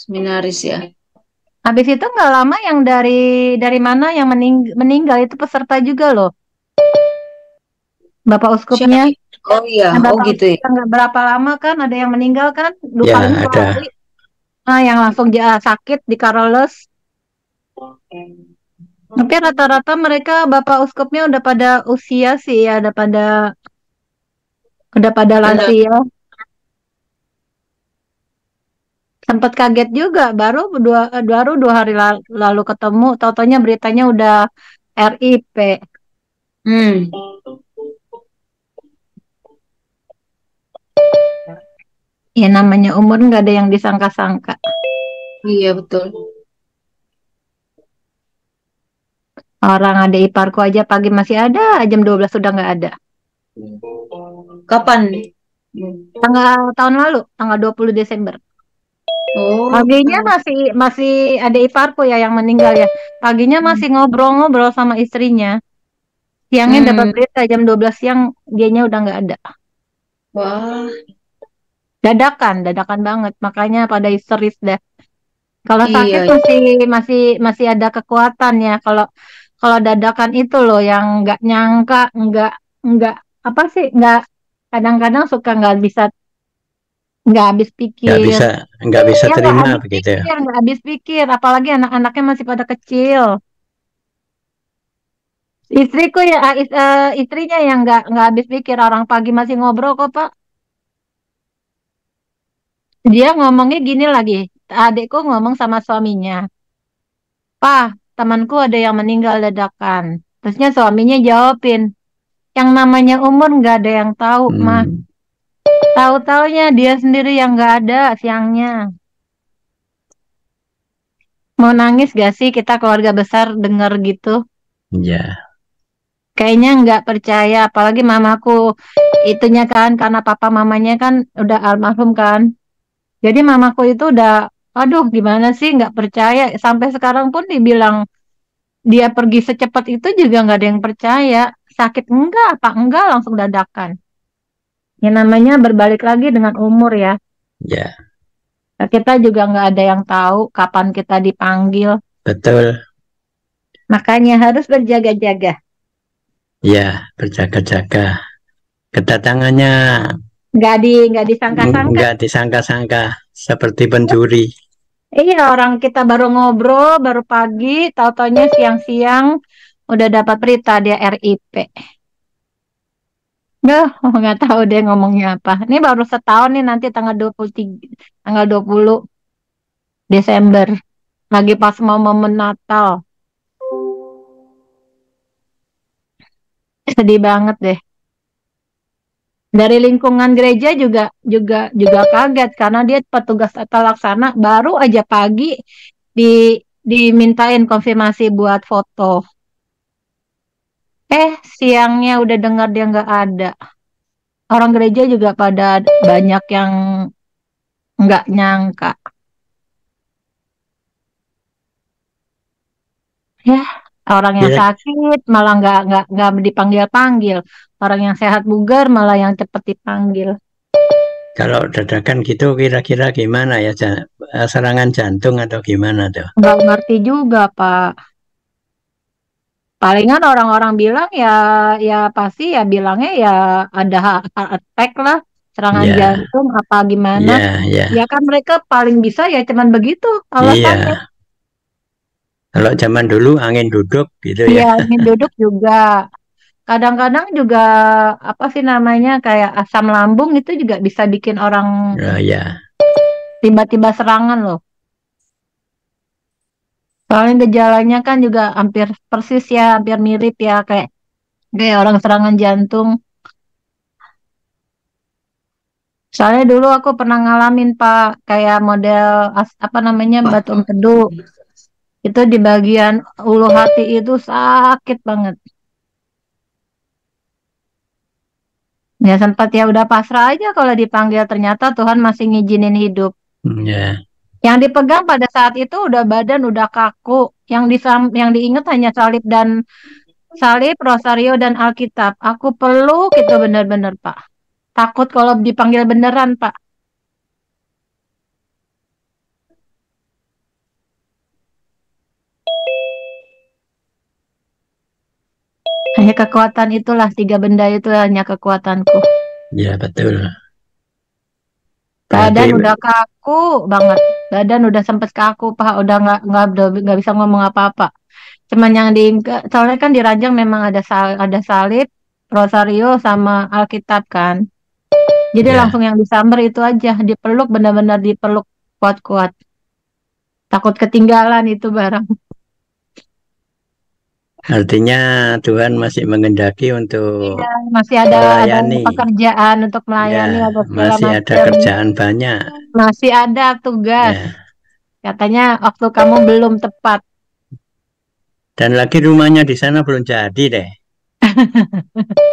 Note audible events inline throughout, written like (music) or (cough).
seminaris ya. Habis itu nggak lama yang dari dari mana yang mening, meninggal itu peserta juga loh. Bapak uskupnya. Oh iya, nah, oh, Bapak oh gitu ya. Enggak berapa lama kan ada yang meninggal kan? Lupa ya, ada. Nah, yang langsung ja, sakit di Carolus. Tapi rata-rata mereka Bapak uskupnya udah pada usia sih ya, udah pada udah pada lansia. sempat kaget juga baru dua baru dua hari lalu, lalu ketemu totonya beritanya udah RIP hmm. ya namanya umur nggak ada yang disangka-sangka iya betul Orang ada iparku aja pagi masih ada, jam 12 sudah nggak ada. Kapan? Tanggal tahun lalu, tanggal 20 Desember. Oh. Paginya gitu. masih masih ada iparku ya yang meninggal ya. Paginya hmm. masih ngobrol-ngobrol sama istrinya. Siangnya hmm. dapat berita jam 12 siang dianya udah nggak ada. Wah. Dadakan, dadakan banget. Makanya pada histeris dah. Kalau iya, sakit iya, masih masih masih ada kekuatan ya. Kalau kalau dadakan itu loh yang nggak nyangka, nggak nggak apa sih nggak kadang-kadang suka nggak bisa nggak habis pikir nggak bisa nggak bisa iya, ya, terima gak begitu pikir, ya nggak habis pikir apalagi anak-anaknya masih pada kecil istriku ya ah, ist, eh, istrinya yang nggak nggak habis pikir orang pagi masih ngobrol kok pak dia ngomongnya gini lagi adekku ngomong sama suaminya pak temanku ada yang meninggal dadakan terusnya suaminya jawabin yang namanya umur nggak ada yang tahu hmm. mah Tahu-taunya dia sendiri yang nggak ada siangnya. Mau nangis gak sih kita keluarga besar denger gitu? Iya. Yeah. Kayaknya nggak percaya, apalagi mamaku itunya kan karena papa mamanya kan udah almarhum kan. Jadi mamaku itu udah, aduh gimana sih nggak percaya sampai sekarang pun dibilang dia pergi secepat itu juga nggak ada yang percaya. Sakit enggak apa enggak langsung dadakan yang namanya berbalik lagi dengan umur ya. Ya. Yeah. Kita juga nggak ada yang tahu kapan kita dipanggil. Betul. Makanya harus berjaga-jaga. Ya, berjaga-jaga. Kedatangannya nggak di nggak disangka-sangka. Nggak disangka-sangka seperti pencuri. Iya, orang kita baru ngobrol, baru pagi, tau-taunya siang-siang udah dapat berita dia RIP. Nggak, (laughs) nggak tahu deh ngomongnya apa. Ini baru setahun nih nanti tanggal 23 tanggal 20 Desember. Lagi pas mau momen Natal. Sedih banget deh. Dari lingkungan gereja juga juga juga kaget karena dia petugas atau laksana baru aja pagi di dimintain konfirmasi buat foto Eh, siangnya udah dengar dia nggak ada. Orang gereja juga pada banyak yang nggak nyangka. Ya, orang yang yeah. sakit malah nggak nggak nggak dipanggil panggil. Orang yang sehat bugar malah yang cepet dipanggil. Kalau dadakan gitu kira-kira gimana ya eh, serangan jantung atau gimana tuh? Gak ngerti juga pak palingan orang-orang bilang ya ya pasti ya bilangnya ya ada heart attack lah serangan yeah. jantung apa gimana yeah, yeah. ya kan mereka paling bisa ya cuman begitu alasannya yeah. kalau zaman dulu angin duduk gitu ya iya, (laughs) angin duduk juga kadang-kadang juga apa sih namanya kayak asam lambung itu juga bisa bikin orang oh, yeah. tiba-tiba serangan loh paling gejalanya kan juga hampir persis ya, hampir mirip ya kayak kayak orang serangan jantung. Soalnya dulu aku pernah ngalamin Pak kayak model apa namanya batu empedu. Itu di bagian ulu hati itu sakit banget. Ya sempat ya udah pasrah aja kalau dipanggil ternyata Tuhan masih ngijinin hidup. Hmm, ya. Yeah. Yang dipegang pada saat itu udah badan udah kaku. Yang di yang diingat hanya salib dan salib, rosario dan Alkitab. Aku perlu itu benar-benar, Pak. Takut kalau dipanggil beneran, Pak. Hanya kekuatan itulah tiga benda itu hanya kekuatanku. Ya, betul. Badan udah kaku banget badan udah sempet ke aku pak udah nggak nggak nggak bisa ngomong apa-apa cuman yang di soalnya kan di ranjang memang ada sal, ada salib rosario sama alkitab kan jadi yeah. langsung yang disamber itu aja dipeluk benar-benar dipeluk kuat-kuat takut ketinggalan itu barang Artinya Tuhan masih mengendaki untuk ya, masih ada, ada pekerjaan untuk melayani ya, masih ada kerjaan banyak. Masih ada tugas. Ya. Katanya waktu kamu belum tepat. Dan lagi rumahnya di sana belum jadi deh.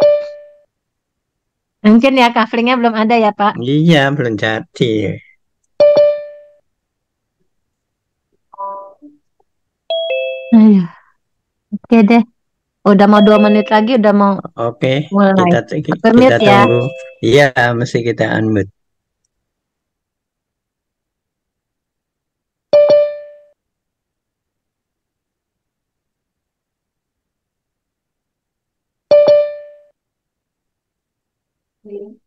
(laughs) Mungkin ya covernya belum ada ya Pak? Iya belum jadi. ayah Oke deh. Udah mau dua menit lagi, udah mau Oke, mulai. kita, kita, kita ya. tunggu. Iya, mesti kita unmute. Thank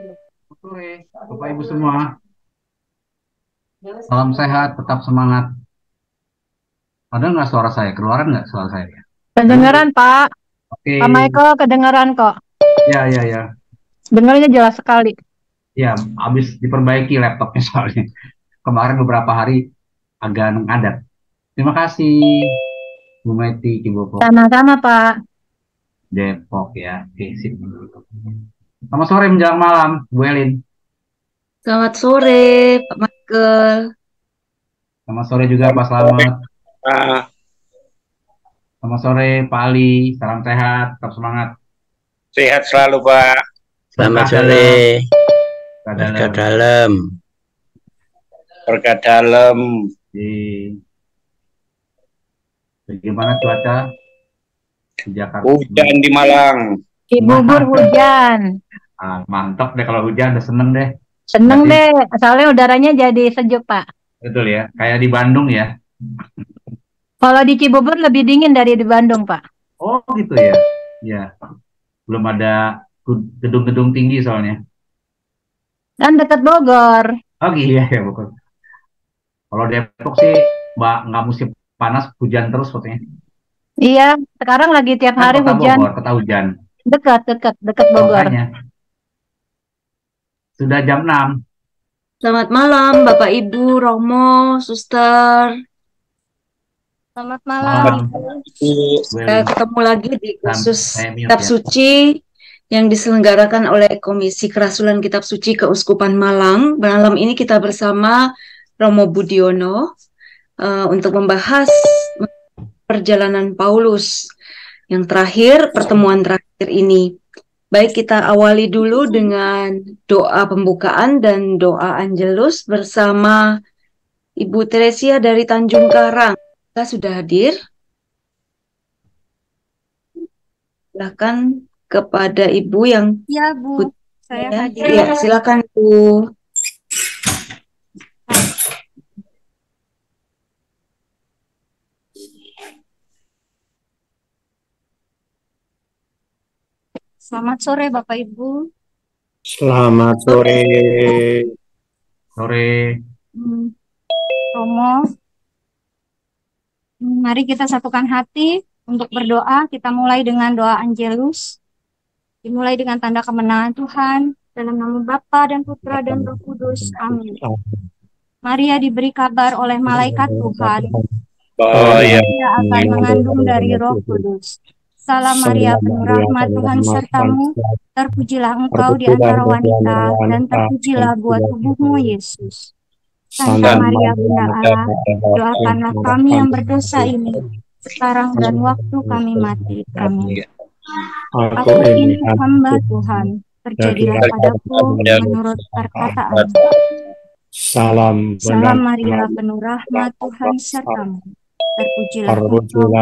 you sore. Bapak Ibu semua. Salam sehat, tetap semangat. Ada nggak suara saya? Keluaran nggak suara saya? Kedengaran, Pak. Oke. Okay. Pak Michael, kedengaran kok. Ya, ya, ya. Dengarnya jelas sekali. Ya, habis diperbaiki laptopnya soalnya. Kemarin beberapa hari agak ngadat. Terima kasih, Bu Meti Ciboko. Sama-sama, Pak. Depok ya. Oke, sip. Selamat sore menjelang malam, Bu Elin. Selamat sore, Pak Michael. Selamat sore juga Pak Selamat. Selamat sore Pak Ali, salam sehat, tetap semangat. Sehat selalu Pak. Selamat sore. Berkat dalam. Berkat dalam. Bagaimana cuaca di Jakarta? Hujan di Malang. Di Bubur hujan. Ah, mantap deh kalau hujan udah seneng deh. Seneng Masih. deh, soalnya udaranya jadi sejuk pak. Betul ya, kayak di Bandung ya. Kalau di Cibubur lebih dingin dari di Bandung pak. Oh gitu ya, ya. Belum ada gedung-gedung tinggi soalnya. Dan dekat Bogor. Oh iya ya Bogor. Kalau Depok sih mbak nggak musim panas, hujan terus katanya. Iya, sekarang lagi tiap kan hari kota hujan. Bogor, hujan. Dekat, dekat, dekat Bogor. Sudah jam 6. Selamat malam Bapak Ibu, Romo, Suster. Selamat malam. Selamat. Kita ketemu lagi di khusus Kitab ya. Suci yang diselenggarakan oleh Komisi Kerasulan Kitab Suci Keuskupan Malang. Malam ini kita bersama Romo Budiono uh, untuk membahas perjalanan Paulus yang terakhir pertemuan terakhir ini. Baik kita awali dulu dengan doa pembukaan dan doa Angelus bersama Ibu Teresia dari Tanjung Karang. Kita sudah hadir. Silakan kepada Ibu yang Iya, Bu. Saya iya, hadir. Ya, silakan Bu. Selamat sore Bapak Ibu. Selamat sore. Sore. Hmm. Romo. Hmm, mari kita satukan hati untuk berdoa. Kita mulai dengan doa Angelus. Dimulai dengan tanda kemenangan Tuhan. Dalam nama Bapa dan Putra dan Roh Kudus. Amin. Maria diberi kabar oleh malaikat Tuhan. Bahwa ia akan mengandung dari Roh Kudus. Salam Maria, penuh rahmat Tuhan sertamu, terpujilah engkau di antara wanita, dan terpujilah buah tubuhmu, Yesus. Santa Maria, Bunda Allah, doakanlah kami yang berdosa ini, sekarang dan waktu kami mati. Amin. Aku ini hamba Tuhan, terjadilah padaku menurut perkataan. Salam, Salam Maria, penuh rahmat Tuhan sertamu Terpujilah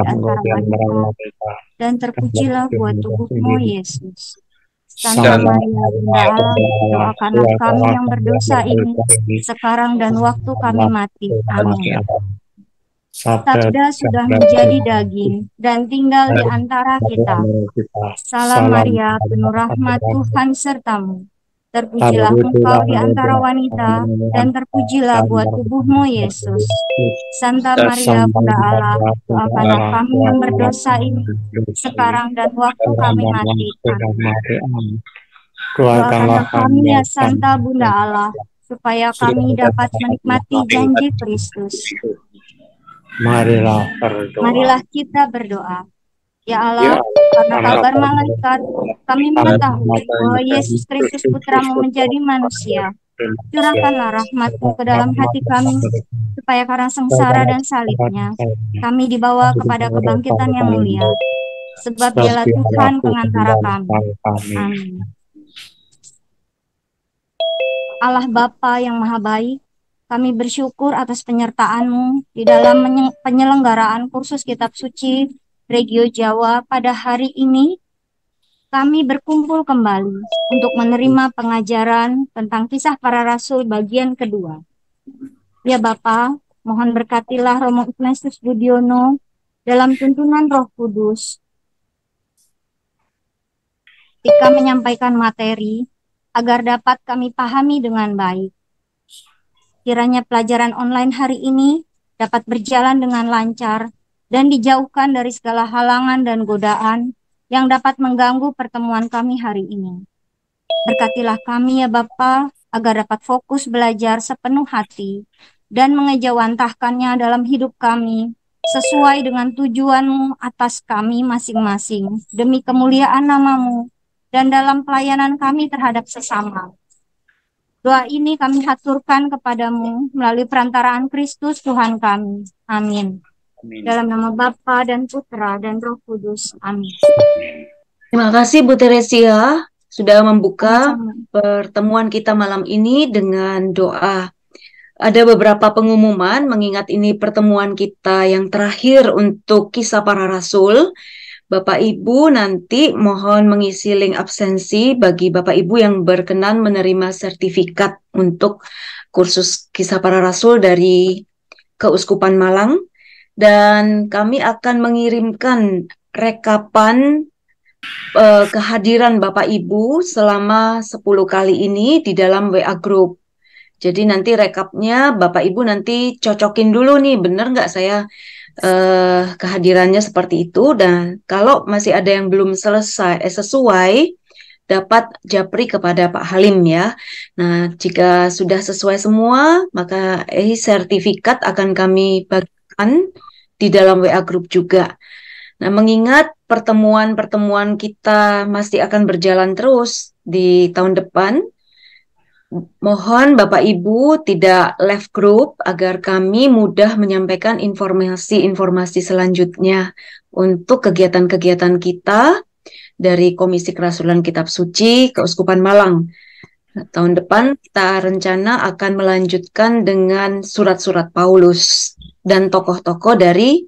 engkau di antara wanita, dan terpujilah buah tubuhmu, Yesus. Santa Maria, Bunda Allah, doakanlah kami yang berdosa ini, sekarang dan waktu kami mati. Amin. Sabda sudah menjadi daging dan tinggal di antara kita. Salam Maria, penuh rahmat Tuhan sertamu Terpujilah engkau di antara wanita, dan terpujilah buat tubuhmu, Yesus. Santa Maria, Bunda Allah, doakanlah kami yang berdosa ini, sekarang dan waktu kami mati. Amin. Keluarkanlah kami, ya Santa Bunda Allah, supaya kami dapat menikmati janji Kristus. Marilah, berdoa. Marilah kita berdoa. Ya, ya Allah, karena kabar malaikat, kami mengetahui bahwa Yesus Kristus Putramu menjadi manusia. Curahkanlah rahmatmu ke dalam hati kami, supaya karena sengsara dan salibnya, kami dibawa kepada kebangkitan yang mulia. Sebab dialah Tuhan pengantara kami. Amin. Allah Bapa yang Maha Baik, kami bersyukur atas penyertaanmu di dalam penyelenggaraan kursus kitab suci Regio Jawa pada hari ini kami berkumpul kembali untuk menerima pengajaran tentang kisah para rasul bagian kedua. Ya Bapak, mohon berkatilah Romo Ignatius Budiono dalam tuntunan Roh Kudus. Ketika menyampaikan materi agar dapat kami pahami dengan baik. Kiranya pelajaran online hari ini dapat berjalan dengan lancar dan dijauhkan dari segala halangan dan godaan yang dapat mengganggu pertemuan kami hari ini. Berkatilah kami ya Bapa agar dapat fokus belajar sepenuh hati dan mengejawantahkannya dalam hidup kami sesuai dengan tujuanmu atas kami masing-masing demi kemuliaan namamu dan dalam pelayanan kami terhadap sesama. Doa ini kami haturkan kepadamu melalui perantaraan Kristus Tuhan kami. Amin. Amin. Dalam nama Bapa dan Putra dan Roh Kudus. Amin. Terima kasih Bu Teresia sudah membuka Amin. pertemuan kita malam ini dengan doa. Ada beberapa pengumuman mengingat ini pertemuan kita yang terakhir untuk kisah para rasul. Bapak Ibu nanti mohon mengisi link absensi bagi Bapak Ibu yang berkenan menerima sertifikat untuk kursus kisah para rasul dari Keuskupan Malang dan kami akan mengirimkan rekapan uh, kehadiran Bapak Ibu selama 10 kali ini di dalam WA group. Jadi nanti rekapnya Bapak Ibu nanti cocokin dulu nih bener nggak saya uh, kehadirannya seperti itu dan kalau masih ada yang belum selesai eh, sesuai dapat japri kepada Pak Halim ya. Nah, jika sudah sesuai semua, maka eh sertifikat akan kami bagikan di dalam WA grup juga. Nah, mengingat pertemuan-pertemuan kita masih akan berjalan terus di tahun depan, mohon Bapak Ibu tidak left group agar kami mudah menyampaikan informasi-informasi selanjutnya untuk kegiatan-kegiatan kita dari Komisi Kerasulan Kitab Suci Keuskupan Malang. Tahun depan kita rencana akan melanjutkan dengan surat-surat Paulus dan tokoh-tokoh dari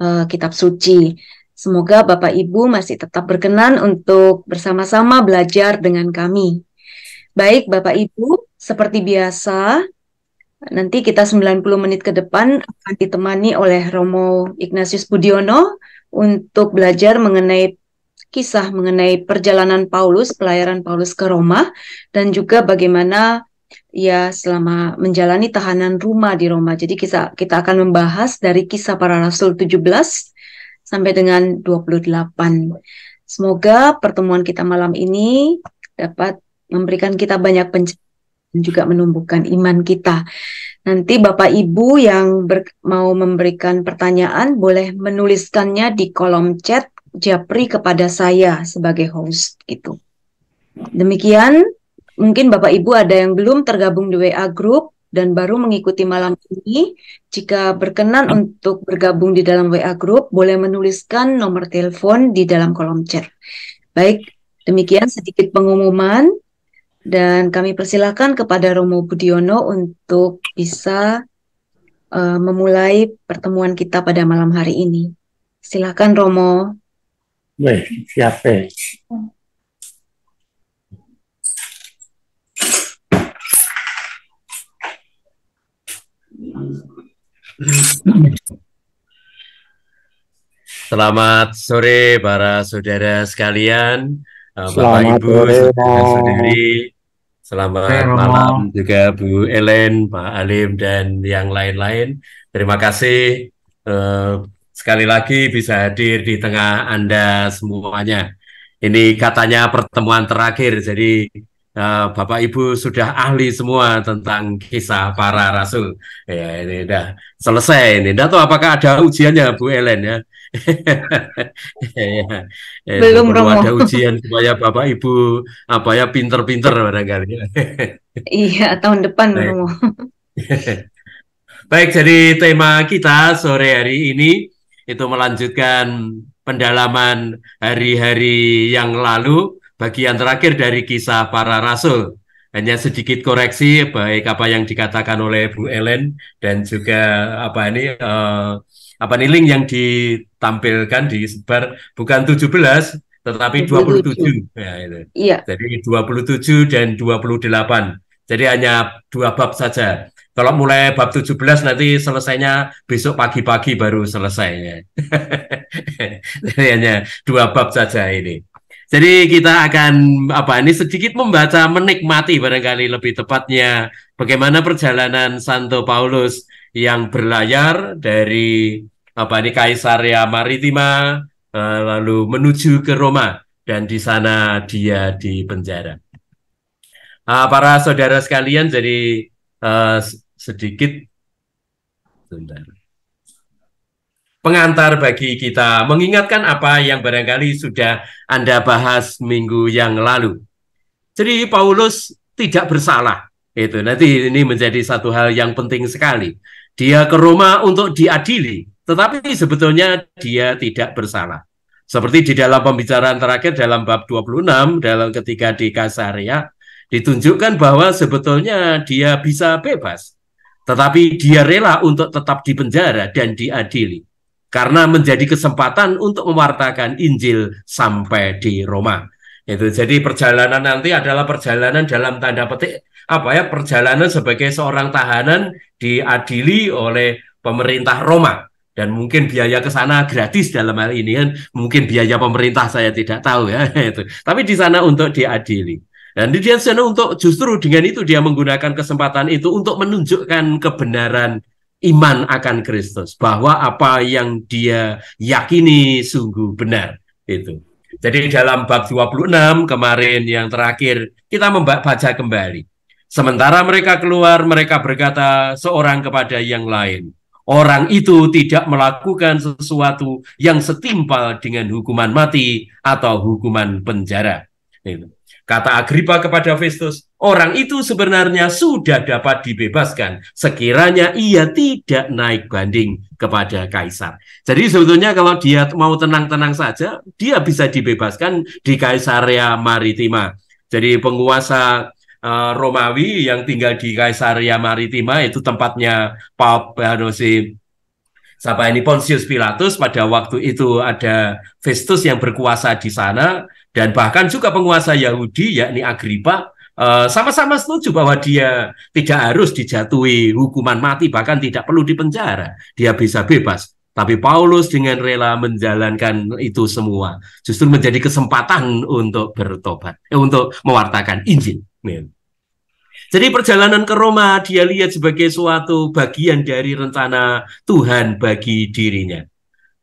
uh, kitab suci. Semoga Bapak Ibu masih tetap berkenan untuk bersama-sama belajar dengan kami. Baik Bapak Ibu, seperti biasa nanti kita 90 menit ke depan akan ditemani oleh Romo Ignatius Budiono untuk belajar mengenai kisah mengenai perjalanan Paulus, pelayaran Paulus ke Roma dan juga bagaimana ya selama menjalani tahanan rumah di Roma. Jadi kisah kita akan membahas dari kisah para rasul 17 sampai dengan 28. Semoga pertemuan kita malam ini dapat memberikan kita banyak pencerahan dan juga menumbuhkan iman kita. Nanti Bapak Ibu yang ber, mau memberikan pertanyaan boleh menuliskannya di kolom chat Japri kepada saya sebagai host itu. Demikian Mungkin Bapak Ibu ada yang belum tergabung di WA Group dan baru mengikuti malam ini. Jika berkenan untuk bergabung di dalam WA Group, boleh menuliskan nomor telepon di dalam kolom chat. Baik, demikian sedikit pengumuman. Dan kami persilahkan kepada Romo Budiono untuk bisa uh, memulai pertemuan kita pada malam hari ini. Silakan Romo. Baik, siap. Ya. Selamat sore para saudara sekalian, eh, Bapak Selamat Ibu, saudara-saudari. Selamat Selamat malam juga Bu Ellen, Pak Alim dan yang lain-lain. Terima kasih eh, sekali lagi bisa hadir di tengah Anda semuanya. Ini katanya pertemuan terakhir, jadi Eh, Bapak Ibu sudah ahli semua tentang kisah para rasul. Ya, ini sudah selesai ini. Dah tahu apakah ada ujiannya Bu Ellen ya? ya, (laughs) ya, Belum ada ujian supaya Bapak Ibu apa ya pinter-pinter barangkali. (laughs) iya, tahun depan Baik. Romo. (laughs) Baik, jadi tema kita sore hari ini itu melanjutkan pendalaman hari-hari yang lalu bagian terakhir dari kisah para rasul. Hanya sedikit koreksi baik apa yang dikatakan oleh Bu Ellen dan juga apa ini uh, apa nih link yang ditampilkan disebar bukan 17 tetapi 27. 27. Ya, itu. Iya. Jadi 27 dan 28. Jadi hanya dua bab saja. Kalau mulai bab 17 nanti selesainya besok pagi-pagi baru selesainya. (laughs) Jadi hanya dua bab saja ini. Jadi kita akan apa ini sedikit membaca menikmati barangkali lebih tepatnya bagaimana perjalanan Santo Paulus yang berlayar dari apa ini Kaisaria Maritima eh, lalu menuju ke Roma dan di sana dia di dipenjara. Ah, para saudara sekalian jadi eh, sedikit sebentar pengantar bagi kita, mengingatkan apa yang barangkali sudah Anda bahas minggu yang lalu. Jadi Paulus tidak bersalah. Itu nanti ini menjadi satu hal yang penting sekali. Dia ke Roma untuk diadili, tetapi sebetulnya dia tidak bersalah. Seperti di dalam pembicaraan terakhir dalam bab 26 dalam ketika di Kasaria ditunjukkan bahwa sebetulnya dia bisa bebas tetapi dia rela untuk tetap di penjara dan diadili karena menjadi kesempatan untuk mewartakan Injil sampai di Roma. Itu jadi perjalanan nanti adalah perjalanan dalam tanda petik apa ya perjalanan sebagai seorang tahanan diadili oleh pemerintah Roma dan mungkin biaya ke sana gratis dalam hal ini kan mungkin biaya pemerintah saya tidak tahu ya (laughs) itu tapi di sana untuk diadili dan di sana untuk justru dengan itu dia menggunakan kesempatan itu untuk menunjukkan kebenaran iman akan Kristus bahwa apa yang dia yakini sungguh benar itu. Jadi dalam bab 26 kemarin yang terakhir kita membaca kembali. Sementara mereka keluar mereka berkata seorang kepada yang lain, orang itu tidak melakukan sesuatu yang setimpal dengan hukuman mati atau hukuman penjara. Itu. Kata Agripa kepada Festus, orang itu sebenarnya sudah dapat dibebaskan sekiranya ia tidak naik banding kepada kaisar. Jadi sebetulnya kalau dia mau tenang-tenang saja, dia bisa dibebaskan di Kaisaria Maritima. Jadi penguasa uh, Romawi yang tinggal di Kaisaria Maritima itu tempatnya Pap aduh, siapa ini Pontius Pilatus pada waktu itu ada Festus yang berkuasa di sana dan bahkan juga penguasa Yahudi yakni Agripa eh, sama-sama setuju bahwa dia tidak harus dijatuhi hukuman mati bahkan tidak perlu dipenjara dia bisa bebas tapi Paulus dengan rela menjalankan itu semua justru menjadi kesempatan untuk bertobat eh, untuk mewartakan Injil jadi perjalanan ke Roma dia lihat sebagai suatu bagian dari rencana Tuhan bagi dirinya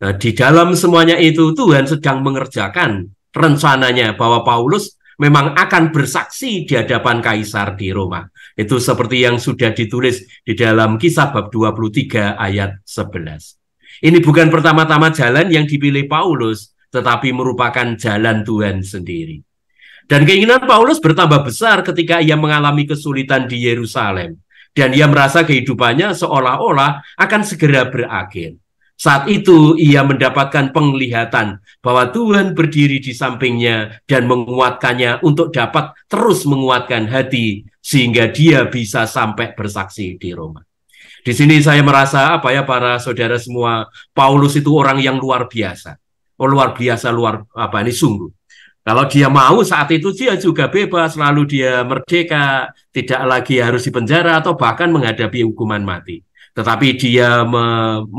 nah, di dalam semuanya itu Tuhan sedang mengerjakan rencananya bahwa Paulus memang akan bersaksi di hadapan kaisar di Roma. Itu seperti yang sudah ditulis di dalam kisah bab 23 ayat 11. Ini bukan pertama-tama jalan yang dipilih Paulus, tetapi merupakan jalan Tuhan sendiri. Dan keinginan Paulus bertambah besar ketika ia mengalami kesulitan di Yerusalem. Dan ia merasa kehidupannya seolah-olah akan segera berakhir. Saat itu ia mendapatkan penglihatan bahwa Tuhan berdiri di sampingnya dan menguatkannya untuk dapat terus menguatkan hati sehingga dia bisa sampai bersaksi di Roma. Di sini saya merasa apa ya para saudara semua, Paulus itu orang yang luar biasa. Oh, luar biasa luar apa ini sungguh. Kalau dia mau saat itu dia juga bebas, lalu dia merdeka, tidak lagi harus dipenjara atau bahkan menghadapi hukuman mati tetapi dia me,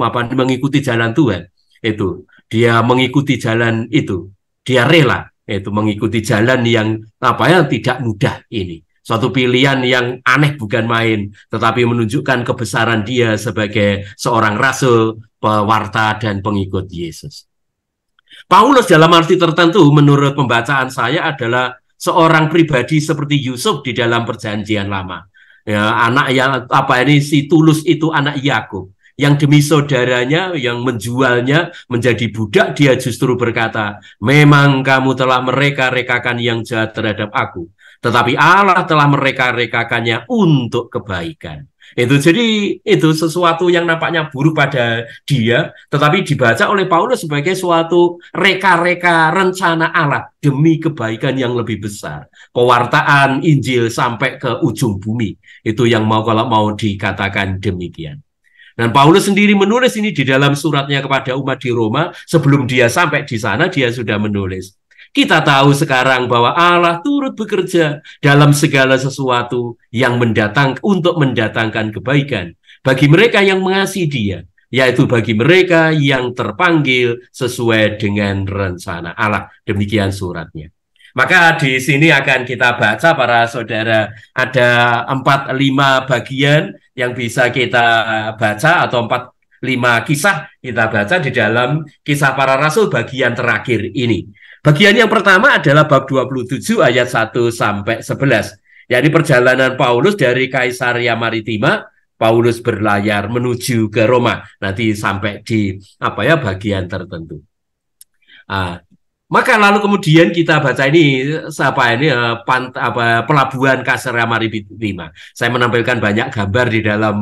apa, mengikuti jalan Tuhan itu dia mengikuti jalan itu dia rela itu mengikuti jalan yang apa ya tidak mudah ini suatu pilihan yang aneh bukan main tetapi menunjukkan kebesaran dia sebagai seorang rasul pewarta dan pengikut Yesus Paulus dalam arti tertentu menurut pembacaan saya adalah seorang pribadi seperti Yusuf di dalam perjanjian lama ya anak yang apa ini si Tulus itu anak Yakub yang demi saudaranya yang menjualnya menjadi budak dia justru berkata memang kamu telah mereka-rekakan yang jahat terhadap aku tetapi Allah telah mereka-rekakannya untuk kebaikan itu jadi itu sesuatu yang nampaknya buruk pada dia, tetapi dibaca oleh Paulus sebagai suatu reka-reka rencana Allah demi kebaikan yang lebih besar. Pewartaan Injil sampai ke ujung bumi. Itu yang mau kalau mau dikatakan demikian. Dan Paulus sendiri menulis ini di dalam suratnya kepada umat di Roma. Sebelum dia sampai di sana, dia sudah menulis. Kita tahu sekarang bahwa Allah turut bekerja dalam segala sesuatu yang mendatang untuk mendatangkan kebaikan bagi mereka yang mengasihi Dia, yaitu bagi mereka yang terpanggil sesuai dengan rencana Allah. Demikian suratnya. Maka di sini akan kita baca para saudara ada empat lima bagian yang bisa kita baca atau empat lima kisah kita baca di dalam kisah para rasul bagian terakhir ini. Bagian yang pertama adalah bab 27 ayat 1 sampai 11. Jadi perjalanan Paulus dari Kaisaria Maritima, Paulus berlayar menuju ke Roma. Nanti sampai di apa ya bagian tertentu. Ah, maka lalu kemudian kita baca ini siapa ini eh, pant, apa pelabuhan Kaisaria Maritima. Saya menampilkan banyak gambar di dalam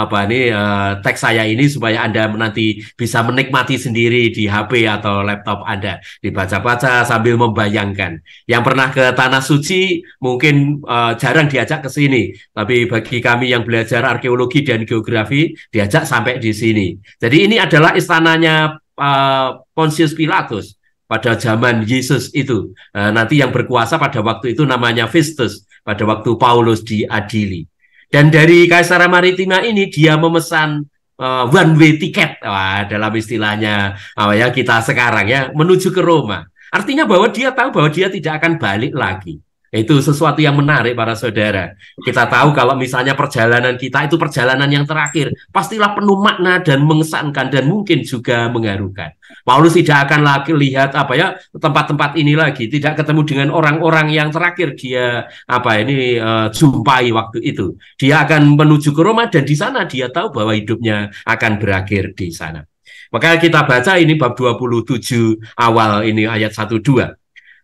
apa ini uh, eh, teks saya ini supaya Anda nanti bisa menikmati sendiri di HP atau laptop Anda dibaca-baca sambil membayangkan. Yang pernah ke tanah suci mungkin uh, jarang diajak ke sini, tapi bagi kami yang belajar arkeologi dan geografi diajak sampai di sini. Jadi ini adalah istananya uh, Pontius Pilatus pada zaman Yesus itu. Uh, nanti yang berkuasa pada waktu itu namanya Festus, pada waktu Paulus diadili. Dan dari Kaisara Maritima ini dia memesan uh, one way tiket Wah, dalam istilahnya apa ya kita sekarang ya menuju ke Roma. Artinya bahwa dia tahu bahwa dia tidak akan balik lagi. Itu sesuatu yang menarik para saudara. Kita tahu kalau misalnya perjalanan kita itu perjalanan yang terakhir, pastilah penuh makna dan mengesankan dan mungkin juga mengharukan. Paulus tidak akan lagi lihat apa ya tempat-tempat ini lagi, tidak ketemu dengan orang-orang yang terakhir dia apa ini uh, jumpai waktu itu. Dia akan menuju ke Roma dan di sana dia tahu bahwa hidupnya akan berakhir di sana. Maka kita baca ini bab 27 awal ini ayat 12.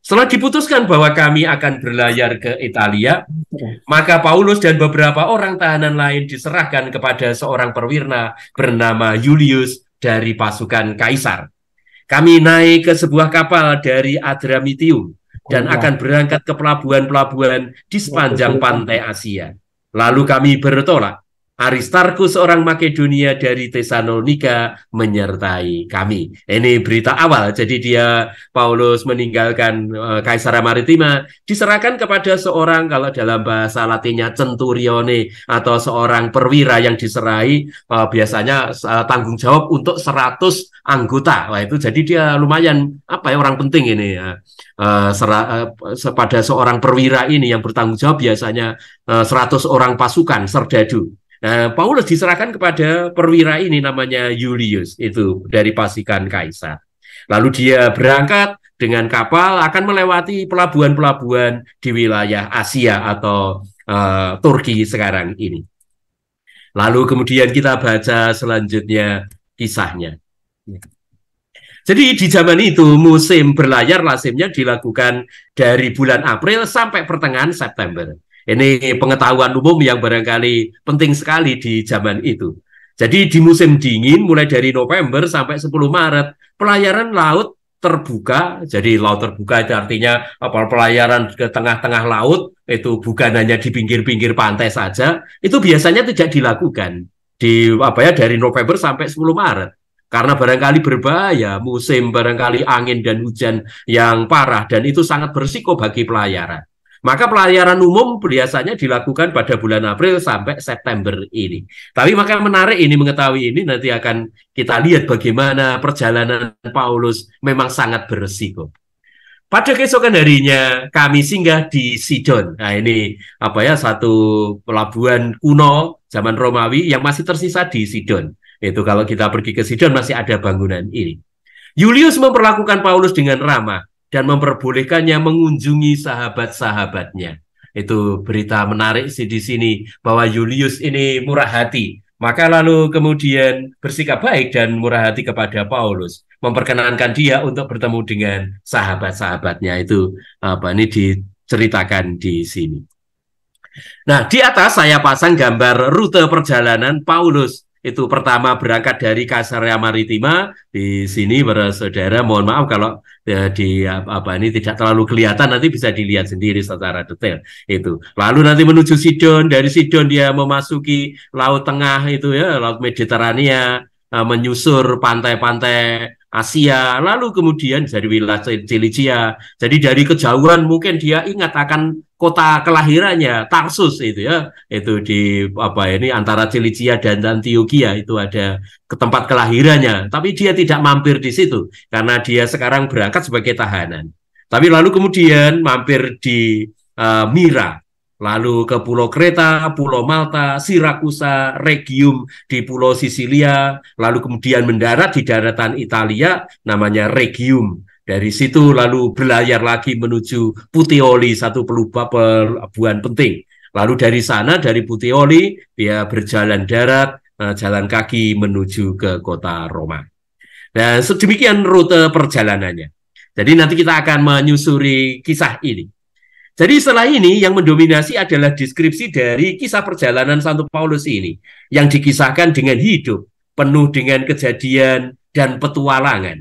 Setelah diputuskan bahwa kami akan berlayar ke Italia, iya. maka Paulus dan beberapa orang tahanan lain diserahkan kepada seorang perwira bernama Julius dari pasukan kaisar. Kami naik ke sebuah kapal dari Adramitium dan oh, iya. akan berangkat ke pelabuhan-pelabuhan di iya, sepanjang pantai Asia. Lalu kami bertolak Aristarkus orang Makedonia dari Tesalonika menyertai kami. Ini berita awal. Jadi dia Paulus meninggalkan e, Kaisara Maritima diserahkan kepada seorang kalau dalam bahasa Latinnya centurione atau seorang perwira yang diserahi e, eh, biasanya e, tanggung jawab untuk 100 anggota. Wah itu jadi dia lumayan apa ya orang penting ini ya. E, sera, e, pada seorang perwira ini yang bertanggung jawab biasanya seratus 100 orang pasukan serdadu Nah, Paulus diserahkan kepada perwira ini namanya Julius itu dari pasukan kaisar. Lalu dia berangkat dengan kapal akan melewati pelabuhan-pelabuhan di wilayah Asia atau uh, Turki sekarang ini. Lalu kemudian kita baca selanjutnya kisahnya. Ya. Jadi di zaman itu musim berlayar lazimnya dilakukan dari bulan April sampai pertengahan September. Ini pengetahuan umum yang barangkali penting sekali di zaman itu. Jadi di musim dingin mulai dari November sampai 10 Maret pelayaran laut terbuka. Jadi laut terbuka itu artinya apa pelayaran ke tengah-tengah laut itu bukan hanya di pinggir-pinggir pantai saja. Itu biasanya tidak dilakukan di apa ya dari November sampai 10 Maret karena barangkali berbahaya musim barangkali angin dan hujan yang parah dan itu sangat bersiko bagi pelayaran. Maka pelayaran umum biasanya dilakukan pada bulan April sampai September ini. Tapi maka menarik ini mengetahui ini nanti akan kita lihat bagaimana perjalanan Paulus memang sangat beresiko. Pada keesokan harinya kami singgah di Sidon. Nah ini apa ya satu pelabuhan kuno zaman Romawi yang masih tersisa di Sidon. Itu kalau kita pergi ke Sidon masih ada bangunan ini. Julius memperlakukan Paulus dengan ramah dan memperbolehkannya mengunjungi sahabat-sahabatnya. Itu berita menarik sih di sini bahwa Julius ini murah hati. Maka lalu kemudian bersikap baik dan murah hati kepada Paulus, memperkenankan dia untuk bertemu dengan sahabat-sahabatnya itu apa ini diceritakan di sini. Nah, di atas saya pasang gambar rute perjalanan Paulus itu pertama berangkat dari Kasarnya Maritima di sini para saudara mohon maaf kalau ya, di apa ini tidak terlalu kelihatan nanti bisa dilihat sendiri secara detail itu lalu nanti menuju Sidon dari Sidon dia memasuki laut tengah itu ya laut Mediterania eh, menyusur pantai-pantai Asia, lalu kemudian dari wilayah Cilicia. Jadi dari kejauhan mungkin dia ingat akan kota kelahirannya Tarsus itu ya, itu di apa ya, ini antara Cilicia dan Antioquia itu ada ke tempat kelahirannya. Tapi dia tidak mampir di situ karena dia sekarang berangkat sebagai tahanan. Tapi lalu kemudian mampir di uh, Mira. Lalu ke Pulau Kreta, Pulau Malta, Sirakusa, Regium di Pulau Sisilia, lalu kemudian mendarat di daratan Italia, namanya Regium. Dari situ lalu berlayar lagi menuju Puteoli, satu pelabuhan penting. Lalu dari sana, dari Puteoli, dia berjalan darat, eh, jalan kaki menuju ke kota Roma. Dan sedemikian rute perjalanannya. Jadi nanti kita akan menyusuri kisah ini. Jadi setelah ini yang mendominasi adalah deskripsi dari kisah perjalanan Santo Paulus ini yang dikisahkan dengan hidup, penuh dengan kejadian dan petualangan.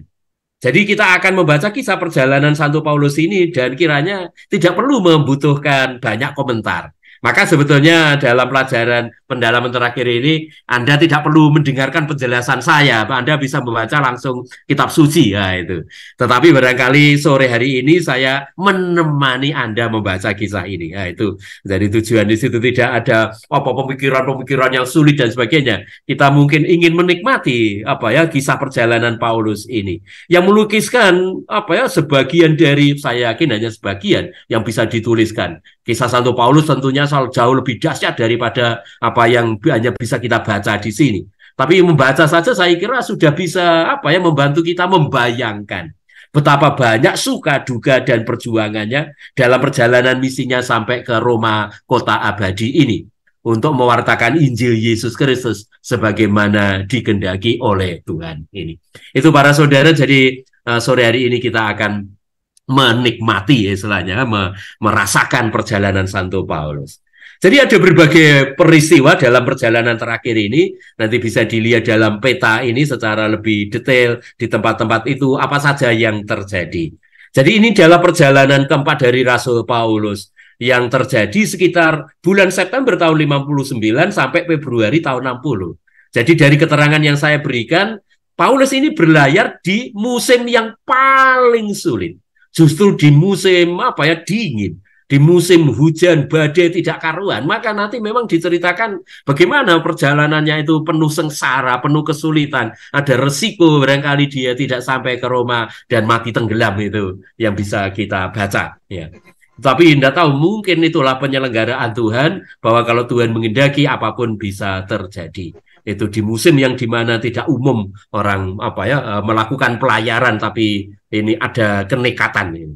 Jadi kita akan membaca kisah perjalanan Santo Paulus ini dan kiranya tidak perlu membutuhkan banyak komentar. Maka sebetulnya dalam pelajaran pendalaman terakhir ini, Anda tidak perlu mendengarkan penjelasan saya. Anda bisa membaca langsung kitab suci. Ya, itu. Tetapi barangkali sore hari ini saya menemani Anda membaca kisah ini. Ya, itu. Jadi tujuan di situ tidak ada apa pemikiran-pemikiran yang sulit dan sebagainya. Kita mungkin ingin menikmati apa ya kisah perjalanan Paulus ini. Yang melukiskan apa ya sebagian dari saya yakin hanya sebagian yang bisa dituliskan Kisah Santo Paulus tentunya jauh lebih dahsyat daripada apa yang hanya bisa kita baca di sini. Tapi membaca saja saya kira sudah bisa apa ya membantu kita membayangkan betapa banyak suka duga dan perjuangannya dalam perjalanan misinya sampai ke Roma kota abadi ini untuk mewartakan Injil Yesus Kristus sebagaimana dikendaki oleh Tuhan ini. Itu para saudara jadi eh, sore hari ini kita akan menikmati ya istilahnya merasakan perjalanan Santo Paulus. Jadi ada berbagai peristiwa dalam perjalanan terakhir ini nanti bisa dilihat dalam peta ini secara lebih detail di tempat-tempat itu apa saja yang terjadi. Jadi ini adalah perjalanan keempat dari Rasul Paulus yang terjadi sekitar bulan September tahun 59 sampai Februari tahun 60. Jadi dari keterangan yang saya berikan, Paulus ini berlayar di musim yang paling sulit justru di musim apa ya dingin, di musim hujan badai tidak karuan, maka nanti memang diceritakan bagaimana perjalanannya itu penuh sengsara, penuh kesulitan, ada resiko barangkali dia tidak sampai ke Roma dan mati tenggelam itu yang bisa kita baca ya. Tapi tidak tahu mungkin itulah penyelenggaraan Tuhan bahwa kalau Tuhan mengendaki apapun bisa terjadi itu di musim yang dimana tidak umum orang apa ya eh, melakukan pelayaran tapi ini ada kenekatan ini.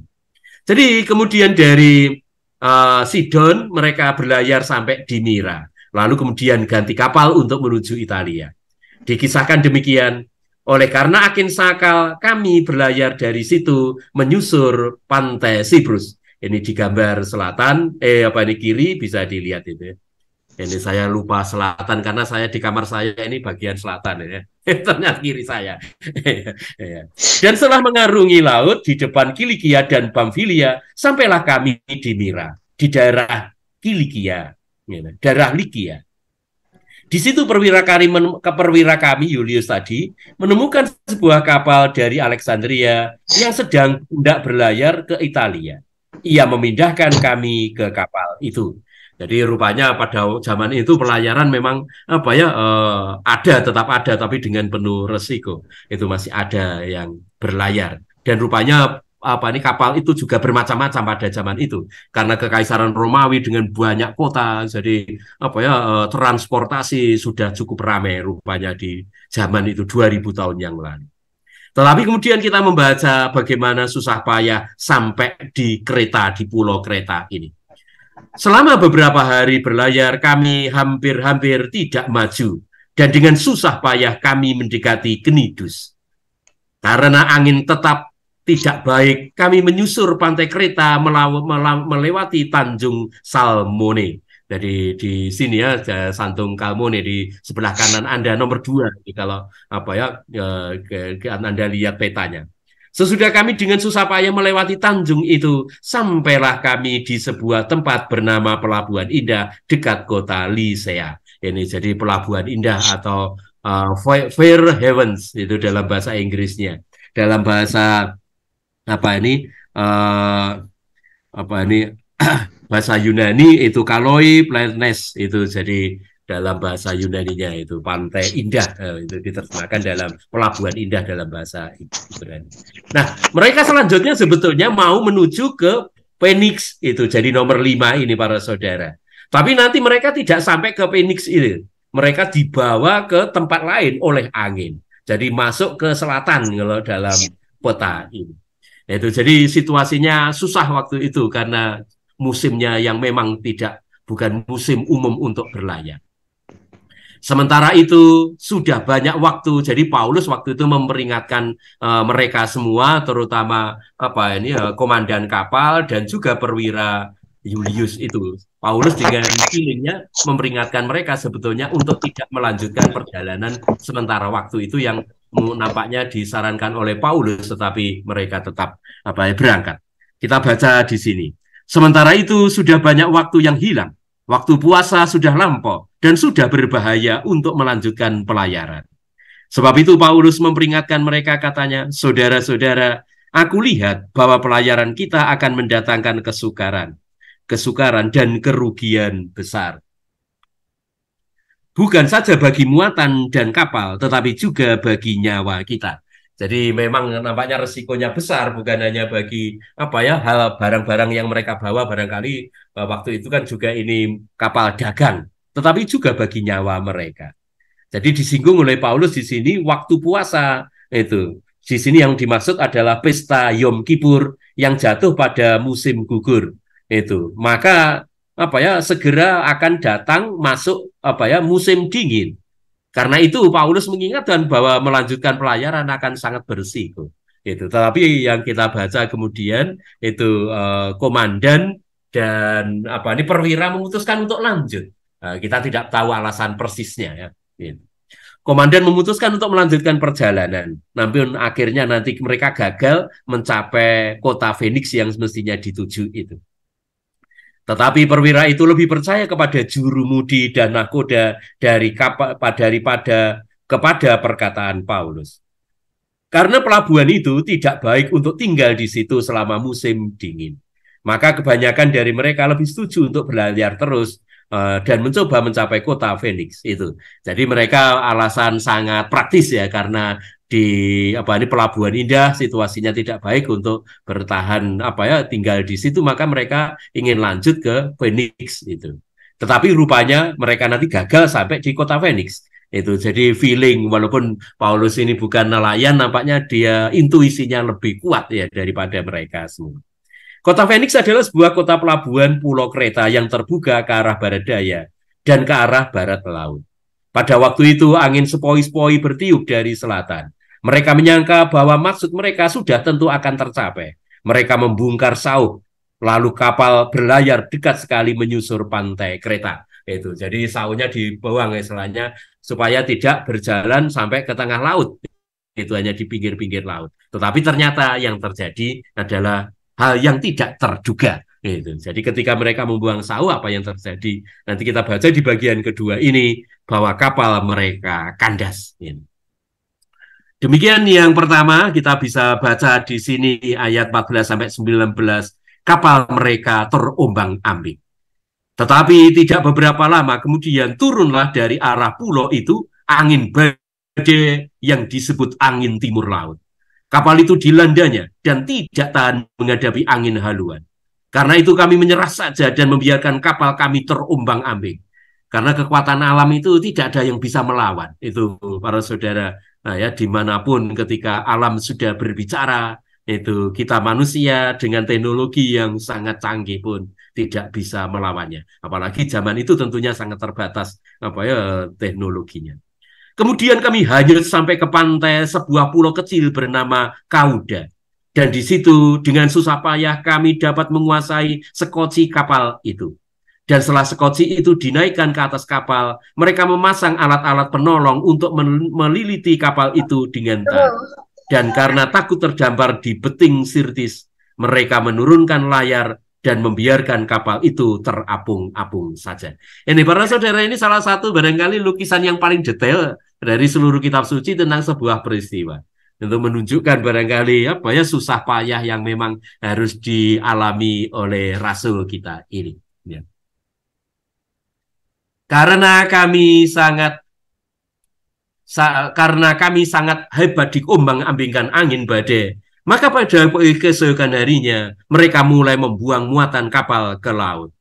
Jadi kemudian dari uh, Sidon mereka berlayar sampai di Mira, lalu kemudian ganti kapal untuk menuju Italia. Dikisahkan demikian, oleh karena akin sakal kami berlayar dari situ menyusur pantai Siprus. Ini di gambar selatan, eh apa ini kiri bisa dilihat itu. Ya ini saya lupa selatan karena saya di kamar saya ini bagian selatan ya (laughs) ternyata kiri saya (laughs) iya. dan setelah mengarungi laut di depan Kilikia dan Pamfilia sampailah kami di Mira di daerah Kilikia iya, daerah Likia di situ perwira kami perwira kami Julius tadi menemukan sebuah kapal dari Alexandria yang sedang tidak berlayar ke Italia ia memindahkan kami ke kapal itu jadi rupanya pada zaman itu pelayaran memang apa ya eh, ada tetap ada tapi dengan penuh resiko. Itu masih ada yang berlayar dan rupanya apa ini kapal itu juga bermacam-macam pada zaman itu karena kekaisaran Romawi dengan banyak kota jadi apa ya eh, transportasi sudah cukup ramai rupanya di zaman itu 2000 tahun yang lalu. Tetapi kemudian kita membaca bagaimana susah payah sampai di kereta di pulau kereta ini Selama beberapa hari berlayar, kami hampir-hampir tidak maju, dan dengan susah payah kami mendekati Kenidus. Karena angin tetap tidak baik, kami menyusur pantai kereta melewati Tanjung Salmone. Jadi di sini ya Santung Kalmone di sebelah kanan Anda nomor dua. Jadi kalau apa ya, eh, ke, Anda lihat petanya. Sesudah kami dengan susah payah melewati tanjung itu, sampailah kami di sebuah tempat bernama Pelabuhan Indah dekat kota Lisea. Ini jadi Pelabuhan Indah atau uh, Fair Heavens itu dalam bahasa Inggrisnya. Dalam bahasa apa ini? Uh, apa ini? (clears throat) bahasa Yunani itu kaloi planet itu jadi dalam bahasa Yunani-nya itu pantai indah eh, itu diterjemahkan dalam pelabuhan indah dalam bahasa Ibrani. Nah, mereka selanjutnya sebetulnya mau menuju ke Phoenix itu jadi nomor lima ini para saudara. Tapi nanti mereka tidak sampai ke Phoenix ini, Mereka dibawa ke tempat lain oleh angin. Jadi masuk ke selatan kalau dalam peta ini. Itu jadi situasinya susah waktu itu karena musimnya yang memang tidak bukan musim umum untuk berlayar. Sementara itu sudah banyak waktu. Jadi Paulus waktu itu memperingatkan uh, mereka semua, terutama apa ini uh, komandan kapal dan juga perwira Julius itu. Paulus dengan feelingnya memperingatkan mereka sebetulnya untuk tidak melanjutkan perjalanan sementara waktu itu yang nampaknya disarankan oleh Paulus, tetapi mereka tetap apa ya, berangkat. Kita baca di sini. Sementara itu sudah banyak waktu yang hilang Waktu puasa sudah lampau dan sudah berbahaya untuk melanjutkan pelayaran. Sebab itu Paulus memperingatkan mereka katanya, saudara-saudara, aku lihat bahwa pelayaran kita akan mendatangkan kesukaran, kesukaran dan kerugian besar. Bukan saja bagi muatan dan kapal, tetapi juga bagi nyawa kita. Jadi memang nampaknya resikonya besar bukan hanya bagi apa ya hal barang-barang yang mereka bawa barangkali eh, waktu itu kan juga ini kapal dagang, tetapi juga bagi nyawa mereka. Jadi disinggung oleh Paulus di sini waktu puasa itu. Di sini yang dimaksud adalah pesta Yom Kippur yang jatuh pada musim gugur itu. Maka apa ya segera akan datang masuk apa ya musim dingin karena itu Paulus mengingatkan bahwa melanjutkan pelayaran akan sangat bersih. Itu. Tetapi yang kita baca kemudian itu uh, komandan dan apa ini perwira memutuskan untuk lanjut. Uh, kita tidak tahu alasan persisnya ya. Gitu. Komandan memutuskan untuk melanjutkan perjalanan, namun akhirnya nanti mereka gagal mencapai kota Phoenix yang semestinya dituju itu. Tetapi perwira itu lebih percaya kepada juru mudi dan nakoda dari kapa, daripada kepada perkataan Paulus. Karena pelabuhan itu tidak baik untuk tinggal di situ selama musim dingin. Maka kebanyakan dari mereka lebih setuju untuk berlayar terus uh, dan mencoba mencapai kota Phoenix itu. Jadi mereka alasan sangat praktis ya karena di apa ini pelabuhan indah situasinya tidak baik untuk bertahan apa ya tinggal di situ maka mereka ingin lanjut ke Phoenix itu tetapi rupanya mereka nanti gagal sampai di kota Phoenix itu jadi feeling walaupun Paulus ini bukan nelayan nampaknya dia intuisinya lebih kuat ya daripada mereka semua kota Phoenix adalah sebuah kota pelabuhan pulau kereta yang terbuka ke arah barat daya dan ke arah barat laut pada waktu itu angin sepoi-sepoi bertiup dari selatan mereka menyangka bahwa maksud mereka sudah tentu akan tercapai. Mereka membongkar sauh, lalu kapal berlayar dekat sekali menyusur pantai kereta. Itu. Jadi sauhnya dibuang istilahnya supaya tidak berjalan sampai ke tengah laut. Itu hanya di pinggir-pinggir laut. Tetapi ternyata yang terjadi adalah hal yang tidak terduga. Itu. Jadi ketika mereka membuang sauh apa yang terjadi? Nanti kita baca di bagian kedua ini bahwa kapal mereka kandas. Ini. Demikian yang pertama kita bisa baca di sini ayat 14 sampai 19 kapal mereka terombang-ambing. Tetapi tidak beberapa lama kemudian turunlah dari arah pulau itu angin badai yang disebut angin timur laut. Kapal itu dilandanya dan tidak tahan menghadapi angin haluan. Karena itu kami menyerah saja dan membiarkan kapal kami terombang-ambing. Karena kekuatan alam itu tidak ada yang bisa melawan. Itu para saudara Nah, ya dimanapun ketika alam sudah berbicara itu kita manusia dengan teknologi yang sangat canggih pun tidak bisa melawannya. Apalagi zaman itu tentunya sangat terbatas apa ya teknologinya. Kemudian kami hanyut sampai ke pantai sebuah pulau kecil bernama Kauda. Dan di situ dengan susah payah kami dapat menguasai sekoci kapal itu. Dan setelah sekoci itu dinaikkan ke atas kapal, mereka memasang alat-alat penolong untuk meliliti kapal itu dengan tar. Dan karena takut terdampar di beting sirtis, mereka menurunkan layar dan membiarkan kapal itu terapung-apung saja. Ini para saudara ini salah satu barangkali lukisan yang paling detail dari seluruh kitab suci tentang sebuah peristiwa. Untuk menunjukkan barangkali apa ya susah payah yang memang harus dialami oleh rasul kita ini. Karena kami sangat sa karena kami sangat hebat diombang-ambingkan angin badai, maka pada keesokan harinya mereka mulai membuang muatan kapal ke laut.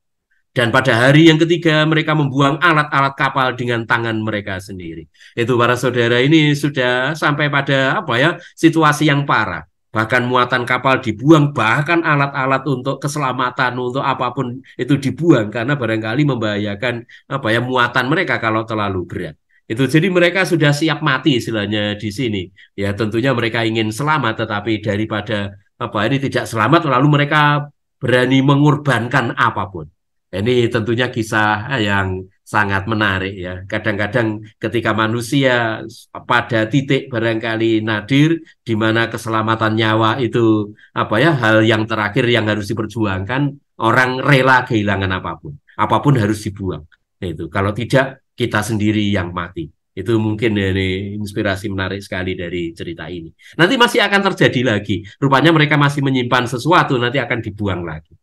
Dan pada hari yang ketiga mereka membuang alat-alat kapal dengan tangan mereka sendiri. Itu para saudara ini sudah sampai pada apa ya situasi yang parah bahkan muatan kapal dibuang, bahkan alat-alat untuk keselamatan untuk apapun itu dibuang karena barangkali membahayakan apa ya muatan mereka kalau terlalu berat. Itu jadi mereka sudah siap mati istilahnya di sini. Ya tentunya mereka ingin selamat tetapi daripada apa ini tidak selamat lalu mereka berani mengorbankan apapun. Ini tentunya kisah yang sangat menarik ya. Kadang-kadang ketika manusia pada titik barangkali nadir di mana keselamatan nyawa itu apa ya hal yang terakhir yang harus diperjuangkan, orang rela kehilangan apapun. Apapun harus dibuang. Itu kalau tidak kita sendiri yang mati. Itu mungkin ini inspirasi menarik sekali dari cerita ini. Nanti masih akan terjadi lagi. Rupanya mereka masih menyimpan sesuatu nanti akan dibuang lagi.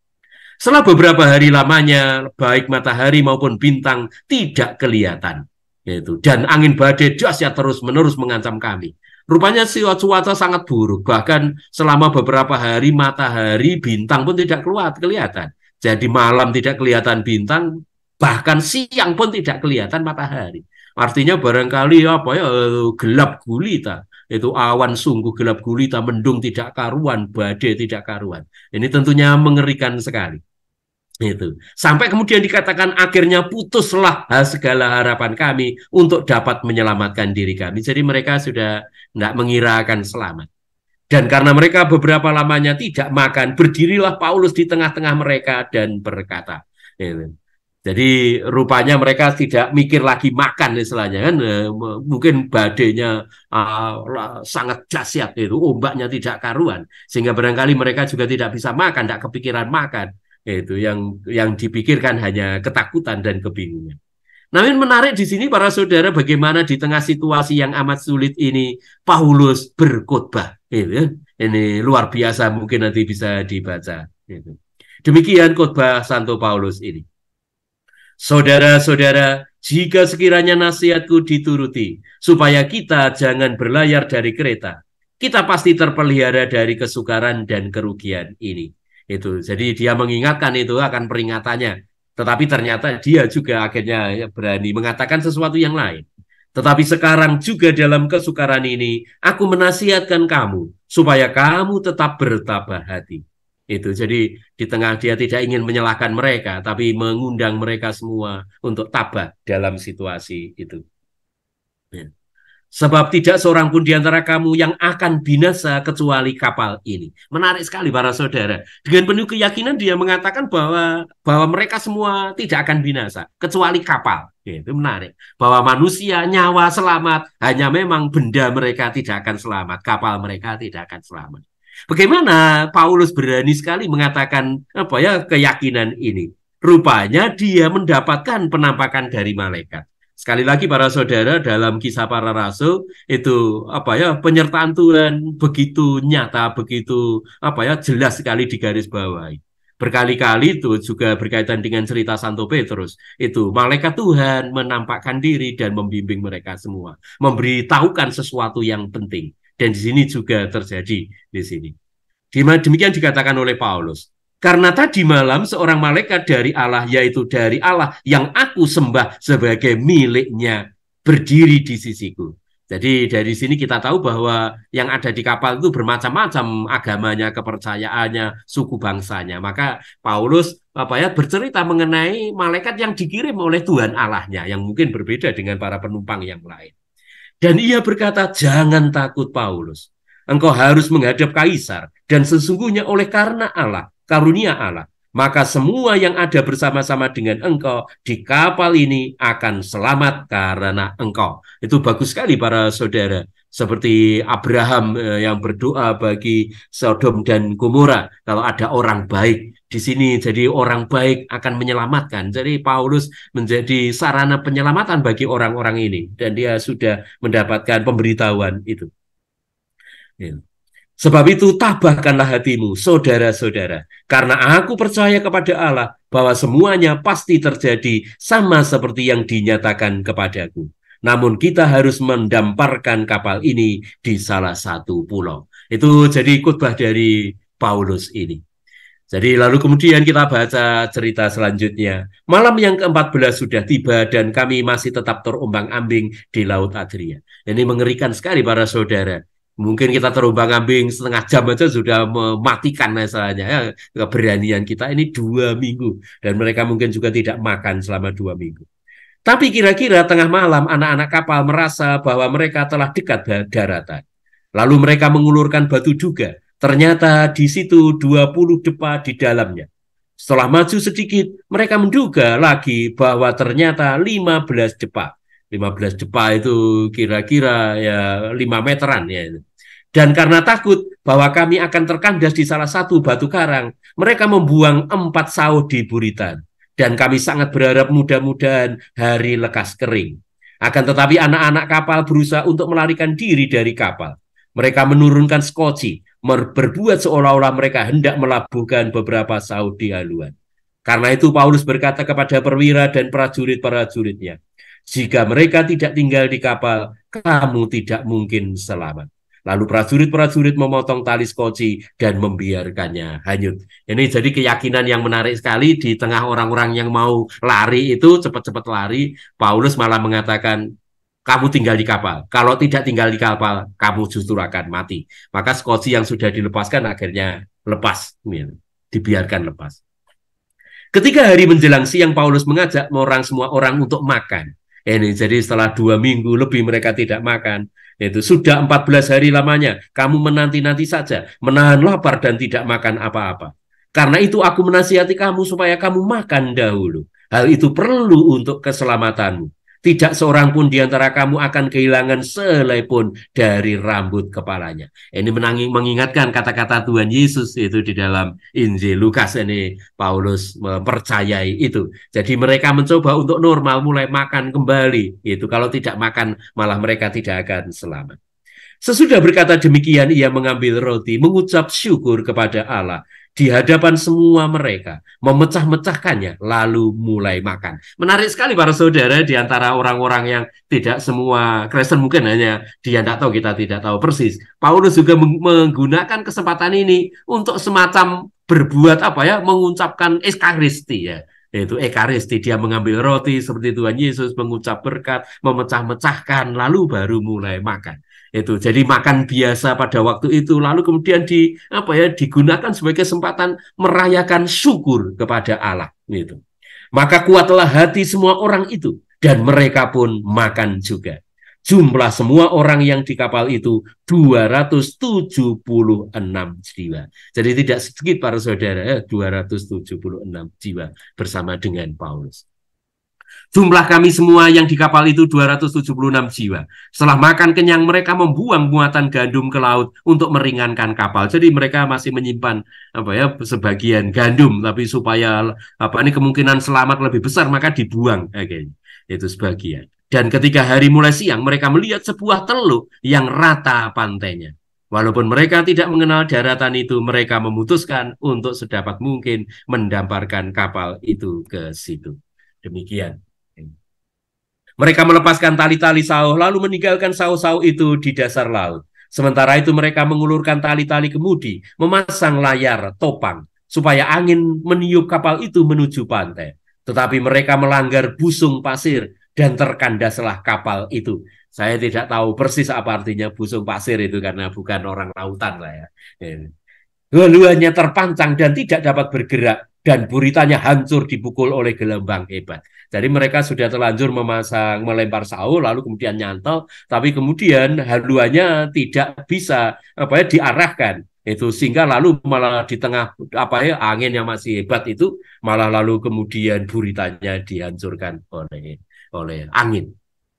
Setelah beberapa hari lamanya, baik matahari maupun bintang tidak kelihatan. Yaitu. Dan angin badai dahsyat terus-menerus mengancam kami. Rupanya cuaca sangat buruk, bahkan selama beberapa hari matahari bintang pun tidak keluar kelihatan. Jadi malam tidak kelihatan bintang, bahkan siang pun tidak kelihatan matahari. Artinya barangkali apa ya gelap gulita itu awan sungguh gelap gulita, mendung tidak karuan, badai tidak karuan. Ini tentunya mengerikan sekali. Itu. Sampai kemudian dikatakan akhirnya putuslah segala harapan kami untuk dapat menyelamatkan diri kami. Jadi mereka sudah tidak mengira akan selamat. Dan karena mereka beberapa lamanya tidak makan, berdirilah Paulus di tengah-tengah mereka dan berkata, jadi rupanya mereka tidak mikir lagi makan istilahnya kan eh, mungkin badainya uh, sangat jasiat itu ombaknya tidak karuan sehingga barangkali mereka juga tidak bisa makan tidak kepikiran makan itu yang yang dipikirkan hanya ketakutan dan kebingungan. Namun menarik di sini para saudara bagaimana di tengah situasi yang amat sulit ini Paulus berkhotbah. Ya. Ini luar biasa mungkin nanti bisa dibaca. Demikian khotbah Santo Paulus ini. Saudara-saudara, jika sekiranya nasihatku dituruti, supaya kita jangan berlayar dari kereta, kita pasti terpelihara dari kesukaran dan kerugian ini. Itu. Jadi dia mengingatkan itu akan peringatannya. Tetapi ternyata dia juga akhirnya berani mengatakan sesuatu yang lain. Tetapi sekarang juga dalam kesukaran ini, aku menasihatkan kamu supaya kamu tetap bertabah hati itu jadi di tengah dia tidak ingin menyalahkan mereka tapi mengundang mereka semua untuk tabah dalam situasi itu ya. sebab tidak seorang pun di antara kamu yang akan binasa kecuali kapal ini menarik sekali para saudara dengan penuh keyakinan dia mengatakan bahwa bahwa mereka semua tidak akan binasa kecuali kapal ya, itu menarik bahwa manusia nyawa selamat hanya memang benda mereka tidak akan selamat kapal mereka tidak akan selamat Bagaimana Paulus berani sekali mengatakan apa ya keyakinan ini? Rupanya dia mendapatkan penampakan dari malaikat. Sekali lagi para saudara dalam kisah para rasul itu apa ya penyertaan Tuhan begitu nyata, begitu apa ya jelas sekali di garis bawah. Berkali-kali itu juga berkaitan dengan cerita Santo Petrus. Itu malaikat Tuhan menampakkan diri dan membimbing mereka semua. Memberitahukan sesuatu yang penting dan di sini juga terjadi di sini. Demikian dikatakan oleh Paulus. Karena tadi malam seorang malaikat dari Allah yaitu dari Allah yang aku sembah sebagai miliknya berdiri di sisiku. Jadi dari sini kita tahu bahwa yang ada di kapal itu bermacam-macam agamanya, kepercayaannya, suku bangsanya. Maka Paulus apa ya bercerita mengenai malaikat yang dikirim oleh Tuhan Allahnya yang mungkin berbeda dengan para penumpang yang lain. Dan ia berkata, jangan takut Paulus. Engkau harus menghadap Kaisar. Dan sesungguhnya oleh karena Allah, karunia Allah, maka semua yang ada bersama-sama dengan engkau di kapal ini akan selamat karena engkau. Itu bagus sekali para saudara seperti Abraham eh, yang berdoa bagi Sodom dan Gomora kalau ada orang baik di sini jadi orang baik akan menyelamatkan. Jadi Paulus menjadi sarana penyelamatan bagi orang-orang ini dan dia sudah mendapatkan pemberitahuan itu. Ya. Sebab itu tabahkanlah hatimu saudara-saudara karena aku percaya kepada Allah bahwa semuanya pasti terjadi sama seperti yang dinyatakan kepadaku namun kita harus mendamparkan kapal ini di salah satu pulau. Itu jadi khotbah dari Paulus ini. Jadi lalu kemudian kita baca cerita selanjutnya. Malam yang ke-14 sudah tiba dan kami masih tetap terombang-ambing di Laut Adria. Ini mengerikan sekali para saudara. Mungkin kita terombang-ambing setengah jam aja sudah mematikan misalnya Ya, keberanian kita ini dua minggu. Dan mereka mungkin juga tidak makan selama dua minggu. Tapi kira-kira tengah malam anak-anak kapal merasa bahwa mereka telah dekat daratan. Lalu mereka mengulurkan batu juga. Ternyata di situ 20 depa di dalamnya. Setelah maju sedikit, mereka menduga lagi bahwa ternyata 15 depa. 15 depa itu kira-kira ya 5 meteran ya Dan karena takut bahwa kami akan terkandas di salah satu batu karang, mereka membuang empat sauh di buritan dan kami sangat berharap mudah-mudahan hari lekas kering. Akan tetapi anak-anak kapal berusaha untuk melarikan diri dari kapal. Mereka menurunkan skoci, berbuat seolah-olah mereka hendak melabuhkan beberapa saud di haluan. Karena itu Paulus berkata kepada perwira dan prajurit-prajuritnya, jika mereka tidak tinggal di kapal, kamu tidak mungkin selamat. Lalu prajurit-prajurit memotong tali skoci dan membiarkannya hanyut. Ini jadi keyakinan yang menarik sekali di tengah orang-orang yang mau lari itu cepat-cepat lari. Paulus malah mengatakan kamu tinggal di kapal. Kalau tidak tinggal di kapal, kamu justru akan mati. Maka skoci yang sudah dilepaskan akhirnya lepas, dibiarkan lepas. Ketika hari menjelang siang, Paulus mengajak orang semua orang untuk makan. Ini jadi setelah dua minggu lebih mereka tidak makan, itu sudah 14 hari lamanya kamu menanti-nanti saja, menahan lapar dan tidak makan apa-apa. Karena itu aku menasihati kamu supaya kamu makan dahulu. Hal itu perlu untuk keselamatanmu. Tidak seorang pun di antara kamu akan kehilangan selai pun dari rambut kepalanya. Ini menangi, mengingatkan kata-kata Tuhan Yesus itu di dalam Injil Lukas ini Paulus mempercayai itu. Jadi mereka mencoba untuk normal mulai makan kembali. Itu kalau tidak makan malah mereka tidak akan selamat. Sesudah berkata demikian ia mengambil roti mengucap syukur kepada Allah di hadapan semua mereka, memecah-mecahkannya, lalu mulai makan. Menarik sekali para saudara di antara orang-orang yang tidak semua Kristen mungkin hanya dia tidak tahu, kita tidak tahu persis. Paulus juga menggunakan kesempatan ini untuk semacam berbuat apa ya, mengucapkan eskaristi ya yaitu Ekaristi dia mengambil roti seperti Tuhan Yesus mengucap berkat memecah-mecahkan lalu baru mulai makan itu jadi makan biasa pada waktu itu lalu kemudian di apa ya digunakan sebagai kesempatan merayakan syukur kepada Allah itu maka kuatlah hati semua orang itu dan mereka pun makan juga jumlah semua orang yang di kapal itu 276 jiwa jadi tidak sedikit para saudara 276 eh, jiwa bersama dengan Paulus Jumlah kami semua yang di kapal itu 276 jiwa. Setelah makan kenyang, mereka membuang muatan gandum ke laut untuk meringankan kapal. Jadi mereka masih menyimpan apa ya sebagian gandum, tapi supaya apa ini kemungkinan selamat lebih besar maka dibuang. Oke, eh, itu sebagian. Dan ketika hari mulai siang, mereka melihat sebuah teluk yang rata pantainya. Walaupun mereka tidak mengenal daratan itu, mereka memutuskan untuk sedapat mungkin mendamparkan kapal itu ke situ. Demikian mereka melepaskan tali-tali sauh lalu meninggalkan sauh-sauh itu di dasar laut. Sementara itu mereka mengulurkan tali-tali kemudi, memasang layar topang supaya angin meniup kapal itu menuju pantai. Tetapi mereka melanggar busung pasir dan terkandaslah kapal itu. Saya tidak tahu persis apa artinya busung pasir itu karena bukan orang lautan lah ya. Geluhannya terpancang dan tidak dapat bergerak dan buritanya hancur dipukul oleh gelombang hebat. Jadi mereka sudah terlanjur memasang melempar saul lalu kemudian nyantol tapi kemudian haluannya tidak bisa apa ya diarahkan itu sehingga lalu malah di tengah apa ya angin yang masih hebat itu malah lalu kemudian buritanya dihancurkan oleh oleh angin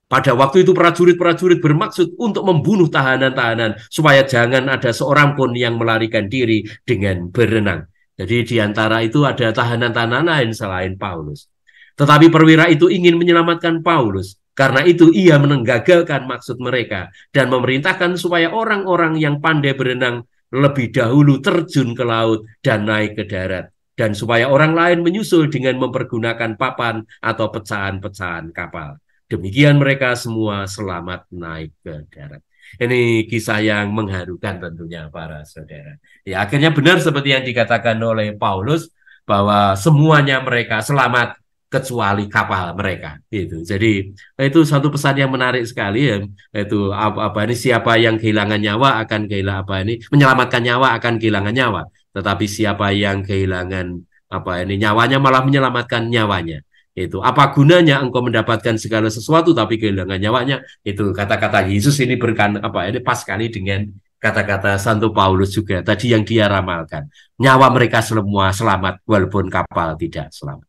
pada waktu itu prajurit-prajurit bermaksud untuk membunuh tahanan-tahanan supaya jangan ada seorang pun yang melarikan diri dengan berenang. Jadi di antara itu ada tahanan-tahanan lain selain Paulus. Tetapi perwira itu ingin menyelamatkan Paulus. Karena itu ia menenggagalkan maksud mereka dan memerintahkan supaya orang-orang yang pandai berenang lebih dahulu terjun ke laut dan naik ke darat dan supaya orang lain menyusul dengan mempergunakan papan atau pecahan-pecahan kapal. Demikian mereka semua selamat naik ke darat. Ini kisah yang mengharukan tentunya para saudara. Ya, akhirnya benar seperti yang dikatakan oleh Paulus bahwa semuanya mereka selamat kecuali kapal mereka itu. Jadi itu satu pesan yang menarik sekali ya. Itu apa, apa ini siapa yang kehilangan nyawa akan kehilangan apa ini menyelamatkan nyawa akan kehilangan nyawa. Tetapi siapa yang kehilangan apa ini nyawanya malah menyelamatkan nyawanya itu apa gunanya engkau mendapatkan segala sesuatu tapi kehilangan nyawanya itu kata-kata Yesus ini berkan apa ini pas sekali dengan kata-kata Santo Paulus juga tadi yang dia ramalkan nyawa mereka semua selamat walaupun kapal tidak selamat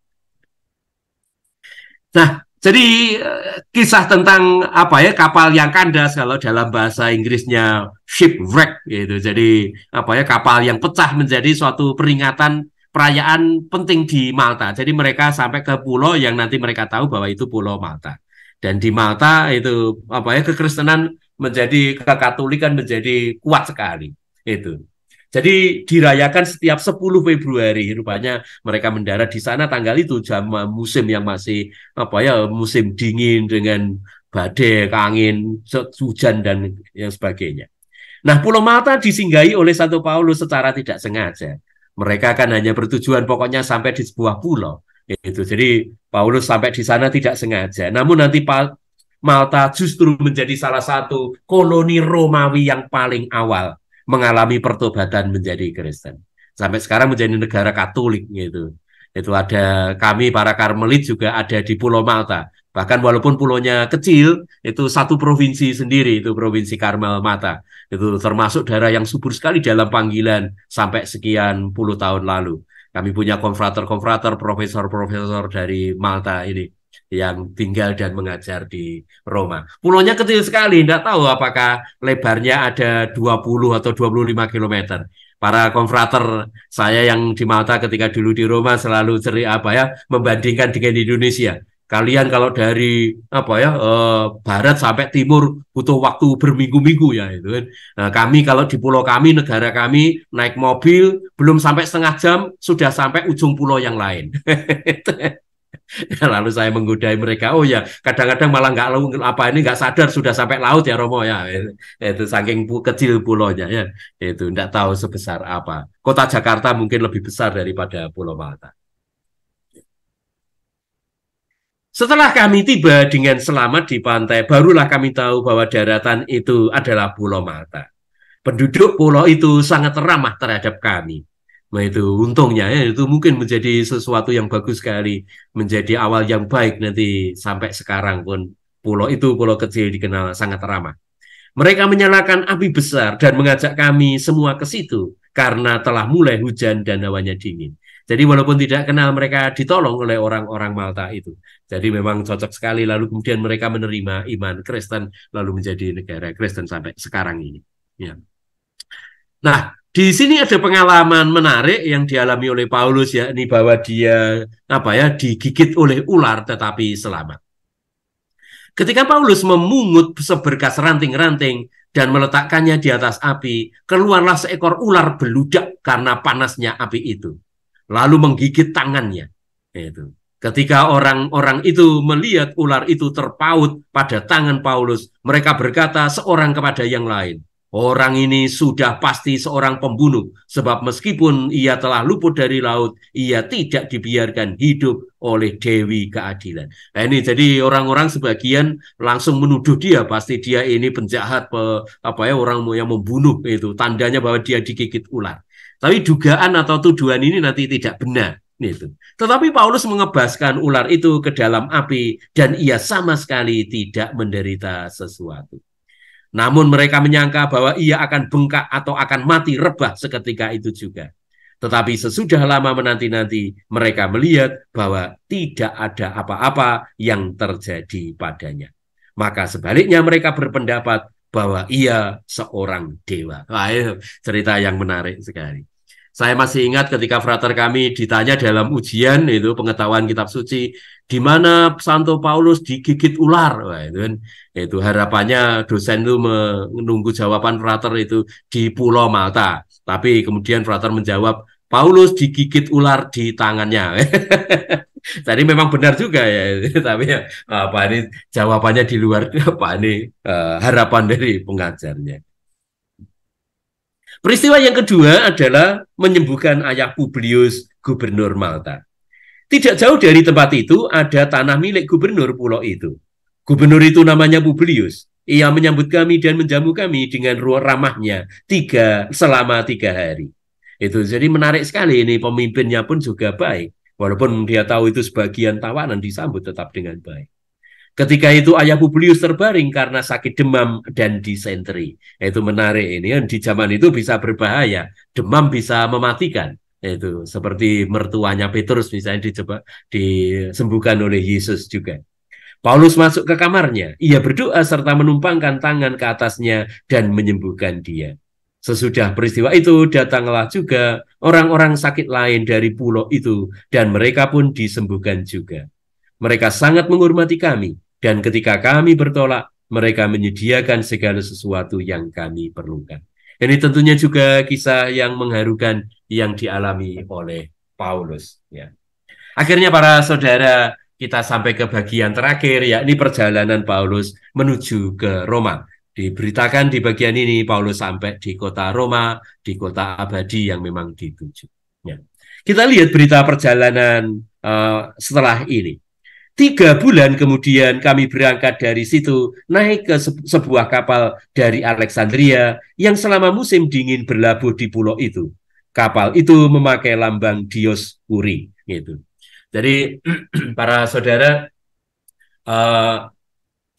nah jadi eh, kisah tentang apa ya kapal yang kandas kalau dalam bahasa Inggrisnya shipwreck gitu. Jadi apa ya kapal yang pecah menjadi suatu peringatan perayaan penting di Malta. Jadi mereka sampai ke pulau yang nanti mereka tahu bahwa itu pulau Malta. Dan di Malta itu apa ya kekristenan menjadi kekatolikan menjadi kuat sekali itu. Jadi dirayakan setiap 10 Februari rupanya mereka mendarat di sana tanggal itu jam musim yang masih apa ya musim dingin dengan badai, angin, hujan dan yang sebagainya. Nah, Pulau Malta disinggahi oleh Santo Paulus secara tidak sengaja. Mereka akan hanya bertujuan pokoknya sampai di sebuah pulau. Itu. Jadi Paulus sampai di sana tidak sengaja. Namun nanti Malta justru menjadi salah satu koloni Romawi yang paling awal mengalami pertobatan menjadi Kristen. Sampai sekarang menjadi negara Katolik gitu. Itu ada kami para Karmelit juga ada di Pulau Malta. Bahkan walaupun pulaunya kecil, itu satu provinsi sendiri, itu provinsi Karmel Mata. Itu termasuk daerah yang subur sekali dalam panggilan sampai sekian puluh tahun lalu. Kami punya konfrater-konfrater, profesor-profesor dari Malta ini yang tinggal dan mengajar di Roma. Pulaunya kecil sekali, tidak tahu apakah lebarnya ada 20 atau 25 kilometer para konfrater saya yang di Malta ketika dulu di Roma selalu ceri apa ya membandingkan dengan Indonesia kalian kalau dari apa ya eh, barat sampai timur butuh waktu berminggu-minggu ya itu kan. Nah, kami kalau di pulau kami negara kami naik mobil belum sampai setengah jam sudah sampai ujung pulau yang lain. (laughs) Lalu saya menggodai mereka, oh ya kadang-kadang malah nggak apa ini nggak sadar sudah sampai laut ya Romo ya, itu saking kecil pulaunya ya, itu nggak tahu sebesar apa. Kota Jakarta mungkin lebih besar daripada Pulau Malta. Setelah kami tiba dengan selamat di pantai, barulah kami tahu bahwa daratan itu adalah Pulau Malta. Penduduk pulau itu sangat ramah terhadap kami. Nah itu untungnya ya, itu mungkin menjadi sesuatu yang bagus sekali, menjadi awal yang baik nanti sampai sekarang pun pulau itu pulau kecil dikenal sangat ramah. Mereka menyalakan api besar dan mengajak kami semua ke situ karena telah mulai hujan dan hawanya dingin. Jadi walaupun tidak kenal mereka ditolong oleh orang-orang Malta itu. Jadi memang cocok sekali lalu kemudian mereka menerima iman Kristen lalu menjadi negara Kristen sampai sekarang ini. Ya. Nah, di sini ada pengalaman menarik yang dialami oleh Paulus ya ini bahwa dia apa ya digigit oleh ular tetapi selamat. Ketika Paulus memungut seberkas ranting-ranting dan meletakkannya di atas api, keluarlah seekor ular beludak karena panasnya api itu lalu menggigit tangannya. Itu. Ketika orang-orang itu melihat ular itu terpaut pada tangan Paulus, mereka berkata seorang kepada yang lain, Orang ini sudah pasti seorang pembunuh, sebab meskipun ia telah luput dari laut, ia tidak dibiarkan hidup oleh Dewi Keadilan. Nah, ini jadi orang-orang sebagian langsung menuduh dia, pasti dia ini penjahat, apa ya orang yang membunuh itu tandanya bahwa dia digigit ular. Tapi dugaan atau tuduhan ini nanti tidak benar. Itu. Tetapi Paulus mengebaskan ular itu ke dalam api dan ia sama sekali tidak menderita sesuatu. Namun mereka menyangka bahwa ia akan bengkak atau akan mati rebah seketika itu juga. Tetapi sesudah lama menanti-nanti mereka melihat bahwa tidak ada apa-apa yang terjadi padanya. Maka sebaliknya mereka berpendapat bahwa ia seorang dewa. Wah, itu cerita yang menarik sekali. Saya masih ingat ketika frater kami ditanya dalam ujian itu pengetahuan kitab suci di mana Santo Paulus digigit ular. Wah, itu kan, itu harapannya dosen itu menunggu jawaban frater itu di Pulau Malta. Tapi kemudian frater menjawab Paulus digigit ular di tangannya. (laughs) Tadi memang benar juga ya, (laughs) tapi ya apa ini jawabannya di luar apa (laughs) ini eh, harapan dari pengajarnya. Peristiwa yang kedua adalah menyembuhkan ayah Publius Gubernur Malta. Tidak jauh dari tempat itu ada tanah milik gubernur pulau itu. Gubernur itu namanya Publius. Ia menyambut kami dan menjamu kami dengan ruang ramahnya tiga selama tiga hari. Itu jadi menarik sekali ini pemimpinnya pun juga baik. Walaupun dia tahu itu sebagian tawanan disambut tetap dengan baik. Ketika itu ayah Publius terbaring karena sakit demam dan disentri, Itu menarik ini. Di zaman itu bisa berbahaya. Demam bisa mematikan. Itu seperti mertuanya Petrus misalnya dicoba disembuhkan oleh Yesus juga. Paulus masuk ke kamarnya. Ia berdoa serta menumpangkan tangan ke atasnya dan menyembuhkan dia. Sesudah peristiwa itu datanglah juga orang-orang sakit lain dari pulau itu dan mereka pun disembuhkan juga. Mereka sangat menghormati kami dan ketika kami bertolak mereka menyediakan segala sesuatu yang kami perlukan. Ini tentunya juga kisah yang mengharukan yang dialami oleh Paulus. Ya. Akhirnya para saudara kita sampai ke bagian terakhir yakni perjalanan Paulus menuju ke Roma diberitakan di bagian ini Paulus sampai di kota Roma, di kota abadi yang memang dituju. Ya. Kita lihat berita perjalanan uh, setelah ini. Tiga bulan kemudian kami berangkat dari situ naik ke sebuah kapal dari Alexandria yang selama musim dingin berlabuh di pulau itu. Kapal itu memakai lambang Dios Uri. Gitu. Jadi (clears throat) para saudara, uh,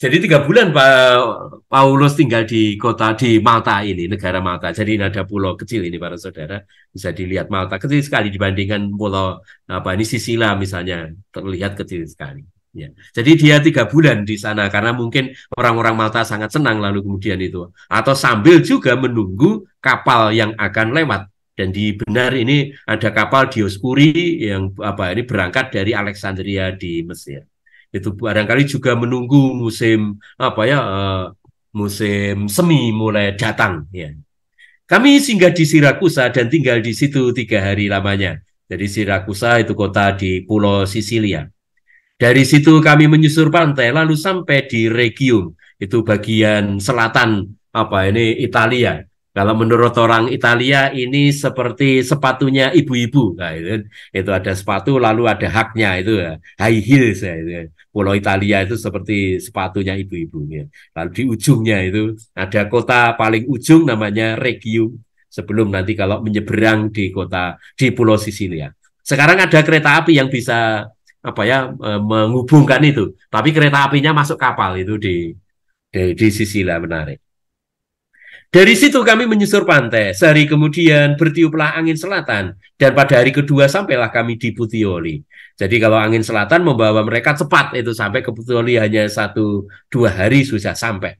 jadi tiga bulan Pak Paulus tinggal di kota di Malta ini, negara Malta. Jadi ini ada pulau kecil ini para saudara bisa dilihat Malta kecil sekali dibandingkan pulau apa ini Sisila misalnya terlihat kecil sekali. Ya. Jadi dia tiga bulan di sana karena mungkin orang-orang Malta sangat senang lalu kemudian itu atau sambil juga menunggu kapal yang akan lewat dan di benar ini ada kapal Dioskuri yang apa ini berangkat dari Alexandria di Mesir itu barangkali juga menunggu musim apa ya eh, musim semi mulai datang ya. Kami singgah di Sirakusa dan tinggal di situ tiga hari lamanya. Jadi Sirakusa itu kota di Pulau Sisilia. Dari situ kami menyusur pantai lalu sampai di Regium, itu bagian selatan apa ini Italia. Kalau menurut orang Italia ini seperti sepatunya ibu-ibu. Nah, itu, itu ada sepatu lalu ada haknya itu ya. high heels. Ya, itu. Pulau Italia itu seperti sepatunya ibu-ibu. Ya. Lalu di ujungnya itu ada kota paling ujung namanya Reggio. sebelum nanti kalau menyeberang di kota di Pulau Sisilia. Sekarang ada kereta api yang bisa apa ya e, menghubungkan itu, tapi kereta apinya masuk kapal itu di di, di Sisilia menarik. Dari situ kami menyusur pantai. Sehari kemudian bertiuplah angin selatan. Dan pada hari kedua sampailah kami di Putioli. Jadi kalau angin selatan membawa mereka cepat itu sampai ke Putioli hanya satu dua hari sudah sampai.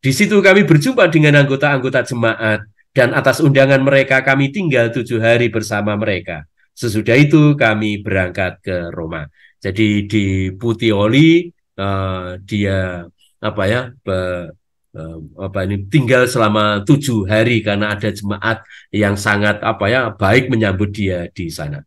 Di situ kami berjumpa dengan anggota-anggota jemaat dan atas undangan mereka kami tinggal tujuh hari bersama mereka. Sesudah itu kami berangkat ke Roma. Jadi di Putioli uh, eh, dia apa ya Eh, apa ini tinggal selama tujuh hari karena ada jemaat yang sangat apa ya baik menyambut dia di sana.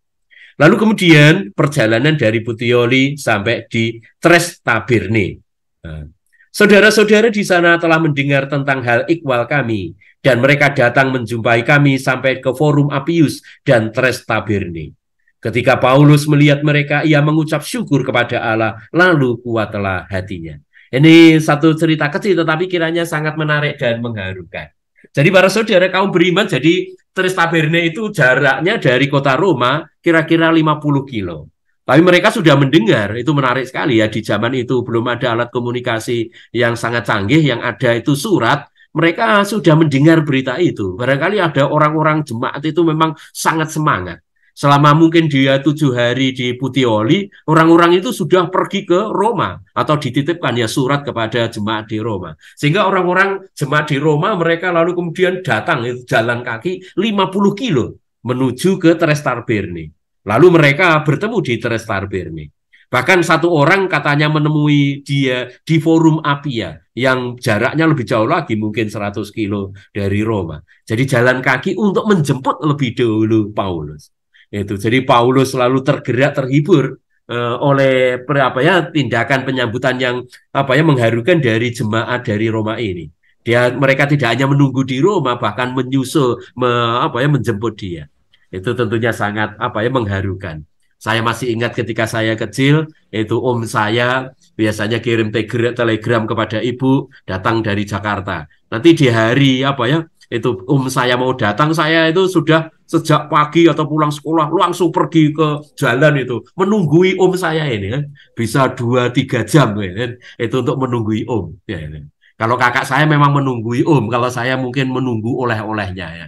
Lalu kemudian perjalanan dari Putioli sampai di Tres Tabirne. Eh, saudara-saudara di sana telah mendengar tentang hal ikwal kami dan mereka datang menjumpai kami sampai ke forum Apius dan Tres Tabirne. Ketika Paulus melihat mereka, ia mengucap syukur kepada Allah, lalu kuatlah hatinya. Ini satu cerita kecil tetapi kiranya sangat menarik dan mengharukan. Jadi para saudara kaum beriman, jadi Tristaberne itu jaraknya dari kota Roma kira-kira 50 kilo. Tapi mereka sudah mendengar, itu menarik sekali ya di zaman itu belum ada alat komunikasi yang sangat canggih, yang ada itu surat, mereka sudah mendengar berita itu. Barangkali ada orang-orang jemaat itu memang sangat semangat selama mungkin dia tujuh hari di Putioli, orang-orang itu sudah pergi ke Roma atau dititipkan ya surat kepada jemaat di Roma. Sehingga orang-orang jemaat di Roma mereka lalu kemudian datang itu jalan kaki 50 kilo menuju ke Trestarbirni. Lalu mereka bertemu di Trestarbirni. Bahkan satu orang katanya menemui dia di forum Apia yang jaraknya lebih jauh lagi mungkin 100 kilo dari Roma. Jadi jalan kaki untuk menjemput lebih dulu Paulus itu jadi Paulus selalu tergerak terhibur uh, oleh per, apa ya tindakan penyambutan yang apa ya mengharukan dari jemaat dari Roma ini. Dia mereka tidak hanya menunggu di Roma bahkan menyusul me, apa ya menjemput dia. Itu tentunya sangat apa ya mengharukan. Saya masih ingat ketika saya kecil itu om saya biasanya kirim telegram kepada ibu datang dari Jakarta. Nanti di hari apa ya itu um saya mau datang saya itu sudah sejak pagi atau pulang sekolah langsung pergi ke jalan itu menunggui om um saya ini kan bisa dua tiga jam ini, ya kan, itu untuk menunggui om um, ya, ini kan. kalau kakak saya memang menunggui om um, kalau saya mungkin menunggu oleh-olehnya ya.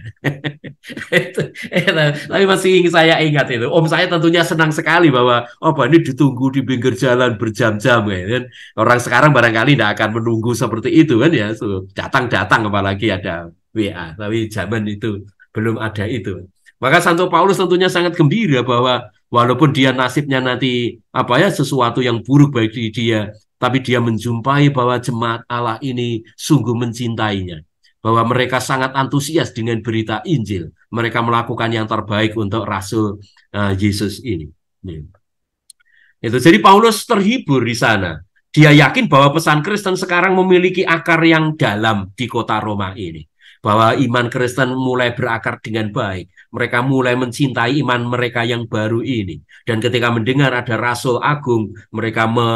(laughs) itu, itu, tapi masih ingin saya ingat itu om saya tentunya senang sekali bahwa oh pak ini ditunggu di pinggir jalan berjam-jam ya, kan? orang sekarang barangkali tidak akan menunggu seperti itu kan ya datang-datang apalagi ada WA, tapi zaman itu belum ada itu. Maka Santo Paulus tentunya sangat gembira bahwa walaupun dia nasibnya nanti apa ya sesuatu yang buruk bagi dia, tapi dia menjumpai bahwa jemaat Allah ini sungguh mencintainya bahwa mereka sangat antusias dengan berita Injil. Mereka melakukan yang terbaik untuk Rasul uh, Yesus ini. Ya. Itu jadi Paulus terhibur di sana. Dia yakin bahwa pesan Kristen sekarang memiliki akar yang dalam di kota Roma ini bahwa iman Kristen mulai berakar dengan baik. Mereka mulai mencintai iman mereka yang baru ini. Dan ketika mendengar ada Rasul Agung, mereka me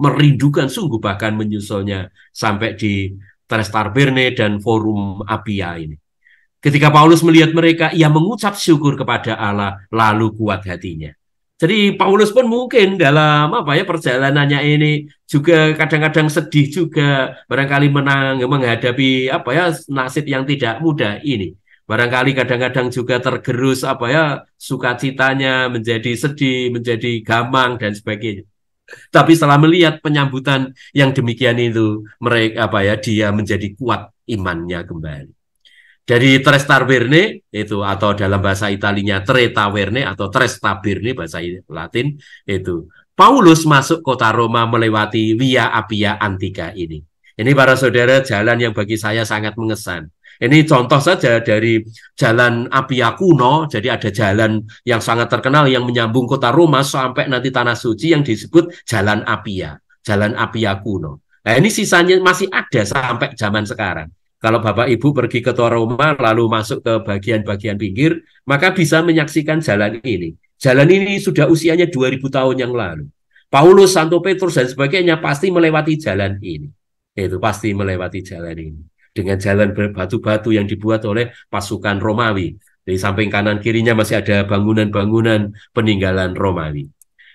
merindukan sungguh bahkan menyusulnya sampai di Trestar Berne dan Forum Apia ini. Ketika Paulus melihat mereka, ia mengucap syukur kepada Allah, lalu kuat hatinya. Jadi Paulus pun mungkin dalam apa ya perjalanannya ini juga kadang-kadang sedih juga barangkali menang menghadapi apa ya nasib yang tidak mudah ini. Barangkali kadang-kadang juga tergerus apa ya sukacitanya menjadi sedih, menjadi gamang dan sebagainya. Tapi setelah melihat penyambutan yang demikian itu mereka apa ya dia menjadi kuat imannya kembali. Dari tres Taverne itu atau dalam bahasa Italinya Tre Taverne atau Tres Taverne bahasa Latin itu. Paulus masuk kota Roma melewati Via Appia Antica ini. Ini para saudara jalan yang bagi saya sangat mengesan. Ini contoh saja dari jalan Appia kuno, jadi ada jalan yang sangat terkenal yang menyambung kota Roma sampai nanti tanah suci yang disebut Jalan Appia, Jalan Appia kuno. Nah ini sisanya masih ada sampai zaman sekarang. Kalau Bapak Ibu pergi ke Toroma lalu masuk ke bagian-bagian pinggir, maka bisa menyaksikan jalan ini. Jalan ini sudah usianya 2000 tahun yang lalu. Paulus, Santo Petrus dan sebagainya pasti melewati jalan ini. Itu pasti melewati jalan ini dengan jalan berbatu-batu yang dibuat oleh pasukan Romawi. Di samping kanan kirinya masih ada bangunan-bangunan peninggalan Romawi.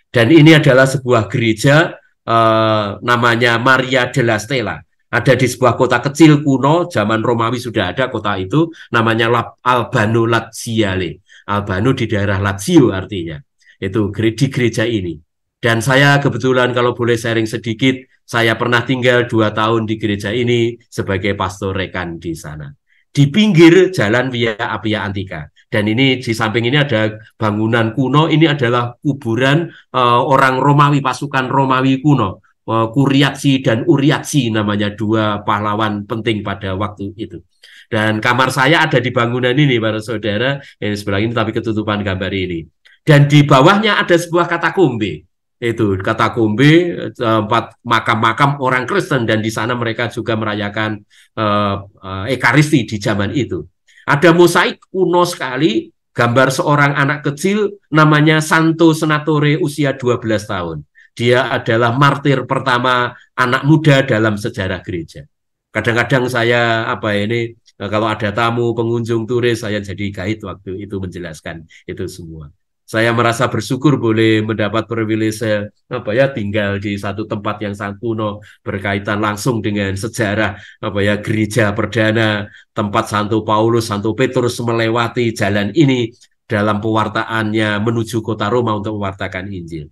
Dan ini adalah sebuah gereja eh, namanya Maria della Stella ada di sebuah kota kecil kuno, zaman Romawi sudah ada kota itu, namanya Albano Laziale. Albano di daerah Lazio artinya. Itu di gereja ini. Dan saya kebetulan kalau boleh sharing sedikit, saya pernah tinggal dua tahun di gereja ini sebagai pastor rekan di sana. Di pinggir jalan Via Apia Antika. Dan ini di samping ini ada bangunan kuno, ini adalah kuburan uh, orang Romawi, pasukan Romawi kuno Eh, kuriaksi dan Uriaksi namanya dua pahlawan penting pada waktu itu. Dan kamar saya ada di bangunan ini para saudara yang sebelah ini tapi ketutupan gambar ini. Dan di bawahnya ada sebuah katakombe. Itu katakombe eh, tempat makam-makam orang Kristen dan di sana mereka juga merayakan uh, ekaristi di zaman itu. Ada mosaik kuno sekali gambar seorang anak kecil namanya Santo Senatore usia 12 tahun dia adalah martir pertama anak muda dalam sejarah gereja. Kadang-kadang saya apa ini eh, kalau ada tamu pengunjung turis saya jadi kait waktu itu menjelaskan itu semua. Saya merasa bersyukur boleh mendapat privilege apa ya tinggal di satu tempat yang sangat kuno berkaitan langsung dengan sejarah apa ya gereja perdana tempat Santo Paulus, Santo Petrus melewati jalan ini dalam pewartaannya menuju kota Roma untuk mewartakan Injil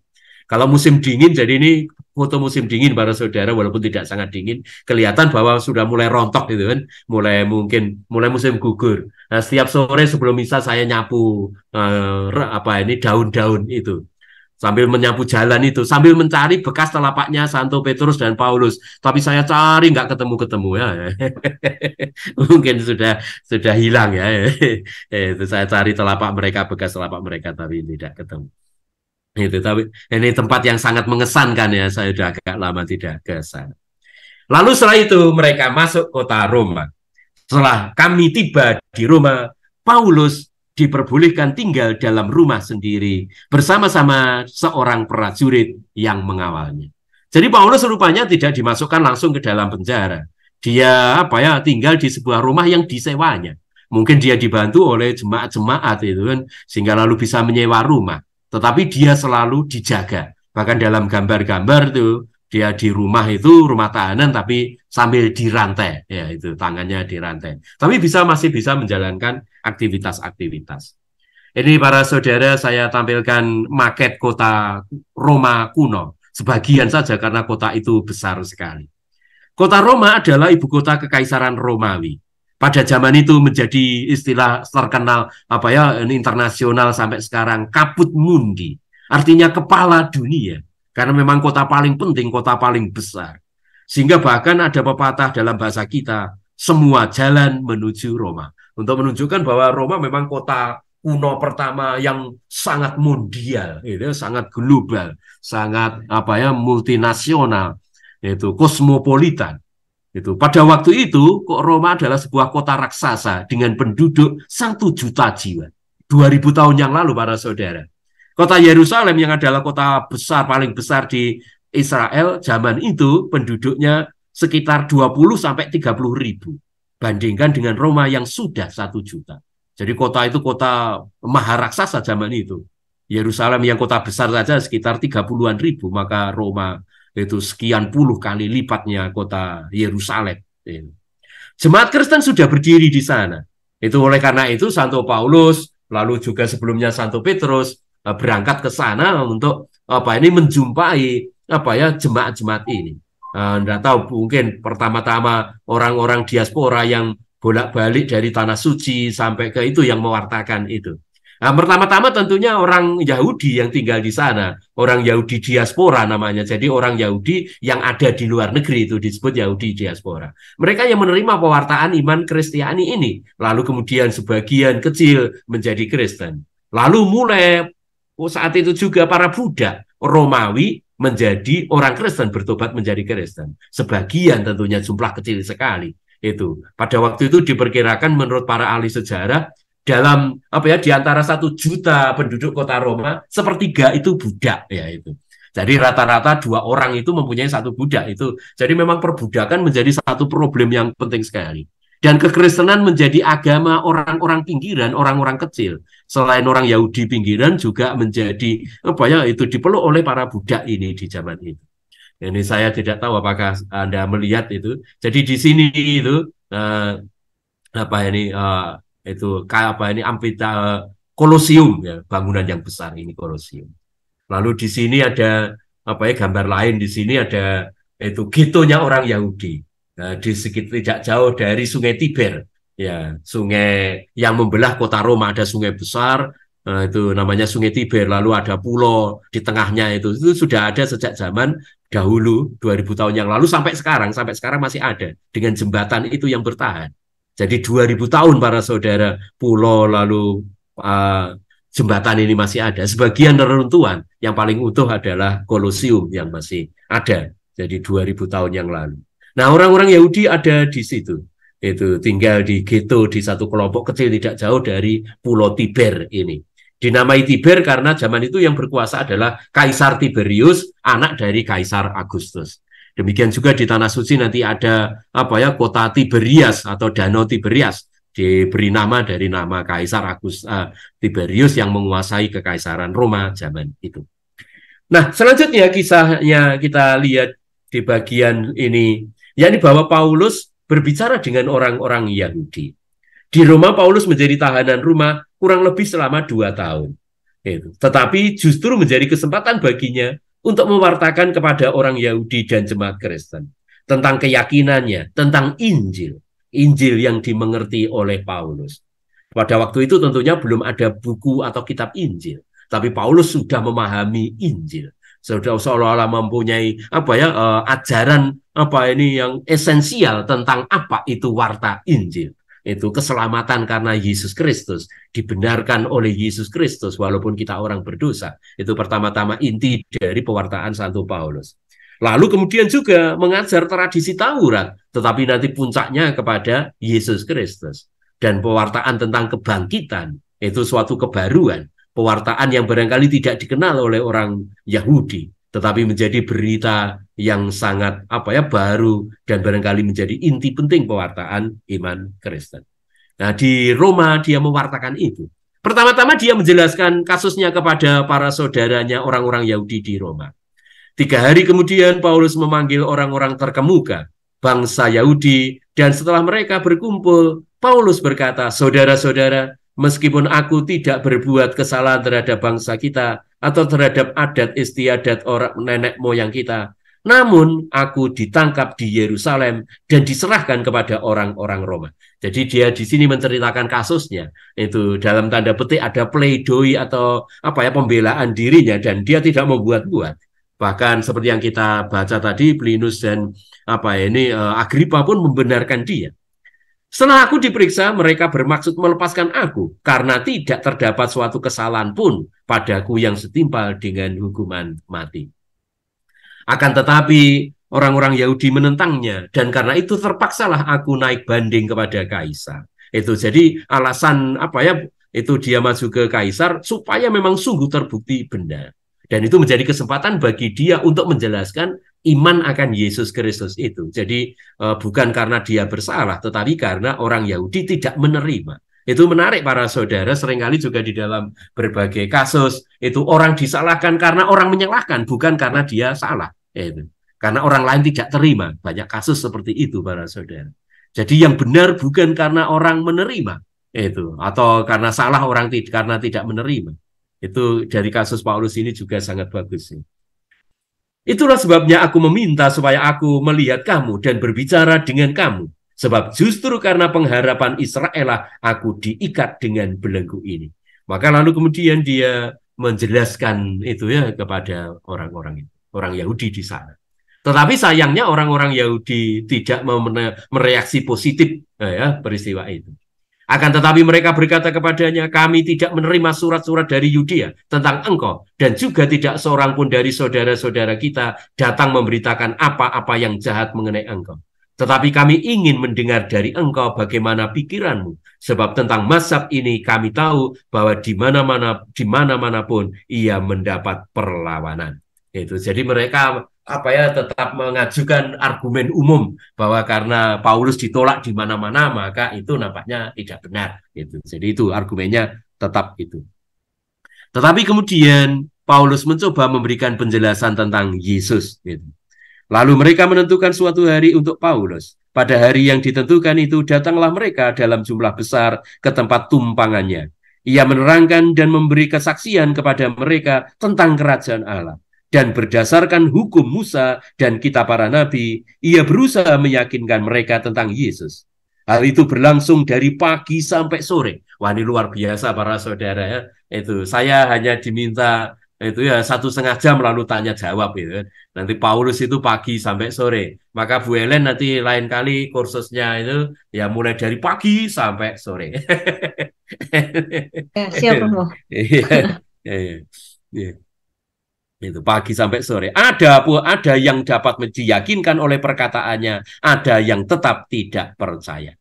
kalau musim dingin, jadi ini foto musim dingin para saudara, walaupun tidak sangat dingin, kelihatan bahwa sudah mulai rontok gitu kan, mulai mungkin mulai musim gugur. Nah, setiap sore sebelum misa saya nyapu uh, apa ini daun-daun itu sambil menyapu jalan itu sambil mencari bekas telapaknya Santo Petrus dan Paulus tapi saya cari nggak ketemu ketemu ya (laughs) mungkin sudah sudah hilang ya (laughs) eh, itu saya cari telapak mereka bekas telapak mereka tapi tidak ketemu itu tapi ini tempat yang sangat mengesankan ya saya sudah agak lama tidak ke sana lalu setelah itu mereka masuk kota Roma setelah kami tiba di Roma Paulus diperbolehkan tinggal dalam rumah sendiri bersama-sama seorang prajurit yang mengawalnya jadi Paulus rupanya tidak dimasukkan langsung ke dalam penjara dia apa ya tinggal di sebuah rumah yang disewanya mungkin dia dibantu oleh jemaat-jemaat itu kan sehingga lalu bisa menyewa rumah tetapi dia selalu dijaga. Bahkan dalam gambar-gambar itu dia di rumah itu rumah tahanan tapi sambil dirantai ya itu tangannya dirantai tapi bisa masih bisa menjalankan aktivitas-aktivitas ini para saudara saya tampilkan maket kota Roma kuno sebagian saja karena kota itu besar sekali kota Roma adalah ibu kota kekaisaran Romawi pada zaman itu menjadi istilah terkenal apa ya internasional sampai sekarang kaput mundi artinya kepala dunia karena memang kota paling penting kota paling besar sehingga bahkan ada pepatah dalam bahasa kita semua jalan menuju Roma untuk menunjukkan bahwa Roma memang kota kuno pertama yang sangat mondial, itu sangat global, sangat apa ya multinasional, itu kosmopolitan. Itu pada waktu itu kok Roma adalah sebuah kota raksasa dengan penduduk satu juta jiwa. 2000 tahun yang lalu para saudara. Kota Yerusalem yang adalah kota besar paling besar di Israel zaman itu penduduknya sekitar 20 sampai 30 ribu bandingkan dengan Roma yang sudah satu juta. Jadi kota itu kota maharaksasa zaman itu. Yerusalem yang kota besar saja sekitar 30-an ribu, maka Roma itu sekian puluh kali lipatnya kota Yerusalem. Iya. Jemaat Kristen sudah berdiri di sana. Itu oleh karena itu Santo Paulus lalu juga sebelumnya Santo Petrus eh, berangkat ke sana untuk apa ini menjumpai apa ya jemaat-jemaat ini. Eh, Anda tahu mungkin pertama-tama orang-orang diaspora yang bolak-balik dari tanah suci sampai ke itu yang mewartakan itu. Nah, pertama-tama tentunya orang Yahudi yang tinggal di sana, orang Yahudi diaspora namanya. Jadi orang Yahudi yang ada di luar negeri itu disebut Yahudi diaspora. Mereka yang menerima pewartaan iman Kristiani ini, lalu kemudian sebagian kecil menjadi Kristen. Lalu mulai saat itu juga para Buddha Romawi menjadi orang Kristen bertobat menjadi Kristen. Sebagian tentunya jumlah kecil sekali itu. Pada waktu itu diperkirakan menurut para ahli sejarah dalam apa ya di antara satu juta penduduk kota Roma sepertiga itu budak ya itu. Jadi rata-rata dua orang itu mempunyai satu budak itu. Jadi memang perbudakan menjadi satu problem yang penting sekali. Dan kekristenan menjadi agama orang-orang pinggiran, orang-orang kecil. Selain orang Yahudi pinggiran juga menjadi apa ya itu dipeluk oleh para budak ini di zaman itu. Ini saya tidak tahu apakah Anda melihat itu. Jadi di sini itu uh, apa ini uh, itu kayak apa ini amfita kolosium ya bangunan yang besar ini kolosium. Lalu di sini ada apa ya gambar lain di sini ada itu gitunya orang Yahudi nah, di sekitar tidak jauh dari Sungai Tiber ya sungai yang membelah kota Roma ada sungai besar nah, itu namanya Sungai Tiber lalu ada pulau di tengahnya itu itu sudah ada sejak zaman dahulu 2000 tahun yang lalu sampai sekarang sampai sekarang masih ada dengan jembatan itu yang bertahan jadi 2000 tahun para saudara pulau lalu uh, jembatan ini masih ada. Sebagian reruntuhan yang paling utuh adalah Kolosium yang masih ada. Jadi 2000 tahun yang lalu. Nah, orang-orang Yahudi ada di situ. Itu tinggal di ghetto di satu kelompok kecil tidak jauh dari Pulau Tiber ini. Dinamai Tiber karena zaman itu yang berkuasa adalah Kaisar Tiberius, anak dari Kaisar Agustus. Demikian juga di Tanah Suci nanti ada apa ya kota Tiberias atau Danau Tiberias diberi nama dari nama Kaisar Agus uh, Tiberius yang menguasai kekaisaran Roma zaman itu. Nah, selanjutnya kisahnya kita lihat di bagian ini, yakni bahwa Paulus berbicara dengan orang-orang Yahudi. Di Roma, Paulus menjadi tahanan rumah kurang lebih selama dua tahun. Gitu. Tetapi justru menjadi kesempatan baginya untuk mewartakan kepada orang Yahudi dan jemaat Kristen tentang keyakinannya, tentang Injil, Injil yang dimengerti oleh Paulus. Pada waktu itu tentunya belum ada buku atau kitab Injil, tapi Paulus sudah memahami Injil. Sudah seolah-olah mempunyai apa ya uh, ajaran apa ini yang esensial tentang apa itu warta Injil itu keselamatan karena Yesus Kristus, dibenarkan oleh Yesus Kristus walaupun kita orang berdosa. Itu pertama-tama inti dari pewartaan Santo Paulus. Lalu kemudian juga mengajar tradisi Taurat, tetapi nanti puncaknya kepada Yesus Kristus dan pewartaan tentang kebangkitan itu suatu kebaruan, pewartaan yang barangkali tidak dikenal oleh orang Yahudi, tetapi menjadi berita yang sangat apa ya baru dan barangkali menjadi inti penting pewartaan iman Kristen. Nah, di Roma dia mewartakan itu. Pertama-tama dia menjelaskan kasusnya kepada para saudaranya orang-orang Yahudi di Roma. Tiga hari kemudian Paulus memanggil orang-orang terkemuka, bangsa Yahudi, dan setelah mereka berkumpul, Paulus berkata, Saudara-saudara, meskipun aku tidak berbuat kesalahan terhadap bangsa kita, atau terhadap adat istiadat orang nenek moyang kita. Namun aku ditangkap di Yerusalem dan diserahkan kepada orang-orang Roma. Jadi dia di sini menceritakan kasusnya. Itu dalam tanda petik ada pledoi atau apa ya pembelaan dirinya dan dia tidak membuat-buat. Bahkan seperti yang kita baca tadi Plinus dan apa ya, ini eh, Agripa pun membenarkan dia. Setelah aku diperiksa, mereka bermaksud melepaskan aku karena tidak terdapat suatu kesalahan pun padaku yang setimpal dengan hukuman mati. Akan tetapi orang-orang Yahudi menentangnya dan karena itu terpaksalah aku naik banding kepada kaisar. Itu jadi alasan apa ya itu dia masuk ke kaisar supaya memang sungguh terbukti benar. Dan itu menjadi kesempatan bagi dia untuk menjelaskan iman akan Yesus Kristus itu. Jadi eh, bukan karena dia bersalah tetapi karena orang Yahudi tidak menerima. Itu menarik para saudara, seringkali juga di dalam berbagai kasus itu orang disalahkan karena orang menyalahkan, bukan karena dia salah. Ya itu. Karena orang lain tidak terima. Banyak kasus seperti itu para saudara. Jadi yang benar bukan karena orang menerima ya itu atau karena salah orang tidak karena tidak menerima. Itu dari kasus Paulus ini juga sangat bagus. sih. Itulah sebabnya aku meminta supaya aku melihat kamu dan berbicara dengan kamu Sebab justru karena pengharapan Israel lah aku diikat dengan belenggu ini. Maka lalu kemudian dia menjelaskan itu ya kepada orang-orang itu, orang Yahudi di sana. Tetapi sayangnya orang-orang Yahudi tidak mereaksi positif eh, ya peristiwa itu. Akan tetapi mereka berkata kepadanya, kami tidak menerima surat-surat dari Yudea tentang engkau, dan juga tidak seorang pun dari saudara-saudara kita datang memberitakan apa-apa yang jahat mengenai engkau. Tetapi kami ingin mendengar dari engkau bagaimana pikiranmu. Sebab tentang mazhab ini kami tahu bahwa di mana-mana di mana-mana pun ia mendapat perlawanan. Itu. Jadi mereka apa ya tetap mengajukan argumen umum bahwa karena Paulus ditolak di mana-mana maka itu nampaknya tidak benar itu jadi itu argumennya tetap itu tetapi kemudian Paulus mencoba memberikan penjelasan tentang Yesus gitu. Lalu mereka menentukan suatu hari untuk Paulus. Pada hari yang ditentukan itu datanglah mereka dalam jumlah besar ke tempat tumpangannya. Ia menerangkan dan memberi kesaksian kepada mereka tentang kerajaan Allah. Dan berdasarkan hukum Musa dan kitab para nabi, ia berusaha meyakinkan mereka tentang Yesus. Hal itu berlangsung dari pagi sampai sore. Wah ini luar biasa para saudara ya. Itu saya hanya diminta itu ya satu setengah jam lalu tanya jawab itu kan. nanti Paulus itu pagi sampai sore maka Bu Helen nanti lain kali kursusnya itu ya mulai dari pagi sampai sore ya, siap (laughs) iya, iya, iya, itu pagi sampai sore. Ada ada yang dapat meyakinkan oleh perkataannya, ada yang tetap tidak percaya.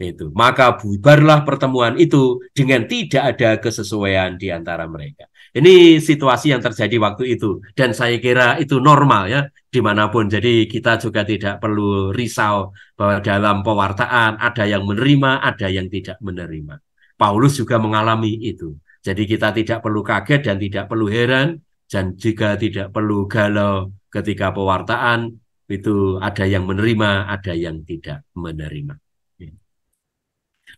Itu. Maka bubarlah pertemuan itu dengan tidak ada kesesuaian di antara mereka. Ini situasi yang terjadi waktu itu dan saya kira itu normal ya dimanapun. Jadi kita juga tidak perlu risau bahwa dalam pewartaan ada yang menerima, ada yang tidak menerima. Paulus juga mengalami itu. Jadi kita tidak perlu kaget dan tidak perlu heran dan juga tidak perlu galau ketika pewartaan itu ada yang menerima, ada yang tidak menerima. Ya.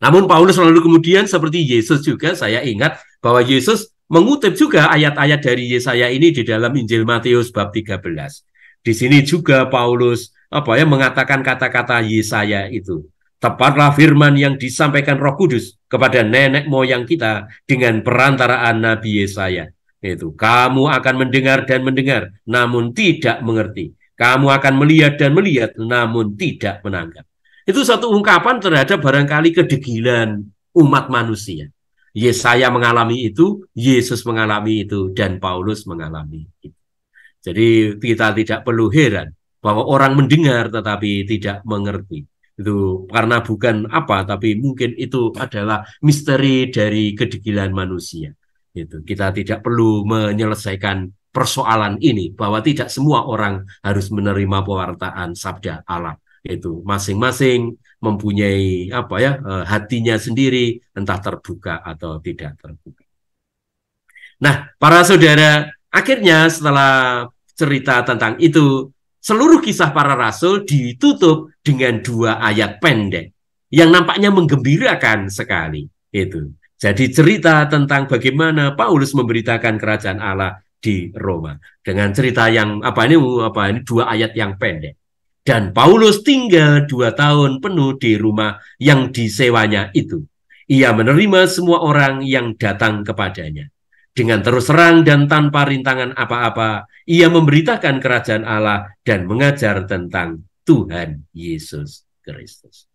Namun Paulus lalu kemudian seperti Yesus juga saya ingat bahwa Yesus mengutip juga ayat-ayat dari Yesaya ini di dalam Injil Matius bab 13. Di sini juga Paulus apa ya mengatakan kata-kata Yesaya itu. Tepatlah firman yang disampaikan Roh Kudus kepada nenek moyang kita dengan perantaraan Nabi Yesaya. Itu, kamu akan mendengar dan mendengar namun tidak mengerti. Kamu akan melihat dan melihat namun tidak menangkap. Itu satu ungkapan terhadap barangkali kedegilan umat manusia. Yesaya mengalami itu, Yesus mengalami itu, dan Paulus mengalami itu. Jadi kita tidak perlu heran bahwa orang mendengar tetapi tidak mengerti. Itu karena bukan apa, tapi mungkin itu adalah misteri dari kedegilan manusia. Itu kita tidak perlu menyelesaikan persoalan ini bahwa tidak semua orang harus menerima pewartaan sabda Allah itu masing-masing mempunyai apa ya eh, hatinya sendiri entah terbuka atau tidak terbuka. Nah, para saudara, akhirnya setelah cerita tentang itu, seluruh kisah para rasul ditutup dengan dua ayat pendek yang nampaknya menggembirakan sekali itu. Jadi cerita tentang bagaimana Paulus memberitakan kerajaan Allah di Roma dengan cerita yang apa ini apa ini dua ayat yang pendek. Dan Paulus tinggal dua tahun penuh di rumah yang disewanya itu. Ia menerima semua orang yang datang kepadanya. Dengan terus terang dan tanpa rintangan apa-apa, ia memberitakan kerajaan Allah dan mengajar tentang Tuhan Yesus Kristus.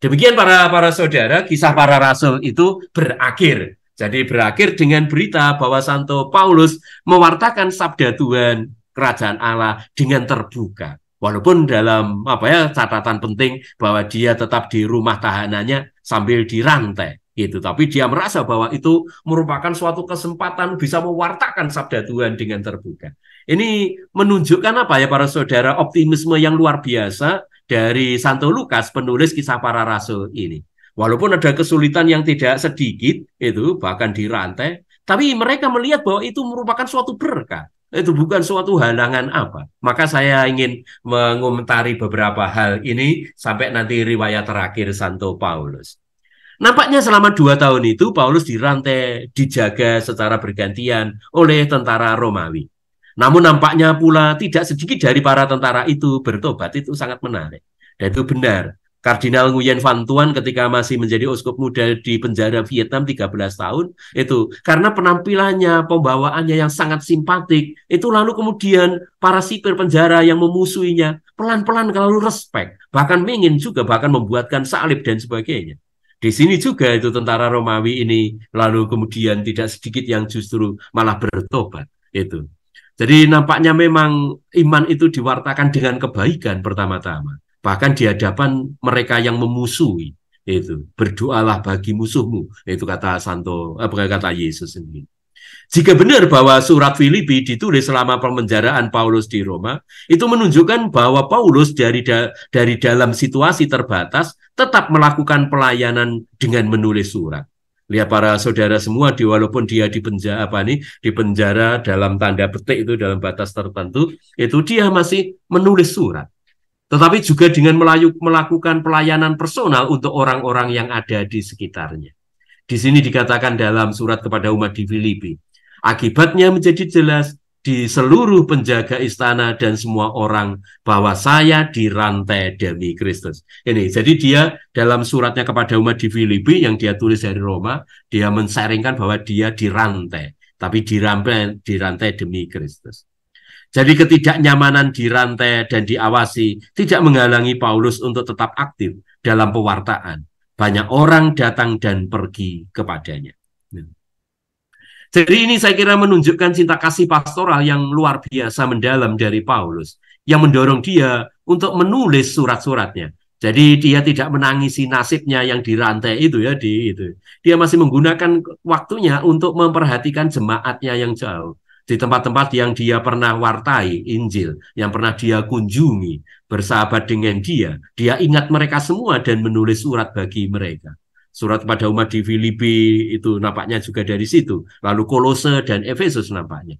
Demikian para para saudara, kisah para rasul itu berakhir. Jadi berakhir dengan berita bahwa Santo Paulus mewartakan sabda Tuhan kerajaan Allah dengan terbuka. Walaupun dalam apa ya catatan penting bahwa dia tetap di rumah tahanannya sambil dirantai gitu. Tapi dia merasa bahwa itu merupakan suatu kesempatan bisa mewartakan sabda Tuhan dengan terbuka. Ini menunjukkan apa ya para saudara optimisme yang luar biasa dari Santo Lukas penulis kisah para rasul ini. Walaupun ada kesulitan yang tidak sedikit itu bahkan dirantai, tapi mereka melihat bahwa itu merupakan suatu berkat itu bukan suatu halangan apa. Maka saya ingin mengomentari beberapa hal ini sampai nanti riwayat terakhir Santo Paulus. Nampaknya selama dua tahun itu Paulus dirantai, dijaga secara bergantian oleh tentara Romawi. Namun nampaknya pula tidak sedikit dari para tentara itu bertobat itu sangat menarik. Dan itu benar. Kardinal Nguyen Van Tuan ketika masih menjadi uskup muda di penjara Vietnam 13 tahun itu karena penampilannya, pembawaannya yang sangat simpatik, itu lalu kemudian para sipir penjara yang memusuhinya pelan-pelan kalau respect, bahkan ingin juga bahkan membuatkan salib dan sebagainya. Di sini juga itu tentara Romawi ini lalu kemudian tidak sedikit yang justru malah bertobat itu. Jadi nampaknya memang iman itu diwartakan dengan kebaikan pertama-tama bahkan di hadapan mereka yang memusuhi itu berdoalah bagi musuhmu itu kata Santo eh, apa kata Yesus sendiri jika benar bahwa surat Filipi ditulis selama pemenjaraan Paulus di Roma, itu menunjukkan bahwa Paulus dari da dari dalam situasi terbatas tetap melakukan pelayanan dengan menulis surat. Lihat para saudara semua, di walaupun dia di penjara apa nih, di penjara dalam tanda petik itu dalam batas tertentu, itu dia masih menulis surat tetapi juga dengan melayu, melakukan pelayanan personal untuk orang-orang yang ada di sekitarnya. Di sini dikatakan dalam surat kepada umat di Filipi, akibatnya menjadi jelas di seluruh penjaga istana dan semua orang bahwa saya dirantai demi Kristus. Ini jadi dia dalam suratnya kepada umat di Filipi yang dia tulis dari Roma, dia mensaringkan bahwa dia dirantai, tapi dirantai dirantai demi Kristus. Jadi ketidaknyamanan di rantai dan diawasi tidak menghalangi Paulus untuk tetap aktif dalam pewartaan. Banyak orang datang dan pergi kepadanya. Hmm. Jadi ini saya kira menunjukkan cinta kasih pastoral yang luar biasa mendalam dari Paulus. Yang mendorong dia untuk menulis surat-suratnya. Jadi dia tidak menangisi nasibnya yang di rantai itu ya di itu. Dia masih menggunakan waktunya untuk memperhatikan jemaatnya yang jauh di tempat-tempat yang dia pernah wartai Injil, yang pernah dia kunjungi, bersahabat dengan dia, dia ingat mereka semua dan menulis surat bagi mereka. Surat pada umat di Filipi itu nampaknya juga dari situ, lalu Kolose dan Efesus nampaknya.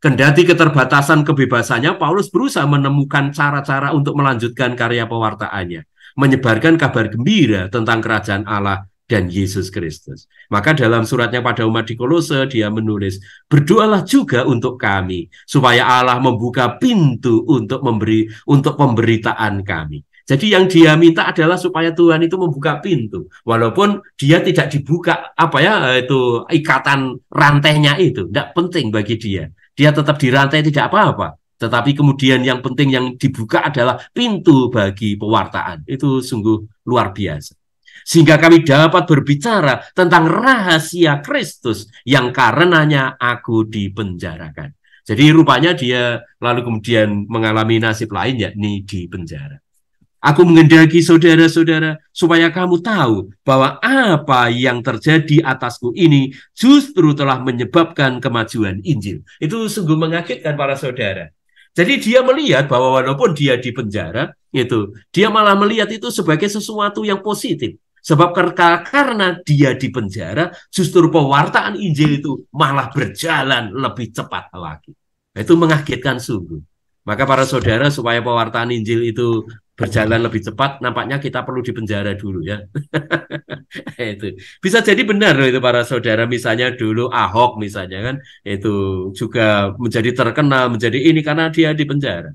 Kendati keterbatasan kebebasannya, Paulus berusaha menemukan cara-cara untuk melanjutkan karya pewartaannya, menyebarkan kabar gembira tentang kerajaan Allah dan Yesus Kristus. Maka dalam suratnya pada umat di Kolose dia menulis, "Berdoalah juga untuk kami supaya Allah membuka pintu untuk memberi untuk pemberitaan kami." Jadi yang dia minta adalah supaya Tuhan itu membuka pintu, walaupun dia tidak dibuka apa ya itu ikatan rantainya itu, tidak penting bagi dia. Dia tetap dirantai tidak apa-apa, tetapi kemudian yang penting yang dibuka adalah pintu bagi pewartaan. Itu sungguh luar biasa sehingga kami dapat berbicara tentang rahasia Kristus yang karenanya aku dipenjarakan. Jadi rupanya dia lalu kemudian mengalami nasib lain yakni di penjara. Aku mengendaki saudara-saudara supaya kamu tahu bahwa apa yang terjadi atasku ini justru telah menyebabkan kemajuan Injil. Itu sungguh mengagetkan para saudara. Jadi dia melihat bahwa walaupun dia di penjara, itu dia malah melihat itu sebagai sesuatu yang positif. Sebab karena dia di penjara, justru pewartaan Injil itu malah berjalan lebih cepat lagi. Nah, itu mengagetkan sungguh. Maka para saudara, supaya pewartaan Injil itu berjalan lebih cepat, nampaknya kita perlu di penjara dulu ya. (laughs) itu bisa jadi benar loh itu para saudara. Misalnya dulu Ahok misalnya kan, itu juga menjadi terkenal, menjadi ini karena dia di penjara.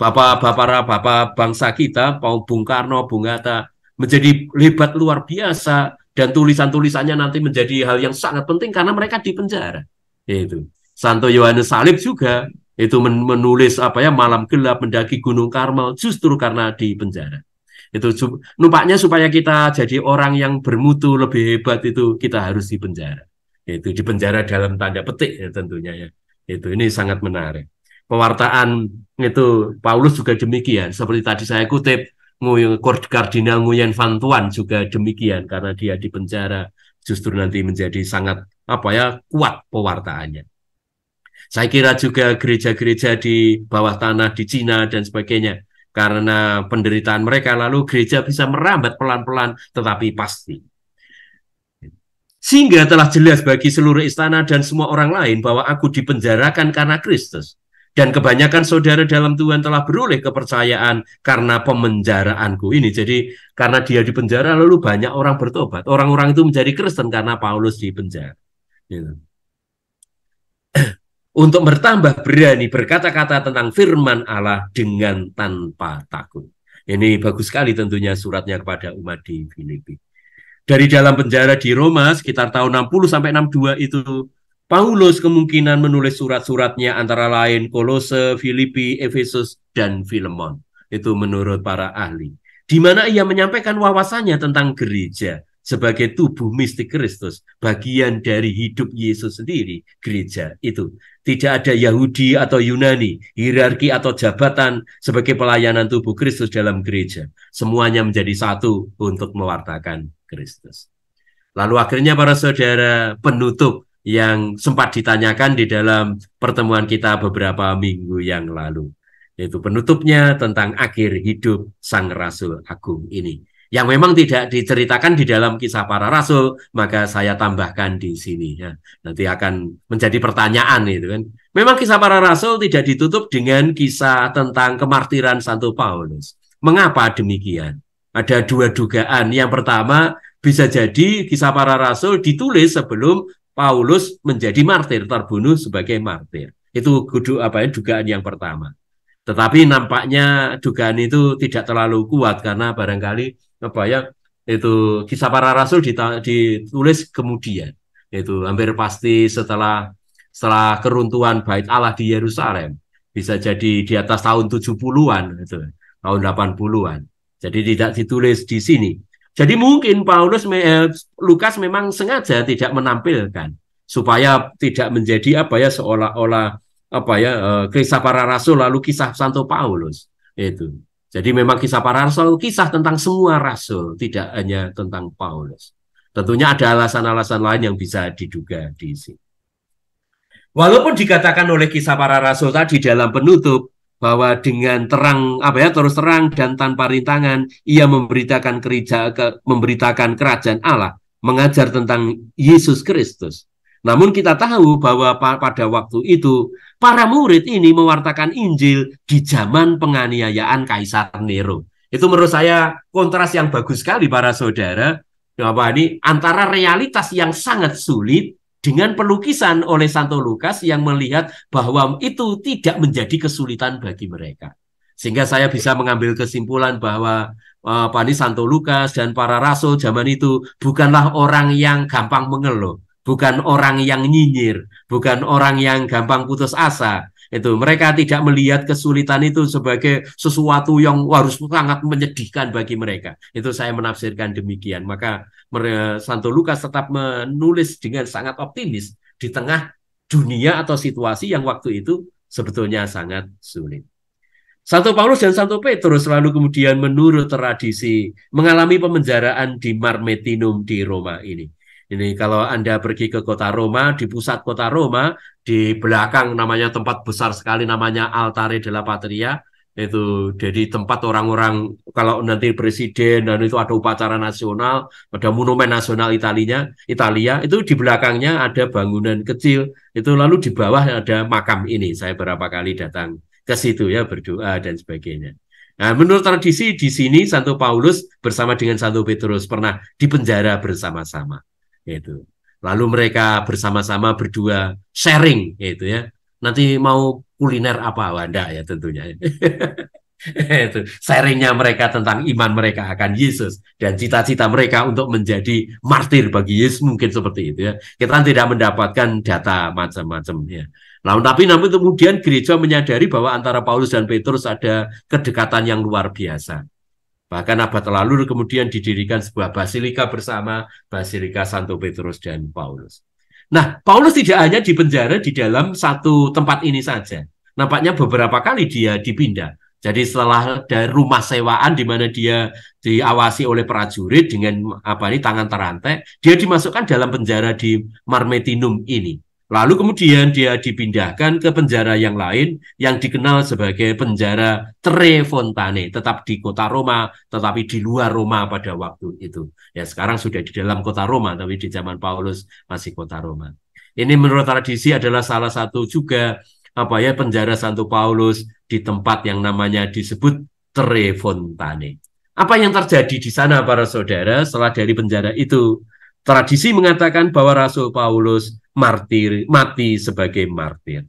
Bapak-bapak bapak bangsa kita, Bung Karno, Bung Hatta, menjadi lebat luar biasa dan tulisan-tulisannya nanti menjadi hal yang sangat penting karena mereka di penjara. Itu. Santo Yohanes Salib juga itu menulis apa ya malam gelap mendaki Gunung Karmel justru karena di penjara. Itu numpaknya supaya kita jadi orang yang bermutu lebih hebat itu kita harus di penjara. Itu di penjara dalam tanda petik ya tentunya ya. Itu ini sangat menarik. Pewartaan itu Paulus juga demikian seperti tadi saya kutip Kord Kardinal Nguyen Van Tuan juga demikian karena dia di penjara justru nanti menjadi sangat apa ya kuat pewartaannya. Saya kira juga gereja-gereja di bawah tanah di Cina dan sebagainya karena penderitaan mereka lalu gereja bisa merambat pelan-pelan tetapi pasti. Sehingga telah jelas bagi seluruh istana dan semua orang lain bahwa aku dipenjarakan karena Kristus dan kebanyakan saudara dalam Tuhan telah beroleh kepercayaan karena pemenjaraanku ini. Jadi karena dia di penjara, lalu banyak orang bertobat. Orang-orang itu menjadi Kristen karena Paulus di penjara. Gitu. (clears throat) Untuk bertambah berani berkata-kata tentang firman Allah dengan tanpa takut. Ini bagus sekali tentunya suratnya kepada umat di Filipi. Dari dalam penjara di Roma sekitar tahun 60 sampai 62 itu Paulus kemungkinan menulis surat-suratnya antara lain Kolose, Filipi, Efesus, dan Filemon. Itu menurut para ahli. Di mana ia menyampaikan wawasannya tentang gereja sebagai tubuh mistik Kristus, bagian dari hidup Yesus sendiri, gereja itu. Tidak ada Yahudi atau Yunani, hierarki atau jabatan sebagai pelayanan tubuh Kristus dalam gereja. Semuanya menjadi satu untuk mewartakan Kristus. Lalu akhirnya para saudara penutup yang sempat ditanyakan di dalam pertemuan kita beberapa minggu yang lalu yaitu penutupnya tentang akhir hidup sang rasul agung ini yang memang tidak diceritakan di dalam kisah para rasul, maka saya tambahkan di sini. Ya. Nanti akan menjadi pertanyaan itu kan. Memang kisah para rasul tidak ditutup dengan kisah tentang kemartiran Santo Paulus. Mengapa demikian? Ada dua dugaan. Yang pertama, bisa jadi kisah para rasul ditulis sebelum Paulus menjadi martir, terbunuh sebagai martir. Itu kudu apa ya dugaan yang pertama. Tetapi nampaknya dugaan itu tidak terlalu kuat karena barangkali apa ya itu kisah para rasul ditulis kemudian. Itu hampir pasti setelah setelah keruntuhan bait Allah di Yerusalem. Bisa jadi di atas tahun 70-an itu, tahun 80-an. Jadi tidak ditulis di sini. Jadi mungkin Paulus eh, Lukas memang sengaja tidak menampilkan supaya tidak menjadi apa ya seolah-olah apa ya eh, kisah para rasul lalu kisah Santo Paulus itu. Jadi memang kisah para rasul kisah tentang semua rasul tidak hanya tentang Paulus. Tentunya ada alasan-alasan lain yang bisa diduga di sini. Walaupun dikatakan oleh kisah para rasul tadi dalam penutup bahwa dengan terang apa ya terus terang dan tanpa rintangan ia memberitakan kerja ke, memberitakan kerajaan Allah mengajar tentang Yesus Kristus. Namun kita tahu bahwa pa pada waktu itu para murid ini mewartakan Injil di zaman penganiayaan Kaisar Nero. Itu menurut saya kontras yang bagus sekali para saudara bahwa ini antara realitas yang sangat sulit dengan pelukisan oleh Santo Lukas yang melihat bahwa itu tidak menjadi kesulitan bagi mereka. Sehingga saya bisa mengambil kesimpulan bahwa uh, eh, Pani Santo Lukas dan para rasul zaman itu bukanlah orang yang gampang mengeluh, bukan orang yang nyinyir, bukan orang yang gampang putus asa. Itu mereka tidak melihat kesulitan itu sebagai sesuatu yang harus sangat menyedihkan bagi mereka. Itu saya menafsirkan demikian. Maka Santo Lukas tetap menulis dengan sangat optimis di tengah dunia atau situasi yang waktu itu sebetulnya sangat sulit. Santo Paulus dan Santo Petrus lalu kemudian menurut tradisi mengalami pemenjaraan di Marmetinum di Roma ini. Ini kalau Anda pergi ke kota Roma, di pusat kota Roma, di belakang namanya tempat besar sekali namanya Altare della Patria, itu jadi tempat orang-orang kalau nanti presiden dan itu ada upacara nasional ada monumen nasional Italinya Italia itu di belakangnya ada bangunan kecil itu lalu di bawah ada makam ini saya berapa kali datang ke situ ya berdoa dan sebagainya nah, menurut tradisi di sini Santo Paulus bersama dengan Santo Petrus pernah dipenjara bersama-sama itu lalu mereka bersama-sama berdua sharing itu ya nanti mau kuliner apa Wanda ya tentunya. (laughs) itu sharingnya mereka tentang iman mereka akan Yesus dan cita-cita mereka untuk menjadi martir bagi Yesus mungkin seperti itu ya kita kan tidak mendapatkan data macam-macam ya. Namun tapi namun kemudian gereja menyadari bahwa antara Paulus dan Petrus ada kedekatan yang luar biasa bahkan abad lalu kemudian didirikan sebuah basilika bersama basilika Santo Petrus dan Paulus nah Paulus tidak hanya dipenjara di dalam satu tempat ini saja nampaknya beberapa kali dia dipindah. Jadi setelah dari rumah sewaan di mana dia diawasi oleh prajurit dengan apa ini tangan terantai, dia dimasukkan dalam penjara di Marmetinum ini. Lalu kemudian dia dipindahkan ke penjara yang lain yang dikenal sebagai penjara Trefontane, tetap di kota Roma, tetapi di luar Roma pada waktu itu. Ya sekarang sudah di dalam kota Roma, tapi di zaman Paulus masih kota Roma. Ini menurut tradisi adalah salah satu juga apa ya penjara Santo Paulus di tempat yang namanya disebut Trefontane. Apa yang terjadi di sana para saudara setelah dari penjara itu? Tradisi mengatakan bahwa Rasul Paulus martir, mati sebagai martir.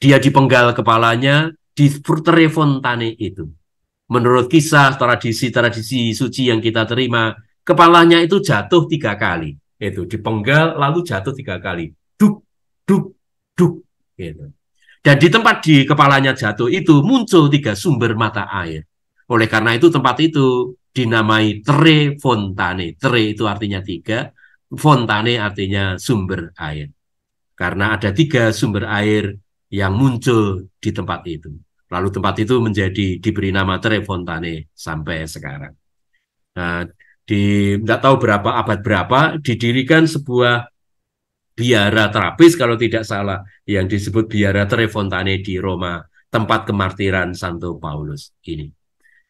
Dia dipenggal kepalanya di Trefontane itu. Menurut kisah tradisi-tradisi suci yang kita terima, kepalanya itu jatuh tiga kali. Itu dipenggal lalu jatuh tiga kali. Duk, duk, duk, Gitu. Dan di tempat di kepalanya jatuh itu muncul tiga sumber mata air. Oleh karena itu tempat itu dinamai Tre Fontane. Tre itu artinya tiga, Fontane artinya sumber air. Karena ada tiga sumber air yang muncul di tempat itu. Lalu tempat itu menjadi diberi nama Tre Fontane sampai sekarang. Nah, di nggak tahu berapa abad berapa didirikan sebuah biara terapis kalau tidak salah yang disebut biara Trefontane di Roma tempat kemartiran Santo Paulus ini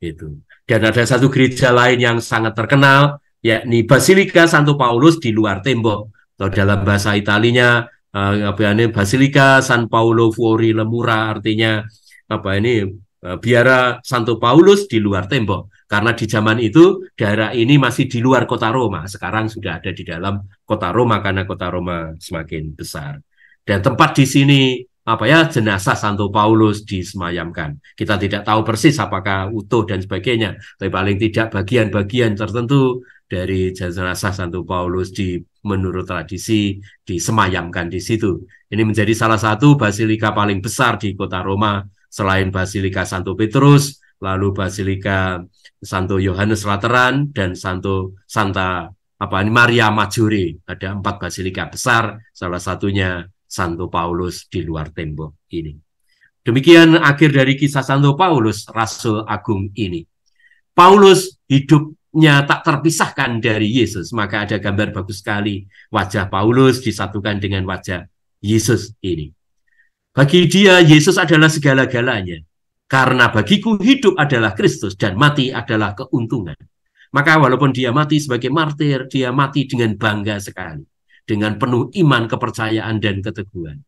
itu dan ada satu gereja lain yang sangat terkenal yakni Basilika Santo Paulus di luar tembok atau dalam bahasa Italinya eh, apa ini Basilika San Paolo Fuori Lemura artinya apa ini eh, biara Santo Paulus di luar tembok karena di zaman itu daerah ini masih di luar kota Roma sekarang sudah ada di dalam kota Roma karena kota Roma semakin besar. Dan tempat di sini apa ya jenazah Santo Paulus disemayamkan. Kita tidak tahu persis apakah utuh dan sebagainya, tapi paling tidak bagian-bagian tertentu dari jenazah Santo Paulus di menurut tradisi disemayamkan di situ. Ini menjadi salah satu basilika paling besar di kota Roma selain Basilika Santo Petrus, lalu Basilika Santo Yohanes Lateran dan Santo Santa apa ini Maria Majuri ada empat basilika besar salah satunya Santo Paulus di luar tembok ini demikian akhir dari kisah Santo Paulus Rasul Agung ini Paulus hidupnya tak terpisahkan dari Yesus maka ada gambar bagus sekali wajah Paulus disatukan dengan wajah Yesus ini bagi dia Yesus adalah segala-galanya karena bagiku hidup adalah Kristus dan mati adalah keuntungan maka walaupun dia mati sebagai martir, dia mati dengan bangga sekali, dengan penuh iman, kepercayaan, dan keteguhan.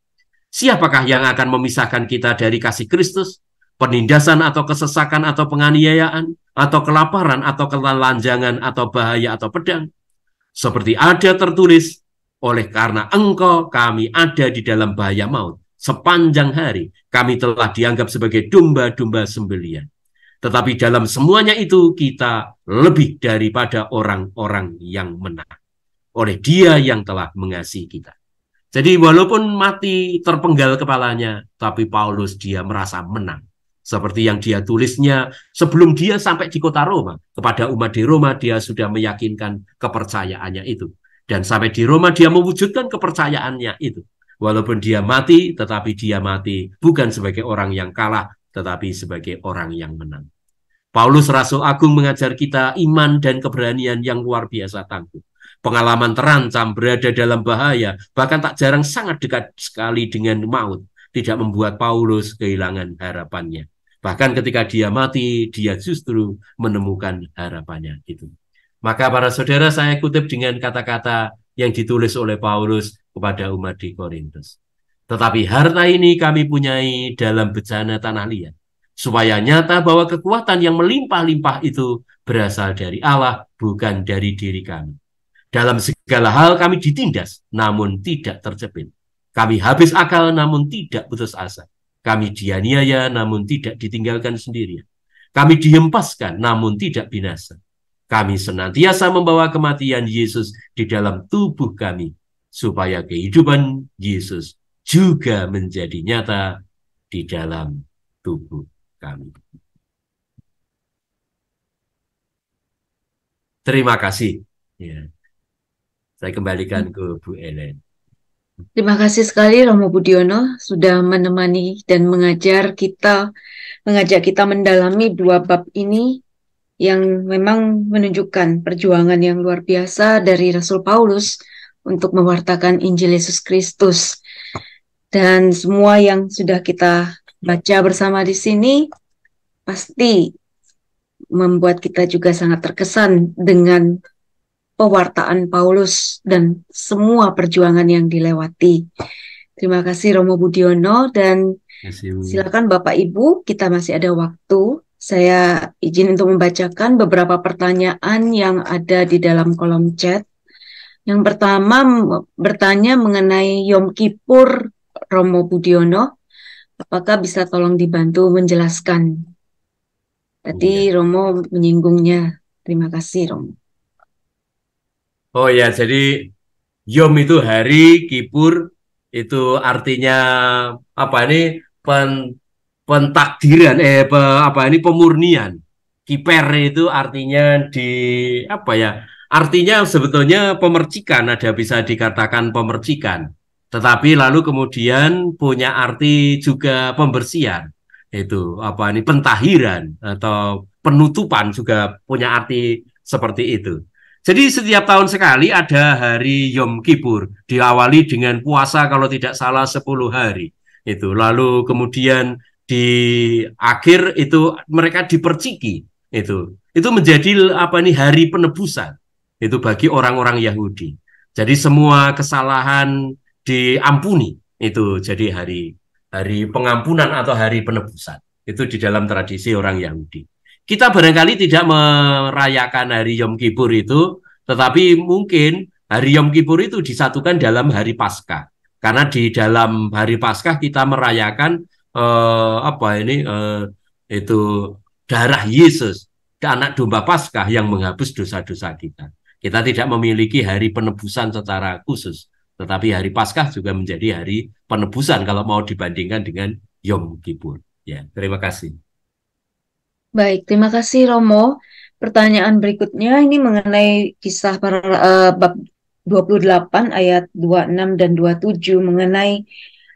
Siapakah yang akan memisahkan kita dari kasih Kristus? Penindasan atau kesesakan atau penganiayaan, atau kelaparan, atau kelanjangan, atau bahaya, atau pedang. Seperti ada tertulis, oleh karena engkau kami ada di dalam bahaya maut. Sepanjang hari kami telah dianggap sebagai domba-domba sembelian. Tetapi dalam semuanya itu kita lebih daripada orang-orang yang menang. Oleh dia yang telah mengasihi kita. Jadi walaupun mati terpenggal kepalanya, tapi Paulus dia merasa menang. Seperti yang dia tulisnya sebelum dia sampai di kota Roma. Kepada umat di Roma dia sudah meyakinkan kepercayaannya itu. Dan sampai di Roma dia mewujudkan kepercayaannya itu. Walaupun dia mati, tetapi dia mati bukan sebagai orang yang kalah, tetapi sebagai orang yang menang. Paulus Rasul Agung mengajar kita iman dan keberanian yang luar biasa tangguh. Pengalaman terancam, berada dalam bahaya, bahkan tak jarang sangat dekat sekali dengan maut, tidak membuat Paulus kehilangan harapannya. Bahkan ketika dia mati, dia justru menemukan harapannya. itu. Maka para saudara saya kutip dengan kata-kata yang ditulis oleh Paulus kepada umat di Korintus. Tetapi harta ini kami punyai dalam bejana tanah liat, supaya nyata bahwa kekuatan yang melimpah-limpah itu berasal dari Allah, bukan dari diri kami. Dalam segala hal kami ditindas, namun tidak terjepit. Kami habis akal, namun tidak putus asa. Kami dianiaya, namun tidak ditinggalkan sendirian. Kami dihempaskan, namun tidak binasa. Kami senantiasa membawa kematian Yesus di dalam tubuh kami, supaya kehidupan Yesus juga menjadi nyata di dalam tubuh kami. Terima kasih. Ya. Saya kembalikan ke Bu Ellen. Terima kasih sekali Romo Budiono sudah menemani dan mengajar kita, mengajak kita mendalami dua bab ini yang memang menunjukkan perjuangan yang luar biasa dari Rasul Paulus untuk mewartakan Injil Yesus Kristus dan semua yang sudah kita baca bersama di sini pasti membuat kita juga sangat terkesan dengan pewartaan Paulus dan semua perjuangan yang dilewati. Terima kasih Romo Budiono dan silakan Bapak Ibu, kita masih ada waktu. Saya izin untuk membacakan beberapa pertanyaan yang ada di dalam kolom chat. Yang pertama bertanya mengenai Yom Kippur Romo Budiono. Apakah bisa tolong dibantu menjelaskan? Tadi ya. Romo menyinggungnya. Terima kasih Romo. Oh ya, jadi Yom itu hari, Kipur itu artinya apa ini pen, pentakdiran eh apa, apa ini pemurnian. Kiper itu artinya di apa ya? Artinya sebetulnya pemercikan ada bisa dikatakan pemercikan tetapi lalu kemudian punya arti juga pembersihan itu apa ini pentahiran atau penutupan juga punya arti seperti itu. Jadi setiap tahun sekali ada hari Yom Kippur diawali dengan puasa kalau tidak salah 10 hari itu. Lalu kemudian di akhir itu mereka diperciki itu. Itu menjadi apa ini hari penebusan itu bagi orang-orang Yahudi. Jadi semua kesalahan diampuni itu jadi hari hari pengampunan atau hari penebusan itu di dalam tradisi orang Yahudi. Kita barangkali tidak merayakan hari Yom Kippur itu, tetapi mungkin hari Yom Kippur itu disatukan dalam hari Paskah. Karena di dalam hari Paskah kita merayakan eh, apa ini eh, itu darah Yesus, anak domba Paskah yang menghapus dosa-dosa kita. Kita tidak memiliki hari penebusan secara khusus, tetapi hari Paskah juga menjadi hari penebusan kalau mau dibandingkan dengan Yom Kippur. Ya, terima kasih. Baik, terima kasih Romo. Pertanyaan berikutnya ini mengenai kisah para, uh, bab 28 ayat 26 dan 27 mengenai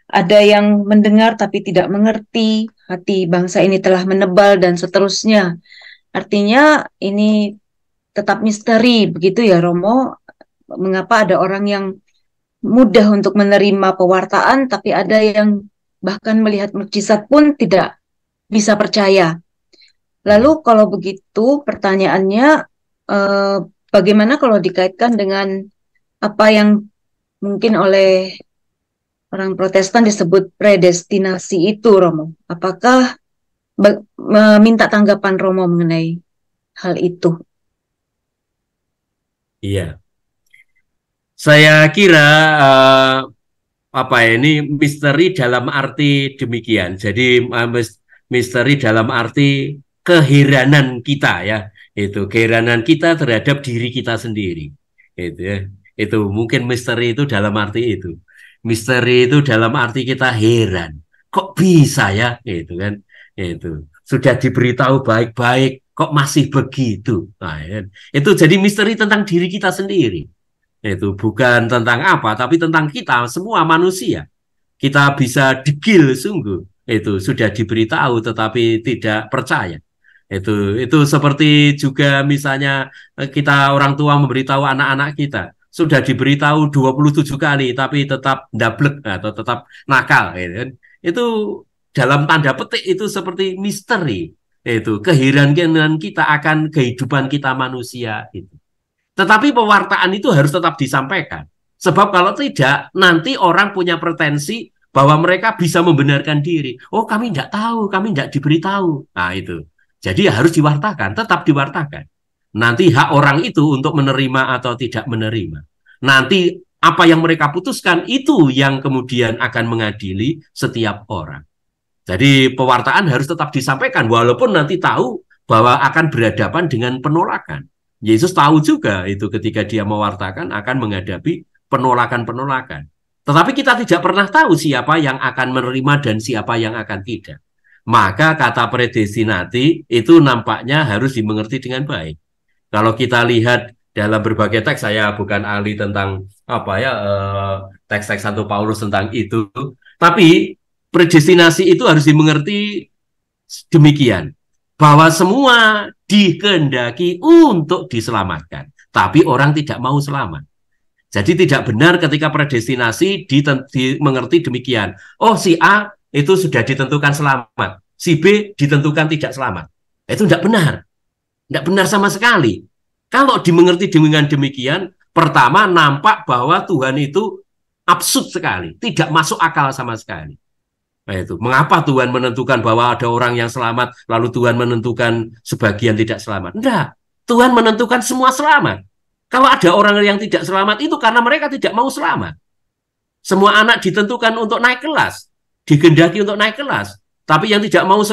ada yang mendengar tapi tidak mengerti, hati bangsa ini telah menebal dan seterusnya. Artinya ini tetap misteri begitu ya Romo. Mengapa ada orang yang mudah untuk menerima pewartaan, tapi ada yang bahkan melihat mukjizat pun tidak bisa percaya. Lalu kalau begitu pertanyaannya eh, bagaimana kalau dikaitkan dengan apa yang mungkin oleh orang Protestan disebut predestinasi itu, Romo. Apakah meminta tanggapan Romo mengenai hal itu? Iya, saya kira uh, apa ya, ini misteri dalam arti demikian. Jadi uh, misteri dalam arti keheranan kita ya itu keheranan kita terhadap diri kita sendiri itu ya itu mungkin misteri itu dalam arti itu misteri itu dalam arti kita heran kok bisa ya itu kan itu sudah diberitahu baik-baik kok masih begitu nah, ya kan. itu jadi misteri tentang diri kita sendiri itu bukan tentang apa, tapi tentang kita semua manusia. Kita bisa degil sungguh. Itu sudah diberitahu tetapi tidak percaya. Itu itu seperti juga misalnya eh, kita orang tua memberitahu anak-anak kita sudah diberitahu 27 kali tapi tetap dablek atau tetap nakal gitu. Kan. itu dalam tanda petik itu seperti misteri itu keheran kita akan kehidupan kita manusia itu tetapi pewartaan itu harus tetap disampaikan. Sebab kalau tidak, nanti orang punya pretensi bahwa mereka bisa membenarkan diri. Oh, kami tidak tahu, kami tidak diberitahu. Nah, itu. Jadi ya harus diwartakan, tetap diwartakan. Nanti hak orang itu untuk menerima atau tidak menerima. Nanti apa yang mereka putuskan itu yang kemudian akan mengadili setiap orang. Jadi pewartaan harus tetap disampaikan walaupun nanti tahu bahwa akan berhadapan dengan penolakan. Yesus tahu juga itu ketika dia mewartakan akan menghadapi penolakan-penolakan. Tetapi kita tidak pernah tahu siapa yang akan menerima dan siapa yang akan tidak. Maka kata predestinati itu nampaknya harus dimengerti dengan baik. Kalau kita lihat dalam berbagai teks, saya bukan ahli tentang apa ya eh, teks-teks Santo Paulus tentang itu. Tapi predestinasi itu harus dimengerti demikian bahwa semua dikehendaki untuk diselamatkan, tapi orang tidak mau selamat. Jadi tidak benar ketika predestinasi di mengerti demikian. Oh si A itu sudah ditentukan selamat, si B ditentukan tidak selamat. Itu tidak benar, tidak benar sama sekali. Kalau dimengerti dengan demikian, pertama nampak bahwa Tuhan itu absurd sekali, tidak masuk akal sama sekali. Nah itu, mengapa Tuhan menentukan bahwa ada orang yang selamat, lalu Tuhan menentukan sebagian tidak selamat? Enggak, Tuhan menentukan semua selamat. Kalau ada orang yang tidak selamat itu karena mereka tidak mau selamat. Semua anak ditentukan untuk naik kelas, digendaki untuk naik kelas. Tapi yang tidak mau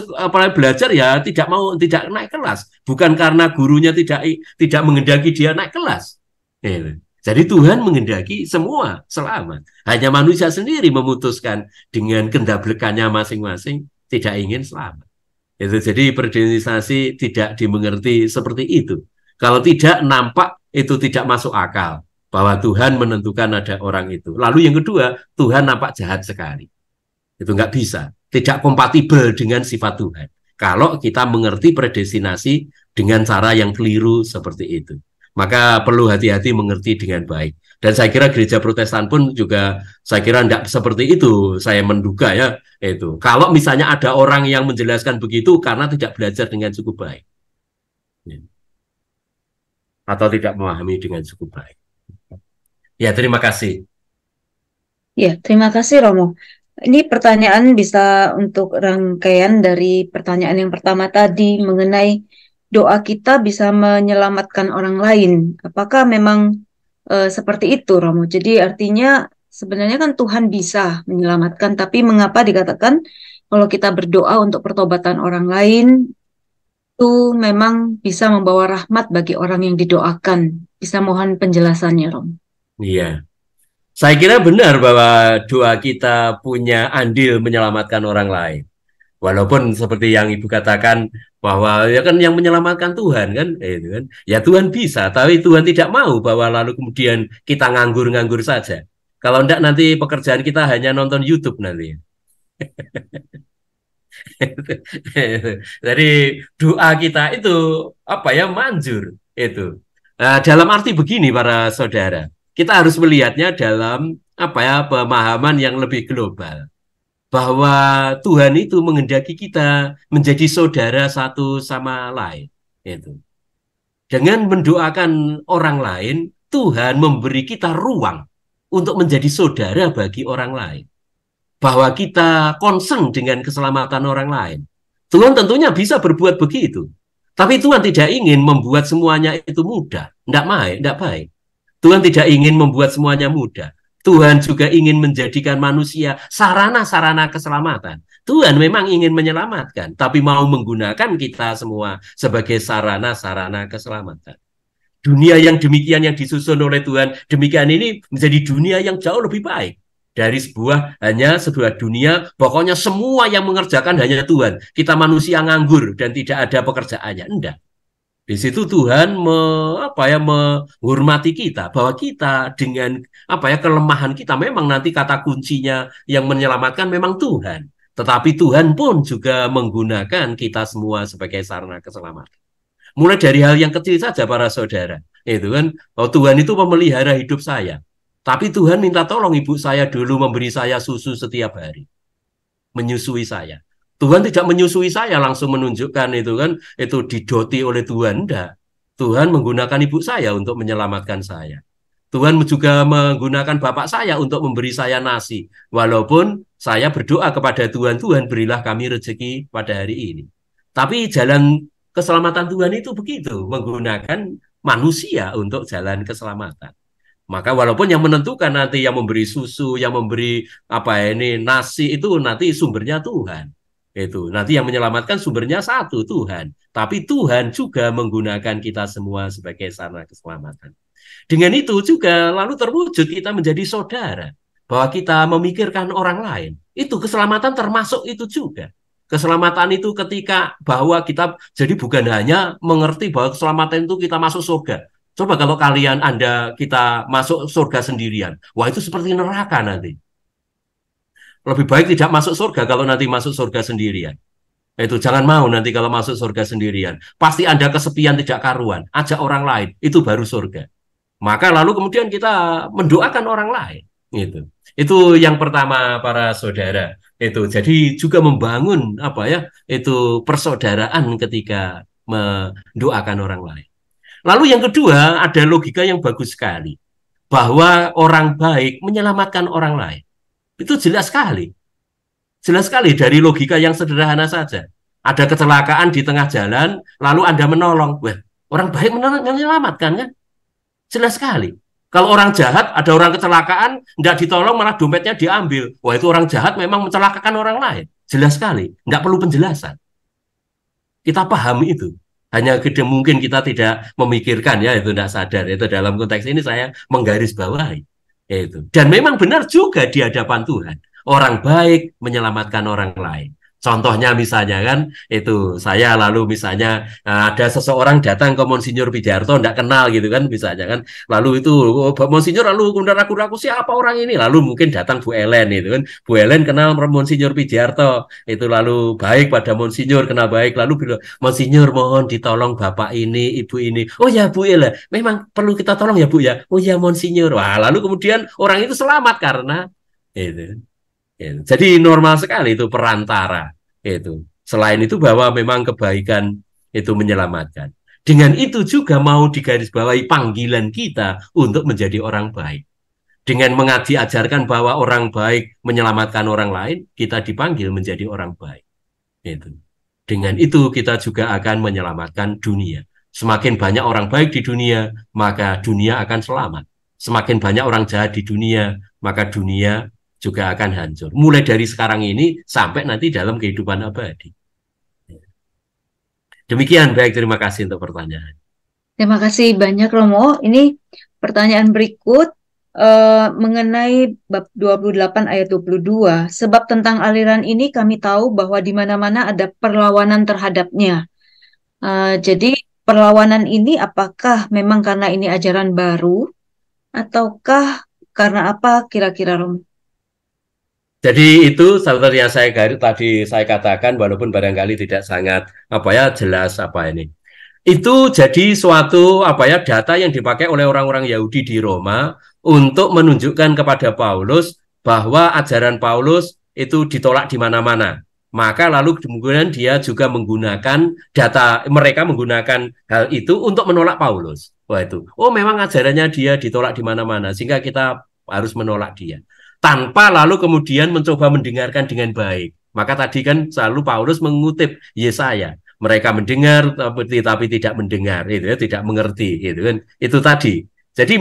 belajar ya tidak mau tidak naik kelas, bukan karena gurunya tidak tidak mengendaki dia naik kelas. Iya, iya. Jadi Tuhan mengendaki semua selamat. Hanya manusia sendiri memutuskan dengan kendablekannya masing-masing tidak ingin selamat. Itu jadi perdenisasi tidak dimengerti seperti itu. Kalau tidak nampak itu tidak masuk akal bahwa Tuhan menentukan ada orang itu. Lalu yang kedua, Tuhan nampak jahat sekali. Itu nggak bisa, tidak kompatibel dengan sifat Tuhan. Kalau kita mengerti predestinasi dengan cara yang keliru seperti itu. Maka perlu hati-hati mengerti dengan baik. Dan saya kira gereja Protestan pun juga saya kira tidak seperti itu. Saya menduga ya itu. Kalau misalnya ada orang yang menjelaskan begitu karena tidak belajar dengan cukup baik. Ya. Atau tidak memahami dengan cukup baik. Ya, terima kasih. Ya, terima kasih Romo. Ini pertanyaan bisa untuk rangkaian dari pertanyaan yang pertama tadi mengenai doa kita bisa menyelamatkan orang lain. Apakah memang e, seperti itu, Romo? Jadi artinya sebenarnya kan Tuhan bisa menyelamatkan, tapi mengapa dikatakan kalau kita berdoa untuk pertobatan orang lain itu memang bisa membawa rahmat bagi orang yang didoakan. Bisa mohon penjelasannya, Romo. Iya. Saya kira benar bahwa doa kita punya andil menyelamatkan orang lain. Walaupun seperti yang Ibu katakan, bahwa ya kan yang menyelamatkan Tuhan kan eh, itu kan ya Tuhan bisa tapi Tuhan tidak mau bahwa lalu kemudian kita nganggur-nganggur saja kalau tidak nanti pekerjaan kita hanya nonton YouTube nanti (laughs) jadi doa kita itu apa ya manjur itu nah, dalam arti begini para saudara kita harus melihatnya dalam apa ya pemahaman yang lebih global bahwa Tuhan itu menghendaki kita menjadi saudara satu sama lain. Itu. Dengan mendoakan orang lain, Tuhan memberi kita ruang untuk menjadi saudara bagi orang lain. Bahwa kita concern dengan keselamatan orang lain. Tuhan tentunya bisa berbuat begitu. Tapi Tuhan tidak ingin membuat semuanya itu mudah. Tidak baik, tidak baik. Tuhan tidak ingin membuat semuanya mudah. Tuhan juga ingin menjadikan manusia sarana-sarana keselamatan. Tuhan memang ingin menyelamatkan, tapi mau menggunakan kita semua sebagai sarana-sarana keselamatan. Dunia yang demikian yang disusun oleh Tuhan, demikian ini menjadi dunia yang jauh lebih baik dari sebuah hanya sebuah dunia pokoknya semua yang mengerjakan hanya Tuhan kita manusia nganggur dan tidak ada pekerjaannya enggak di situ Tuhan me, apa ya menghormati kita bahwa kita dengan apa ya kelemahan kita memang nanti kata kuncinya yang menyelamatkan memang Tuhan. Tetapi Tuhan pun juga menggunakan kita semua sebagai sarana keselamatan. Mulai dari hal yang kecil saja para saudara. Itu kan oh, Tuhan itu memelihara hidup saya. Tapi Tuhan minta tolong ibu saya dulu memberi saya susu setiap hari. Menyusui saya. Tuhan tidak menyusui saya langsung menunjukkan itu kan itu didoti oleh Tuhan enggak. Tuhan menggunakan ibu saya untuk menyelamatkan saya. Tuhan juga menggunakan bapak saya untuk memberi saya nasi. Walaupun saya berdoa kepada Tuhan, Tuhan berilah kami rezeki pada hari ini. Tapi jalan keselamatan Tuhan itu begitu, menggunakan manusia untuk jalan keselamatan. Maka walaupun yang menentukan nanti yang memberi susu, yang memberi apa ini nasi itu nanti sumbernya Tuhan. Itu. Nanti yang menyelamatkan sumbernya satu, Tuhan. Tapi Tuhan juga menggunakan kita semua sebagai sarana keselamatan. Dengan itu juga lalu terwujud kita menjadi saudara. Bahwa kita memikirkan orang lain. Itu keselamatan termasuk itu juga. Keselamatan itu ketika bahwa kita jadi bukan hanya mengerti bahwa keselamatan itu kita masuk surga. Coba kalau kalian Anda kita masuk surga sendirian. Wah itu seperti neraka nanti lebih baik tidak masuk surga kalau nanti masuk surga sendirian. Itu jangan mau nanti kalau masuk surga sendirian. Pasti Anda kesepian tidak karuan. Ajak orang lain, itu baru surga. Maka lalu kemudian kita mendoakan orang lain. Gitu. Itu yang pertama para saudara. Itu jadi juga membangun apa ya? Itu persaudaraan ketika mendoakan orang lain. Lalu yang kedua ada logika yang bagus sekali bahwa orang baik menyelamatkan orang lain. Itu jelas sekali. Jelas sekali dari logika yang sederhana saja. Ada kecelakaan di tengah jalan, lalu Anda menolong. Wah, orang baik menolong, menyelamatkan kan? Jelas sekali. Kalau orang jahat, ada orang kecelakaan, tidak ditolong, malah dompetnya diambil. Wah, itu orang jahat memang mencelakakan orang lain. Jelas sekali. Tidak perlu penjelasan. Kita pahami itu. Hanya gede mungkin kita tidak memikirkan ya, itu tidak sadar. Itu dalam konteks ini saya menggaris bawahi. Itu dan memang benar juga di hadapan Tuhan orang baik menyelamatkan orang lain Contohnya misalnya kan itu saya lalu misalnya eh, ada seseorang datang ke Monsinyur Pidarto tidak kenal gitu kan misalnya kan lalu itu oh, Monsinyur lalu kemudian aku aku siapa orang ini lalu mungkin datang Bu Ellen itu kan Bu Ellen kenal Monsinyur Pidarto itu lalu baik pada Monsinyur kenal baik lalu bilang Monsinyur mohon ditolong bapak ini ibu ini oh ya Bu Ellen iya memang perlu kita tolong ya Bu ya oh ya Monsinyur wah lalu kemudian orang itu selamat karena itu Ya, jadi normal sekali itu perantara itu. Selain itu bahwa memang kebaikan itu menyelamatkan. Dengan itu juga mau digarisbawahi panggilan kita untuk menjadi orang baik. Dengan mengaji ajarkan bahwa orang baik menyelamatkan orang lain, kita dipanggil menjadi orang baik. Itu. Dengan itu kita juga akan menyelamatkan dunia. Semakin banyak orang baik di dunia, maka dunia akan selamat. Semakin banyak orang jahat di dunia, maka dunia juga akan hancur. Mulai dari sekarang ini sampai nanti dalam kehidupan abadi. Ya. Demikian baik terima kasih untuk pertanyaan. Terima kasih banyak Romo. Ini pertanyaan berikut uh, mengenai bab 28 ayat 22. Sebab tentang aliran ini kami tahu bahwa di mana-mana ada perlawanan terhadapnya. Uh, jadi perlawanan ini apakah memang karena ini ajaran baru ataukah karena apa kira-kira Romo? Jadi itu saudara yang saya garis tadi saya katakan walaupun barangkali tidak sangat apa ya jelas apa ini. Itu jadi suatu apa ya data yang dipakai oleh orang-orang Yahudi di Roma untuk menunjukkan kepada Paulus bahwa ajaran Paulus itu ditolak di mana-mana. Maka lalu kemudian dia juga menggunakan data mereka menggunakan hal itu untuk menolak Paulus. Wah itu. Oh memang ajarannya dia ditolak di mana-mana sehingga kita harus menolak dia tanpa lalu kemudian mencoba mendengarkan dengan baik. Maka tadi kan selalu Paulus mengutip Yesaya, mereka mendengar tapi, tapi tidak mendengar, itu ya, tidak mengerti, itu kan itu tadi. Jadi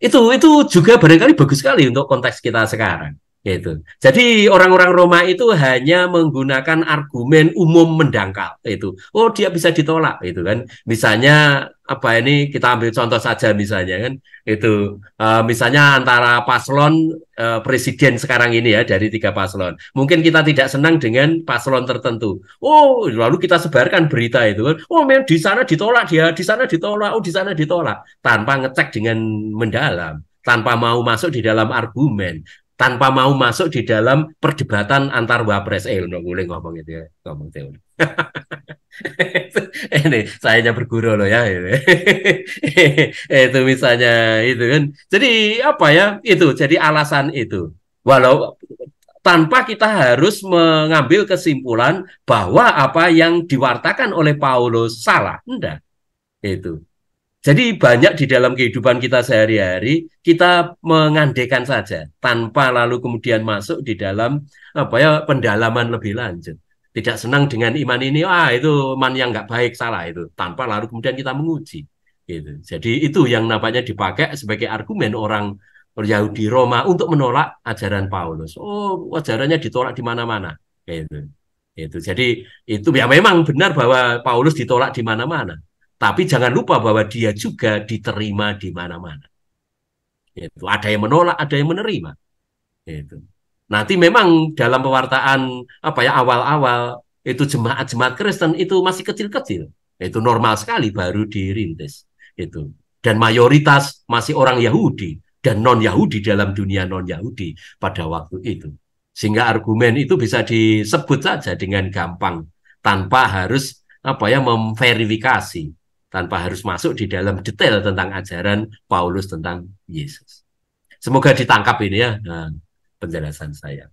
itu itu juga barangkali bagus sekali untuk konteks kita sekarang. Ya itu. Jadi orang-orang Roma itu hanya menggunakan argumen umum mendangkal ya itu. Oh dia bisa ditolak ya itu kan. Misalnya apa ini kita ambil contoh saja misalnya kan itu uh, misalnya antara paslon uh, presiden sekarang ini ya dari tiga paslon mungkin kita tidak senang dengan paslon tertentu oh lalu kita sebarkan berita itu kan oh memang di sana ditolak dia di sana ditolak oh di sana ditolak tanpa ngecek dengan mendalam tanpa mau masuk di dalam argumen tanpa mau masuk di dalam perdebatan antar wapres. Eh, nggak boleh ngomong gitu ya, ngomong teori. (laughs) ini saya hanya berguru loh ya (laughs) itu misalnya itu kan jadi apa ya itu jadi alasan itu walau tanpa kita harus mengambil kesimpulan bahwa apa yang diwartakan oleh Paulus salah. Enggak. Itu. Jadi banyak di dalam kehidupan kita sehari-hari kita mengandekan saja tanpa lalu kemudian masuk di dalam apa ya pendalaman lebih lanjut. Tidak senang dengan iman ini, ah itu iman yang nggak baik salah itu tanpa lalu kemudian kita menguji. Gitu. Jadi itu yang nampaknya dipakai sebagai argumen orang Yahudi Roma untuk menolak ajaran Paulus. Oh, ajarannya ditolak di mana-mana. Gitu. Itu. Jadi itu ya memang benar bahwa Paulus ditolak di mana-mana. Tapi jangan lupa bahwa dia juga diterima di mana-mana. Itu ada yang menolak, ada yang menerima. Itu. Nanti memang dalam pewartaan apa ya awal-awal itu jemaat-jemaat Kristen itu masih kecil-kecil. Itu normal sekali baru dirintis. Itu. Dan mayoritas masih orang Yahudi dan non-Yahudi dalam dunia non-Yahudi pada waktu itu. Sehingga argumen itu bisa disebut saja dengan gampang tanpa harus apa ya memverifikasi tanpa harus masuk di dalam detail tentang ajaran Paulus tentang Yesus. Semoga ditangkap ini ya nah, penjelasan saya.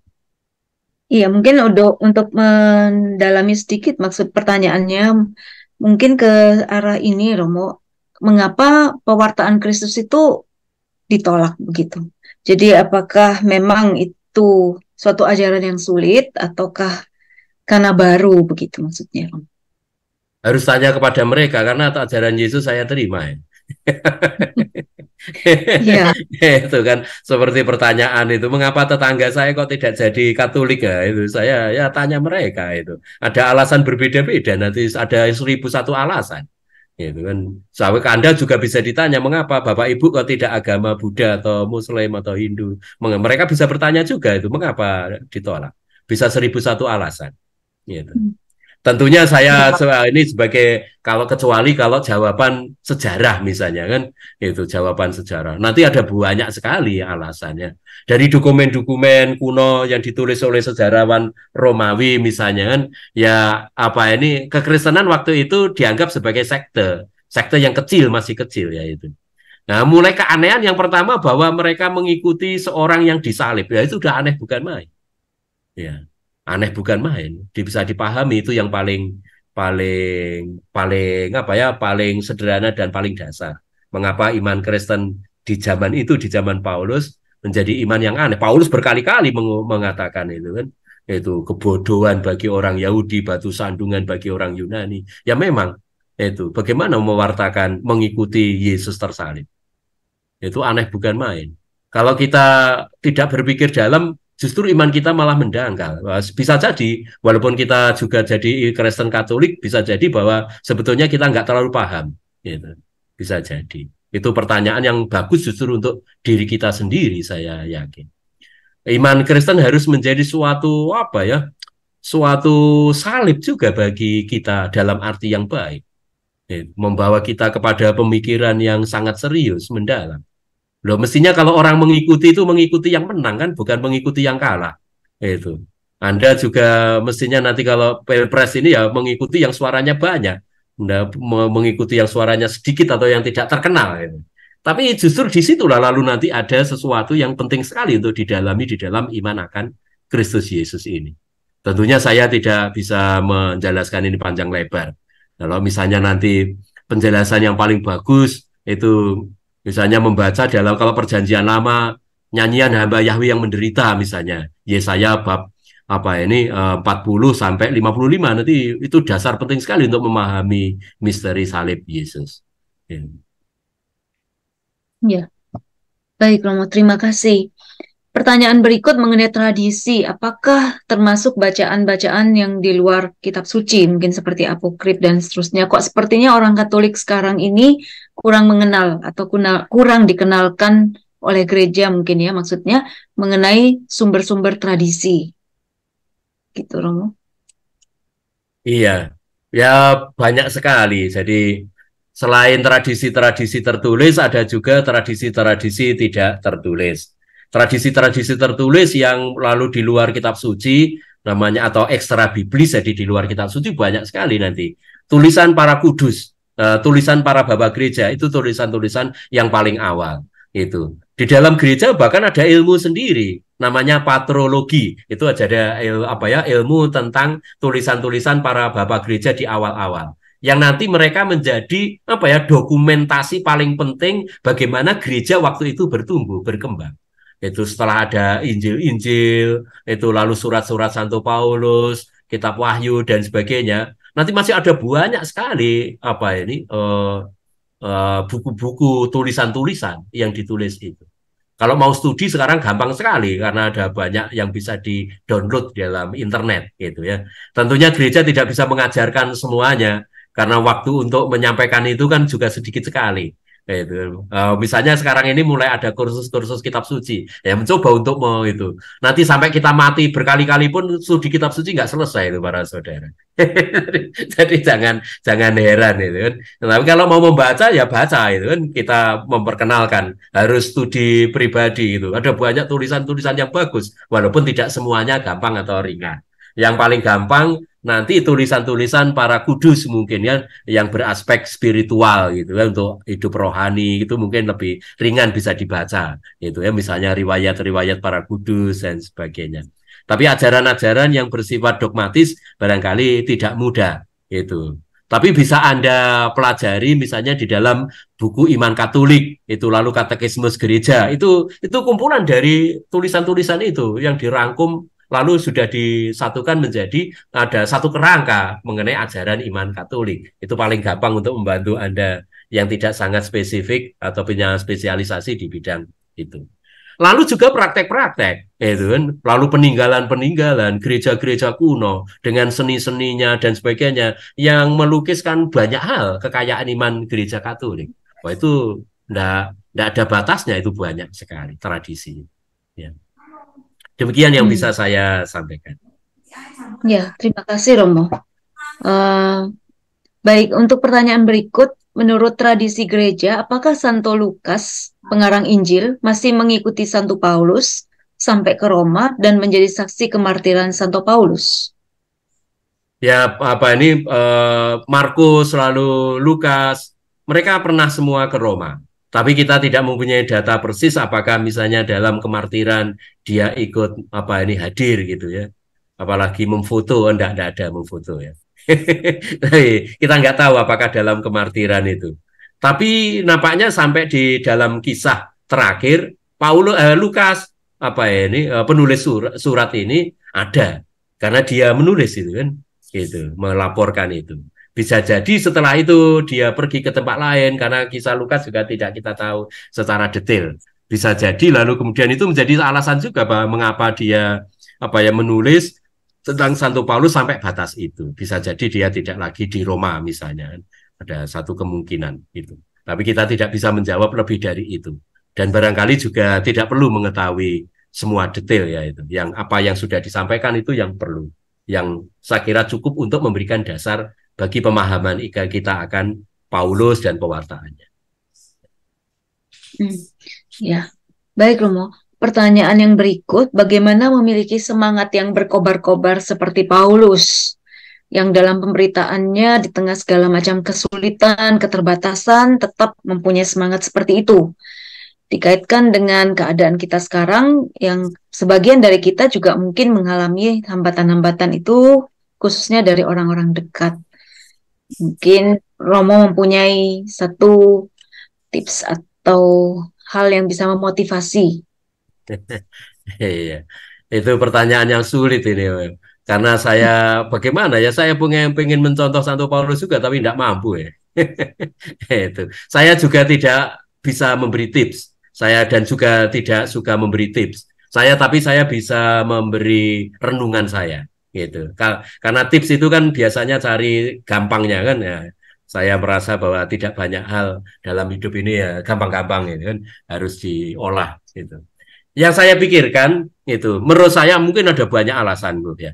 Iya, mungkin untuk untuk mendalami sedikit maksud pertanyaannya mungkin ke arah ini Romo. Mengapa pewartaan Kristus itu ditolak begitu? Jadi apakah memang itu suatu ajaran yang sulit ataukah karena baru begitu maksudnya Romo? harus tanya kepada mereka karena ajaran Yesus saya terima (laughs) iya. itu kan seperti pertanyaan itu mengapa tetangga saya kok tidak jadi Katolik ya itu saya ya tanya mereka itu ada alasan berbeda-beda nanti ada seribu satu alasan itu kan sampai anda juga bisa ditanya mengapa bapak ibu kok tidak agama Buddha atau Muslim atau Hindu mereka bisa bertanya juga itu mengapa ditolak bisa seribu satu alasan gitu. Hmm. Tentunya saya ini sebagai kalau kecuali kalau jawaban sejarah misalnya kan itu jawaban sejarah. Nanti ada banyak sekali alasannya. Dari dokumen-dokumen kuno yang ditulis oleh sejarawan Romawi misalnya kan ya apa ini kekristenan waktu itu dianggap sebagai sekte, sekte yang kecil masih kecil ya itu. Nah, mulai keanehan yang pertama bahwa mereka mengikuti seorang yang disalib. Ya itu udah aneh bukan main. Ya aneh bukan main bisa dipahami itu yang paling paling paling apa ya paling sederhana dan paling dasar mengapa iman Kristen di zaman itu di zaman Paulus menjadi iman yang aneh Paulus berkali-kali mengatakan itu kan itu kebodohan bagi orang Yahudi batu sandungan bagi orang Yunani ya memang itu bagaimana mewartakan mengikuti Yesus tersalib itu aneh bukan main kalau kita tidak berpikir dalam justru iman kita malah mendangkal. Bisa jadi, walaupun kita juga jadi Kristen Katolik, bisa jadi bahwa sebetulnya kita nggak terlalu paham. Gitu. Bisa jadi. Itu pertanyaan yang bagus justru untuk diri kita sendiri, saya yakin. Iman Kristen harus menjadi suatu apa ya? Suatu salib juga bagi kita dalam arti yang baik. Gitu. Membawa kita kepada pemikiran yang sangat serius, mendalam Loh, mestinya kalau orang mengikuti itu mengikuti yang menang kan, bukan mengikuti yang kalah. Itu. Anda juga mestinya nanti kalau pilpres ini ya mengikuti yang suaranya banyak. Anda mengikuti yang suaranya sedikit atau yang tidak terkenal. Gitu. Tapi justru di situlah lalu nanti ada sesuatu yang penting sekali untuk didalami di dalam iman akan Kristus Yesus ini. Tentunya saya tidak bisa menjelaskan ini panjang lebar. Kalau misalnya nanti penjelasan yang paling bagus itu Misalnya membaca dalam kalau perjanjian lama nyanyian hamba Yahweh yang menderita misalnya. Yesaya bab apa ini 40 eh, sampai 55 nanti itu dasar penting sekali untuk memahami misteri salib Yesus. Ya. ya. Baik Romo, terima kasih. Pertanyaan berikut mengenai tradisi, apakah termasuk bacaan-bacaan yang di luar kitab suci, mungkin seperti apokrip dan seterusnya. Kok sepertinya orang Katolik sekarang ini kurang mengenal atau kurang dikenalkan oleh gereja mungkin ya maksudnya mengenai sumber-sumber tradisi gitu Romo. Iya, ya banyak sekali. Jadi selain tradisi-tradisi tertulis ada juga tradisi-tradisi tidak tertulis. Tradisi-tradisi tertulis yang lalu di luar kitab suci namanya atau ekstra biblis jadi di luar kitab suci banyak sekali nanti. Tulisan para kudus Eh, tulisan para bapak gereja itu tulisan-tulisan yang paling awal itu. Di dalam gereja bahkan ada ilmu sendiri namanya patrologi. Itu aja ada il, apa ya ilmu tentang tulisan-tulisan para bapak gereja di awal-awal yang nanti mereka menjadi apa ya dokumentasi paling penting bagaimana gereja waktu itu bertumbuh berkembang itu setelah ada Injil-Injil itu lalu surat-surat Santo Paulus kitab Wahyu dan sebagainya nanti masih ada banyak sekali apa ini uh, eh, uh, eh, buku tulisan-tulisan yang ditulis itu. Kalau mau studi sekarang gampang sekali karena ada banyak yang bisa di-download dalam internet gitu ya. Tentunya gereja tidak bisa mengajarkan semuanya karena waktu untuk menyampaikan itu kan juga sedikit sekali. Eh, itu. Uh, misalnya sekarang ini mulai ada kursus-kursus kitab suci, ya mencoba untuk mau itu. Nanti sampai kita mati berkali-kali pun studi kitab suci nggak selesai itu para saudara. (laughs) Jadi jangan jangan heran itu kan. Tapi kalau mau membaca ya baca itu kan kita memperkenalkan harus studi pribadi itu. Ada banyak tulisan-tulisan yang bagus walaupun tidak semuanya gampang atau ringan. Yang paling gampang nanti tulisan-tulisan para kudus mungkin ya yang beraspek spiritual gitu ya untuk hidup rohani itu mungkin lebih ringan bisa dibaca gitu ya misalnya riwayat-riwayat para kudus dan sebagainya. Tapi ajaran-ajaran yang bersifat dogmatis barangkali tidak mudah itu. Tapi bisa Anda pelajari misalnya di dalam buku Iman Katolik itu lalu Katekismus Gereja itu itu kumpulan dari tulisan-tulisan itu yang dirangkum lalu sudah disatukan menjadi ada satu kerangka mengenai ajaran iman Katolik. Itu paling gampang untuk membantu Anda yang tidak sangat spesifik atau punya spesialisasi di bidang itu. Lalu juga praktek-praktek, gitu kan. Lalu peninggalan-peninggalan gereja-gereja kuno dengan seni-seninya dan sebagainya yang melukiskan banyak hal kekayaan iman gereja Katolik. Wah itu tidak ada batasnya itu banyak sekali tradisi. Ya. Demikian yang hmm. bisa saya sampaikan. Ya, terima kasih Romo. Uh, baik, untuk pertanyaan berikut, menurut tradisi gereja, apakah Santo Lukas, pengarang Injil, masih mengikuti Santo Paulus sampai ke Roma dan menjadi saksi kemartiran Santo Paulus? Ya, apa ini uh, Markus lalu Lukas, mereka pernah semua ke Roma tapi kita tidak mempunyai data persis apakah misalnya dalam kemartiran dia ikut apa ini hadir gitu ya apalagi memfoto oh, enggak, enggak ada memfoto ya (laughs) kita nggak tahu apakah dalam kemartiran itu tapi nampaknya sampai di dalam kisah terakhir Paulus, eh, Lukas apa ya ini eh, penulis surat, surat ini ada karena dia menulis itu kan gitu melaporkan itu bisa jadi setelah itu dia pergi ke tempat lain karena kisah Lukas juga tidak kita tahu secara detail. Bisa jadi lalu kemudian itu menjadi alasan juga bahwa mengapa dia apa ya menulis tentang Santo Paulus sampai batas itu. Bisa jadi dia tidak lagi di Roma misalnya. Ada satu kemungkinan itu. Tapi kita tidak bisa menjawab lebih dari itu. Dan barangkali juga tidak perlu mengetahui semua detail ya itu. Yang apa yang sudah disampaikan itu yang perlu. Yang saya kira cukup untuk memberikan dasar bagi pemahaman ika kita akan Paulus dan pewartaannya. Hmm, ya, baik Romo. Pertanyaan yang berikut, bagaimana memiliki semangat yang berkobar-kobar seperti Paulus yang dalam pemberitaannya di tengah segala macam kesulitan, keterbatasan tetap mempunyai semangat seperti itu? Dikaitkan dengan keadaan kita sekarang yang sebagian dari kita juga mungkin mengalami hambatan-hambatan itu khususnya dari orang-orang dekat. Mungkin Romo mempunyai satu tips atau hal yang bisa memotivasi. (laughs) Iya, itu pertanyaan yang sulit ini, karena saya bagaimana ya saya pengen ingin mencontoh Santo Paulus juga tapi tidak mampu ya. (laughs) itu. Saya juga tidak bisa memberi tips. Saya dan juga tidak suka memberi tips. Saya tapi saya bisa memberi renungan saya gitu. Karena tips itu kan biasanya cari gampangnya kan ya. Saya merasa bahwa tidak banyak hal dalam hidup ini ya gampang-gampang gitu kan harus diolah gitu. Yang saya pikirkan itu menurut saya mungkin ada banyak alasan Bu ya.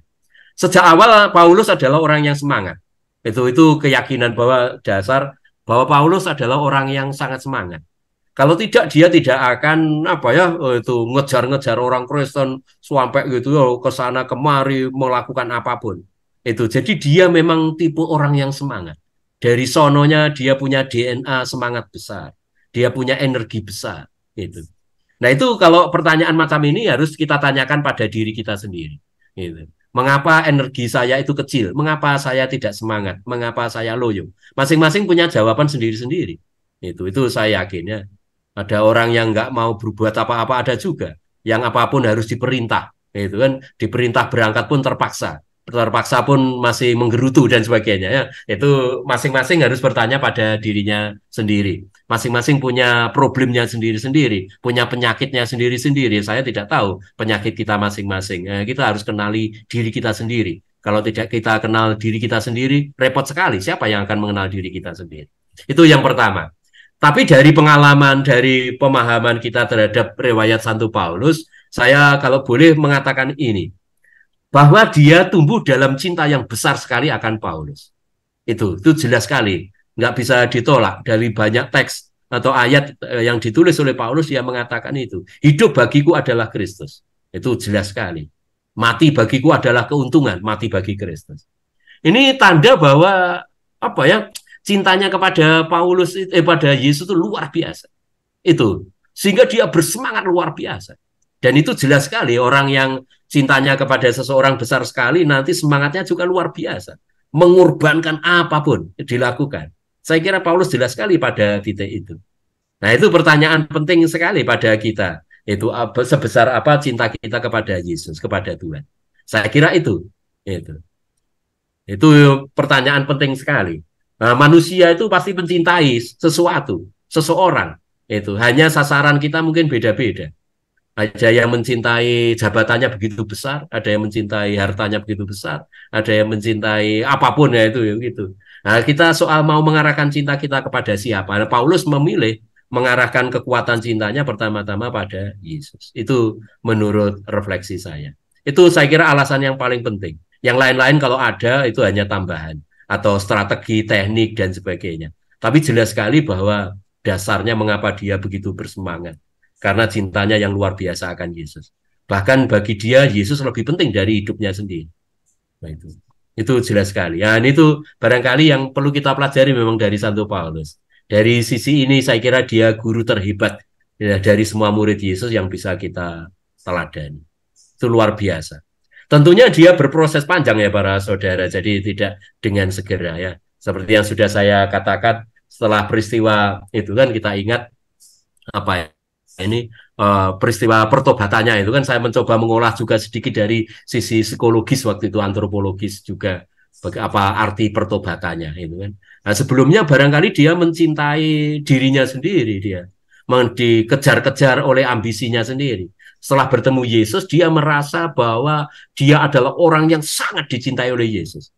Sejak awal Paulus adalah orang yang semangat. Itu itu keyakinan bahwa dasar bahwa Paulus adalah orang yang sangat semangat. Kalau tidak dia tidak akan apa ya oh, itu ngejar-ngejar orang Kristen sampai gitu ya ke sana kemari melakukan apapun. Itu. Jadi dia memang tipe orang yang semangat. Dari sononya dia punya DNA semangat besar. Dia punya energi besar gitu. Nah, itu kalau pertanyaan macam ini harus kita tanyakan pada diri kita sendiri gitu. Mengapa energi saya itu kecil? Mengapa saya tidak semangat? Mengapa saya loyo? Masing-masing punya jawaban sendiri-sendiri. Itu itu saya yakinnya. Ada orang yang nggak mau berbuat apa-apa ada juga, yang apapun harus diperintah, itu kan diperintah berangkat pun terpaksa, terpaksa pun masih menggerutu dan sebagainya. Ya, itu masing-masing harus bertanya pada dirinya sendiri. Masing-masing punya problemnya sendiri-sendiri, punya penyakitnya sendiri-sendiri. Saya tidak tahu penyakit kita masing-masing. nah, kita harus kenali diri kita sendiri. Kalau tidak kita kenal diri kita sendiri, repot sekali. Siapa yang akan mengenal diri kita sendiri? Itu yang pertama. Tapi dari pengalaman, dari pemahaman kita terhadap riwayat Santo Paulus, saya kalau boleh mengatakan ini, bahwa dia tumbuh dalam cinta yang besar sekali akan Paulus. Itu, itu jelas sekali. Nggak bisa ditolak dari banyak teks atau ayat eh, yang ditulis oleh Paulus, yang mengatakan itu. Hidup bagiku adalah Kristus. Itu jelas sekali. Mati bagiku adalah keuntungan, mati bagi Kristus. Ini tanda bahwa apa ya cintanya kepada Paulus eh pada Yesus itu luar biasa. Itu sehingga dia bersemangat luar biasa. Dan itu jelas sekali orang yang cintanya kepada seseorang besar sekali nanti semangatnya juga luar biasa. Mengorbankan apapun dilakukan. Saya kira Paulus jelas sekali pada titik itu. Nah, itu pertanyaan penting sekali pada kita. Itu sebesar apa cinta kita kepada Yesus, kepada Tuhan. Saya kira itu. Itu. Itu pertanyaan penting sekali. Nah, manusia itu pasti mencintai sesuatu, seseorang. Itu hanya sasaran kita mungkin beda-beda. Ada yang mencintai jabatannya begitu besar, ada yang mencintai hartanya begitu besar, ada yang mencintai apapun ya itu ya gitu. Nah, kita soal mau mengarahkan cinta kita kepada siapa. Nah, Paulus memilih mengarahkan kekuatan cintanya pertama-tama pada Yesus. Itu menurut refleksi saya. Itu saya kira alasan yang paling penting. Yang lain-lain kalau ada itu hanya tambahan atau strategi teknik dan sebagainya. Tapi jelas sekali bahwa dasarnya mengapa dia begitu bersemangat karena cintanya yang luar biasa akan Yesus. Bahkan bagi dia Yesus lebih penting dari hidupnya sendiri. Nah itu. Itu jelas sekali. Nah, ini tuh barangkali yang perlu kita pelajari memang dari Santo Paulus. Dari sisi ini saya kira dia guru terhebat ya, dari semua murid Yesus yang bisa kita teladani. Itu luar biasa. Tentunya dia berproses panjang ya para saudara, jadi tidak dengan segera ya. ya. Seperti yang sudah saya katakan setelah peristiwa itu kan kita ingat apa ya ini uh, peristiwa pertobatannya itu kan saya mencoba mengolah juga sedikit dari sisi psikologis waktu itu antropologis juga apa arti pertobatannya itu kan. Nah, sebelumnya barangkali dia mencintai dirinya sendiri dia dikejar-kejar oleh ambisinya sendiri setelah bertemu Yesus, dia merasa bahwa dia adalah orang yang sangat dicintai oleh Yesus.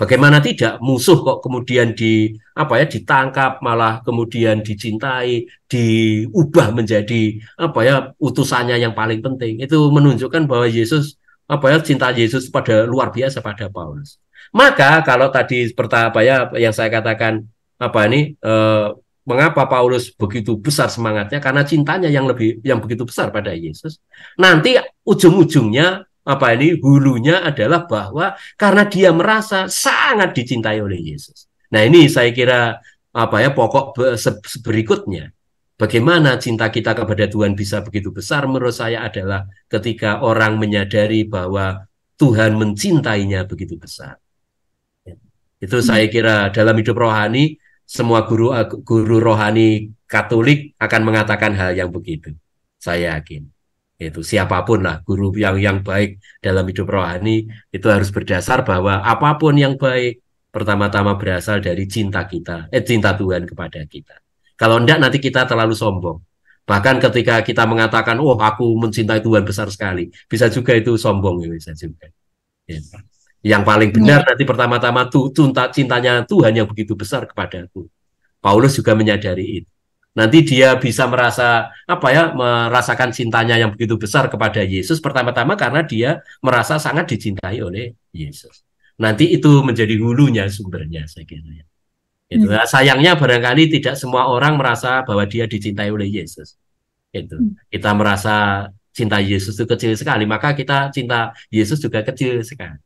Bagaimana tidak musuh kok kemudian di apa ya ditangkap malah kemudian dicintai, diubah menjadi apa ya utusannya yang paling penting. Itu menunjukkan bahwa Yesus apa ya cinta Yesus pada luar biasa pada Paulus. Maka kalau tadi pertanyaan apa ya yang saya katakan apa ini eh, Mengapa Paulus begitu besar semangatnya? Karena cintanya yang lebih yang begitu besar pada Yesus. Nanti ujung-ujungnya apa ini hulunya adalah bahwa karena dia merasa sangat dicintai oleh Yesus. Nah, ini saya kira apa ya pokok berikutnya. Bagaimana cinta kita kepada Tuhan bisa begitu besar menurut saya adalah ketika orang menyadari bahwa Tuhan mencintainya begitu besar. Ya. Itu hmm. saya kira dalam hidup rohani semua guru eh, guru rohani Katolik akan mengatakan hal yang begitu. Saya yakin. Itu siapapun lah guru yang yang baik dalam hidup rohani itu harus berdasar bahwa apapun yang baik pertama-tama berasal dari cinta kita, eh cinta Tuhan kepada kita. Kalau tidak nanti kita terlalu sombong. Bahkan ketika kita mengatakan, oh aku mencintai Tuhan besar sekali, bisa juga itu sombong, ya, bisa juga. Ya. Yang paling benar iya. nanti pertama-tama tuh cintanya Tuhan yang begitu besar kepadaku. Paulus juga menyadari itu. Nanti dia bisa merasa apa ya merasakan cintanya yang begitu besar kepada Yesus pertama-tama karena dia merasa sangat dicintai oleh Yesus. Nanti itu menjadi hulunya sumbernya saya kira ya. Itu hmm. Nah, sayangnya barangkali tidak semua orang merasa bahwa dia dicintai oleh Yesus. Itu. Hmm. Kita merasa cinta Yesus itu kecil sekali, maka kita cinta Yesus juga kecil sekali.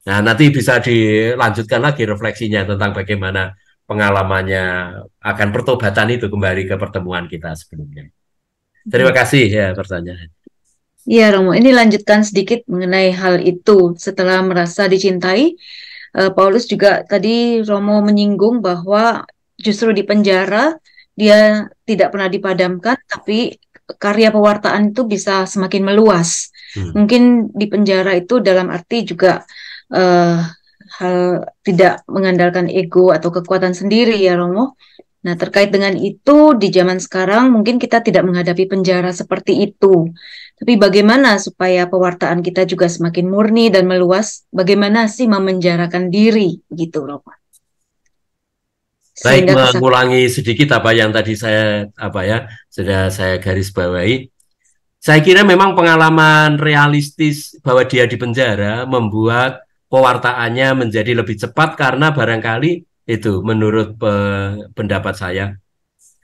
Nah, nanti bisa dilanjutkan lagi refleksinya tentang bagaimana pengalamannya akan pertobatan itu kembali ke pertemuan kita sebelumnya. Terima hmm. kasih ya pertanyaan. Iya Romo, ini lanjutkan sedikit mengenai hal itu. Setelah merasa dicintai, eh, Paulus juga tadi Romo menyinggung bahwa justru di penjara dia tidak pernah dipadamkan, tapi karya pewartaan itu bisa semakin meluas. Hmm. Mungkin di penjara itu dalam arti juga uh, hal tidak mengandalkan ego atau kekuatan sendiri ya Romo. Nah, terkait dengan itu di zaman sekarang mungkin kita tidak menghadapi penjara seperti itu. Tapi bagaimana supaya pewartaan kita juga semakin murni dan meluas? Bagaimana sih memenjarakan diri gitu, Romo? Baik, mengulangi sedikit apa yang tadi saya apa ya sudah saya garis bawahi. Saya kira memang pengalaman realistis bahwa dia di penjara membuat pewartaannya menjadi lebih cepat karena barangkali itu menurut pendapat saya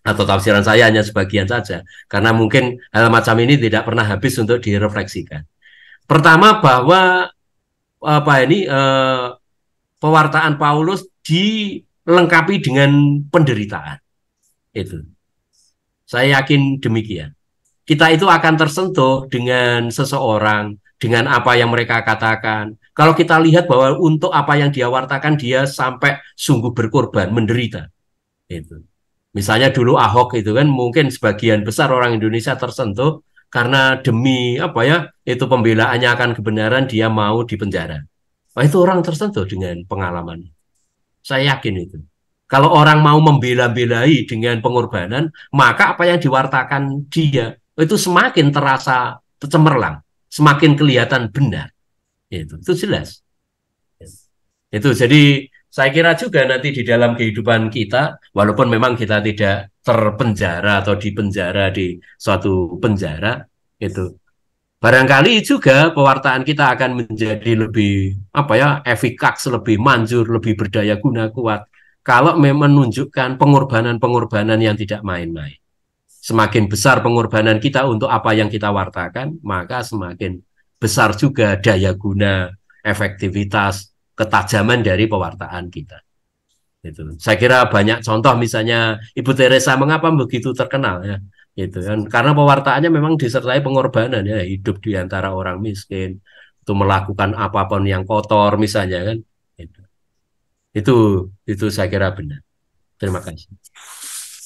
atau tafsiran saya hanya sebagian saja karena mungkin hal macam ini tidak pernah habis untuk direfleksikan. Pertama bahwa apa ini eh, pewartaan Paulus dilengkapi dengan penderitaan. Itu. Saya yakin demikian. Kita itu akan tersentuh dengan seseorang dengan apa yang mereka katakan. Kalau kita lihat bahwa untuk apa yang dia wartakan dia sampai sungguh berkorban, menderita. Itu. Misalnya dulu Ahok itu kan mungkin sebagian besar orang Indonesia tersentuh karena demi apa ya itu pembelaannya akan kebenaran dia mau dipenjara. Wah itu orang tersentuh dengan pengalaman. Saya yakin itu. Kalau orang mau membela-belai dengan pengorbanan, maka apa yang diwartakan dia itu semakin terasa cemerlang semakin kelihatan benar. Itu, itu jelas. Itu jadi saya kira juga nanti di dalam kehidupan kita, walaupun memang kita tidak terpenjara atau dipenjara di suatu penjara, itu barangkali juga pewartaan kita akan menjadi lebih apa ya efikaks, lebih manjur, lebih berdaya guna kuat kalau memang menunjukkan pengorbanan-pengorbanan yang tidak main-main semakin besar pengorbanan kita untuk apa yang kita wartakan, maka semakin besar juga daya guna, efektivitas, ketajaman dari pewartaan kita. Itu. Saya kira banyak contoh misalnya Ibu Teresa mengapa begitu terkenal ya? Itu kan karena pewartaannya memang disertai pengorbanan ya, hidup di antara orang miskin, itu melakukan apapun yang kotor misalnya kan. Itu. Itu itu saya kira benar. Terima kasih.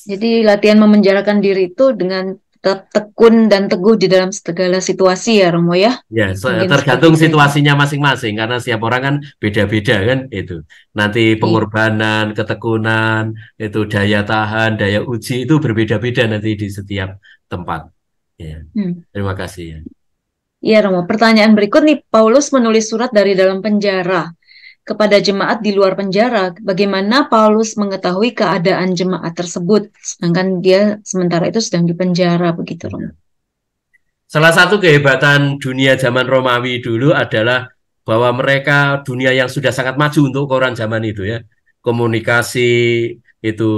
Jadi latihan memenjarakan diri itu dengan tetap tekun dan teguh di dalam segala situasi ya Romo ya. Ya, so, tergantung situasinya masing-masing karena setiap orang kan beda-beda kan itu. Nanti iya. pengorbanan, ketekunan, itu daya tahan, daya uji itu berbeda-beda nanti di setiap tempat. Ya. Hmm. Terima kasih ya. Iya Romo, pertanyaan berikut nih Paulus menulis surat dari dalam penjara kepada jemaat di luar penjara. Bagaimana Paulus mengetahui keadaan jemaat tersebut, sedangkan dia sementara itu sedang di penjara begitu, Rom? Hmm. Salah satu kehebatan dunia zaman Romawi dulu adalah bahwa mereka dunia yang sudah sangat maju untuk koran zaman itu ya, komunikasi itu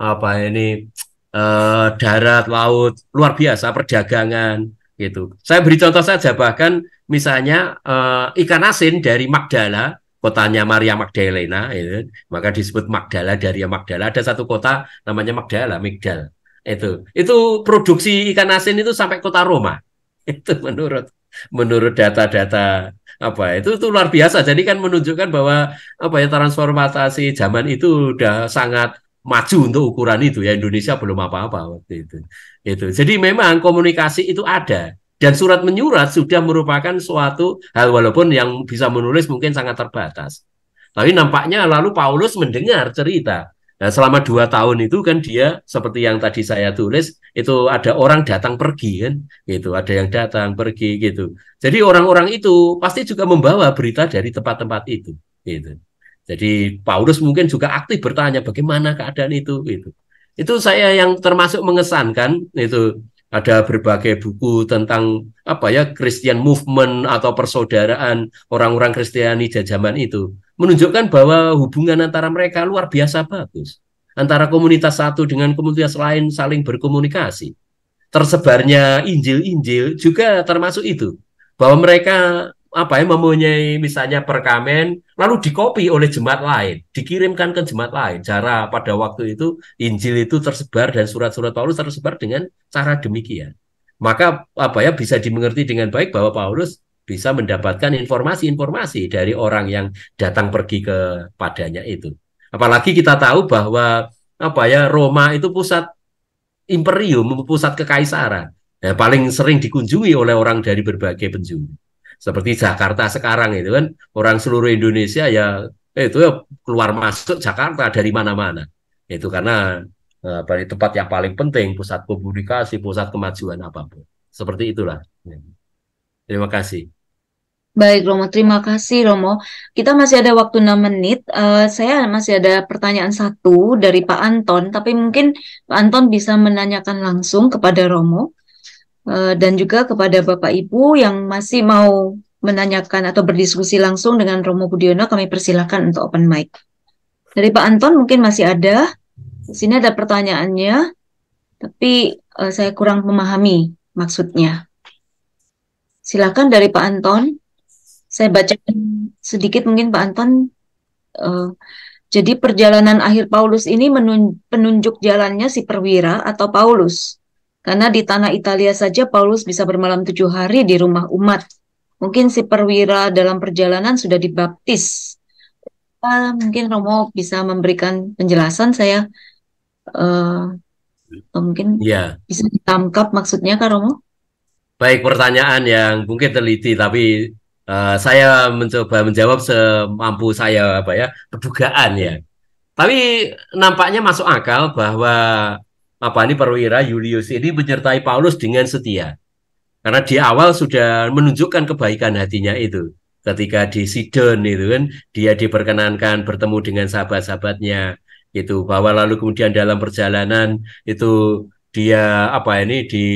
apa ini eh, darat, laut, luar biasa perdagangan gitu. Saya beri contoh saja bahkan misalnya eh, ikan asin dari Magdala kotanya Maria Magdalena, ya, kan? maka disebut Magdala dari Magdala. Ada satu kota namanya Magdala, Migdal. Itu, itu produksi ikan asin itu sampai kota Roma. (laughs) Itu menurut menurut data-data apa ya, itu itu luar biasa. Jadi kan menunjukkan bahwa apa ya transformasi zaman itu udah sangat maju untuk ukuran itu ya Indonesia belum apa-apa waktu itu. Itu. Jadi memang komunikasi itu ada dan surat menyurat sudah merupakan suatu hal walaupun yang bisa menulis mungkin sangat terbatas. Tapi nampaknya lalu Paulus mendengar cerita. Nah, selama dua tahun itu kan dia seperti yang tadi saya tulis itu ada orang datang pergi kan, gitu. Ada yang datang pergi gitu. Jadi orang-orang itu pasti juga membawa berita dari tempat-tempat itu, gitu. Jadi Paulus mungkin juga aktif bertanya bagaimana keadaan itu, gitu. Itu saya yang termasuk mengesankan itu ada berbagai buku tentang apa ya Christian movement atau persaudaraan orang-orang Kristiani zaman itu menunjukkan bahwa hubungan antara mereka luar biasa bagus antara komunitas satu dengan komunitas lain saling berkomunikasi tersebarnya Injil-Injil juga termasuk itu bahwa mereka apa ya mempunyai misalnya perkamen lalu dikopi oleh jemaat lain dikirimkan ke jemaat lain cara pada waktu itu Injil itu tersebar dan surat-surat Paulus tersebar dengan cara demikian maka apa ya bisa dimengerti dengan baik bahwa Paulus bisa mendapatkan informasi-informasi dari orang yang datang pergi kepadanya itu apalagi kita tahu bahwa apa ya Roma itu pusat imperium pusat kekaisaran nah, paling sering dikunjungi oleh orang dari berbagai penjuru seperti Jakarta sekarang itu kan orang seluruh Indonesia ya eh, itu ya keluar masuk Jakarta dari mana-mana itu karena dari eh, tempat yang paling penting pusat komunikasi pusat kemajuan apapun seperti itulah terima kasih Baik Romo, terima kasih Romo. Kita masih ada waktu 6 menit. Uh, saya masih ada pertanyaan satu dari Pak Anton, tapi mungkin Pak Anton bisa menanyakan langsung kepada Romo. Eh, dan juga kepada Bapak Ibu yang masih mau menanyakan atau berdiskusi langsung dengan Romo Budiono kami persilahkan untuk open mic. Dari Pak Anton mungkin masih ada. Di sini ada pertanyaannya, tapi uh, saya kurang memahami maksudnya. Silakan dari Pak Anton. Saya baca sedikit mungkin Pak Anton. Uh, jadi perjalanan akhir Paulus ini menunjuk, jalannya si perwira atau Paulus karena di tanah Italia saja Paulus bisa bermalam tujuh hari di rumah umat. Mungkin si perwira dalam perjalanan sudah dibaptis. mungkin Romo bisa memberikan penjelasan saya. Uh, mungkin ya. bisa ditangkap maksudnya Kak Romo? Baik pertanyaan yang mungkin teliti tapi uh, saya mencoba menjawab semampu saya apa ya, perdugaan ya. Tapi nampaknya masuk akal bahwa apa ini perwira Julius ini menyertai Paulus dengan setia. Karena di awal sudah menunjukkan kebaikan hatinya itu. Ketika di Sidon itu kan, dia diperkenankan bertemu dengan sahabat-sahabatnya itu bahwa lalu kemudian dalam perjalanan itu dia apa ini di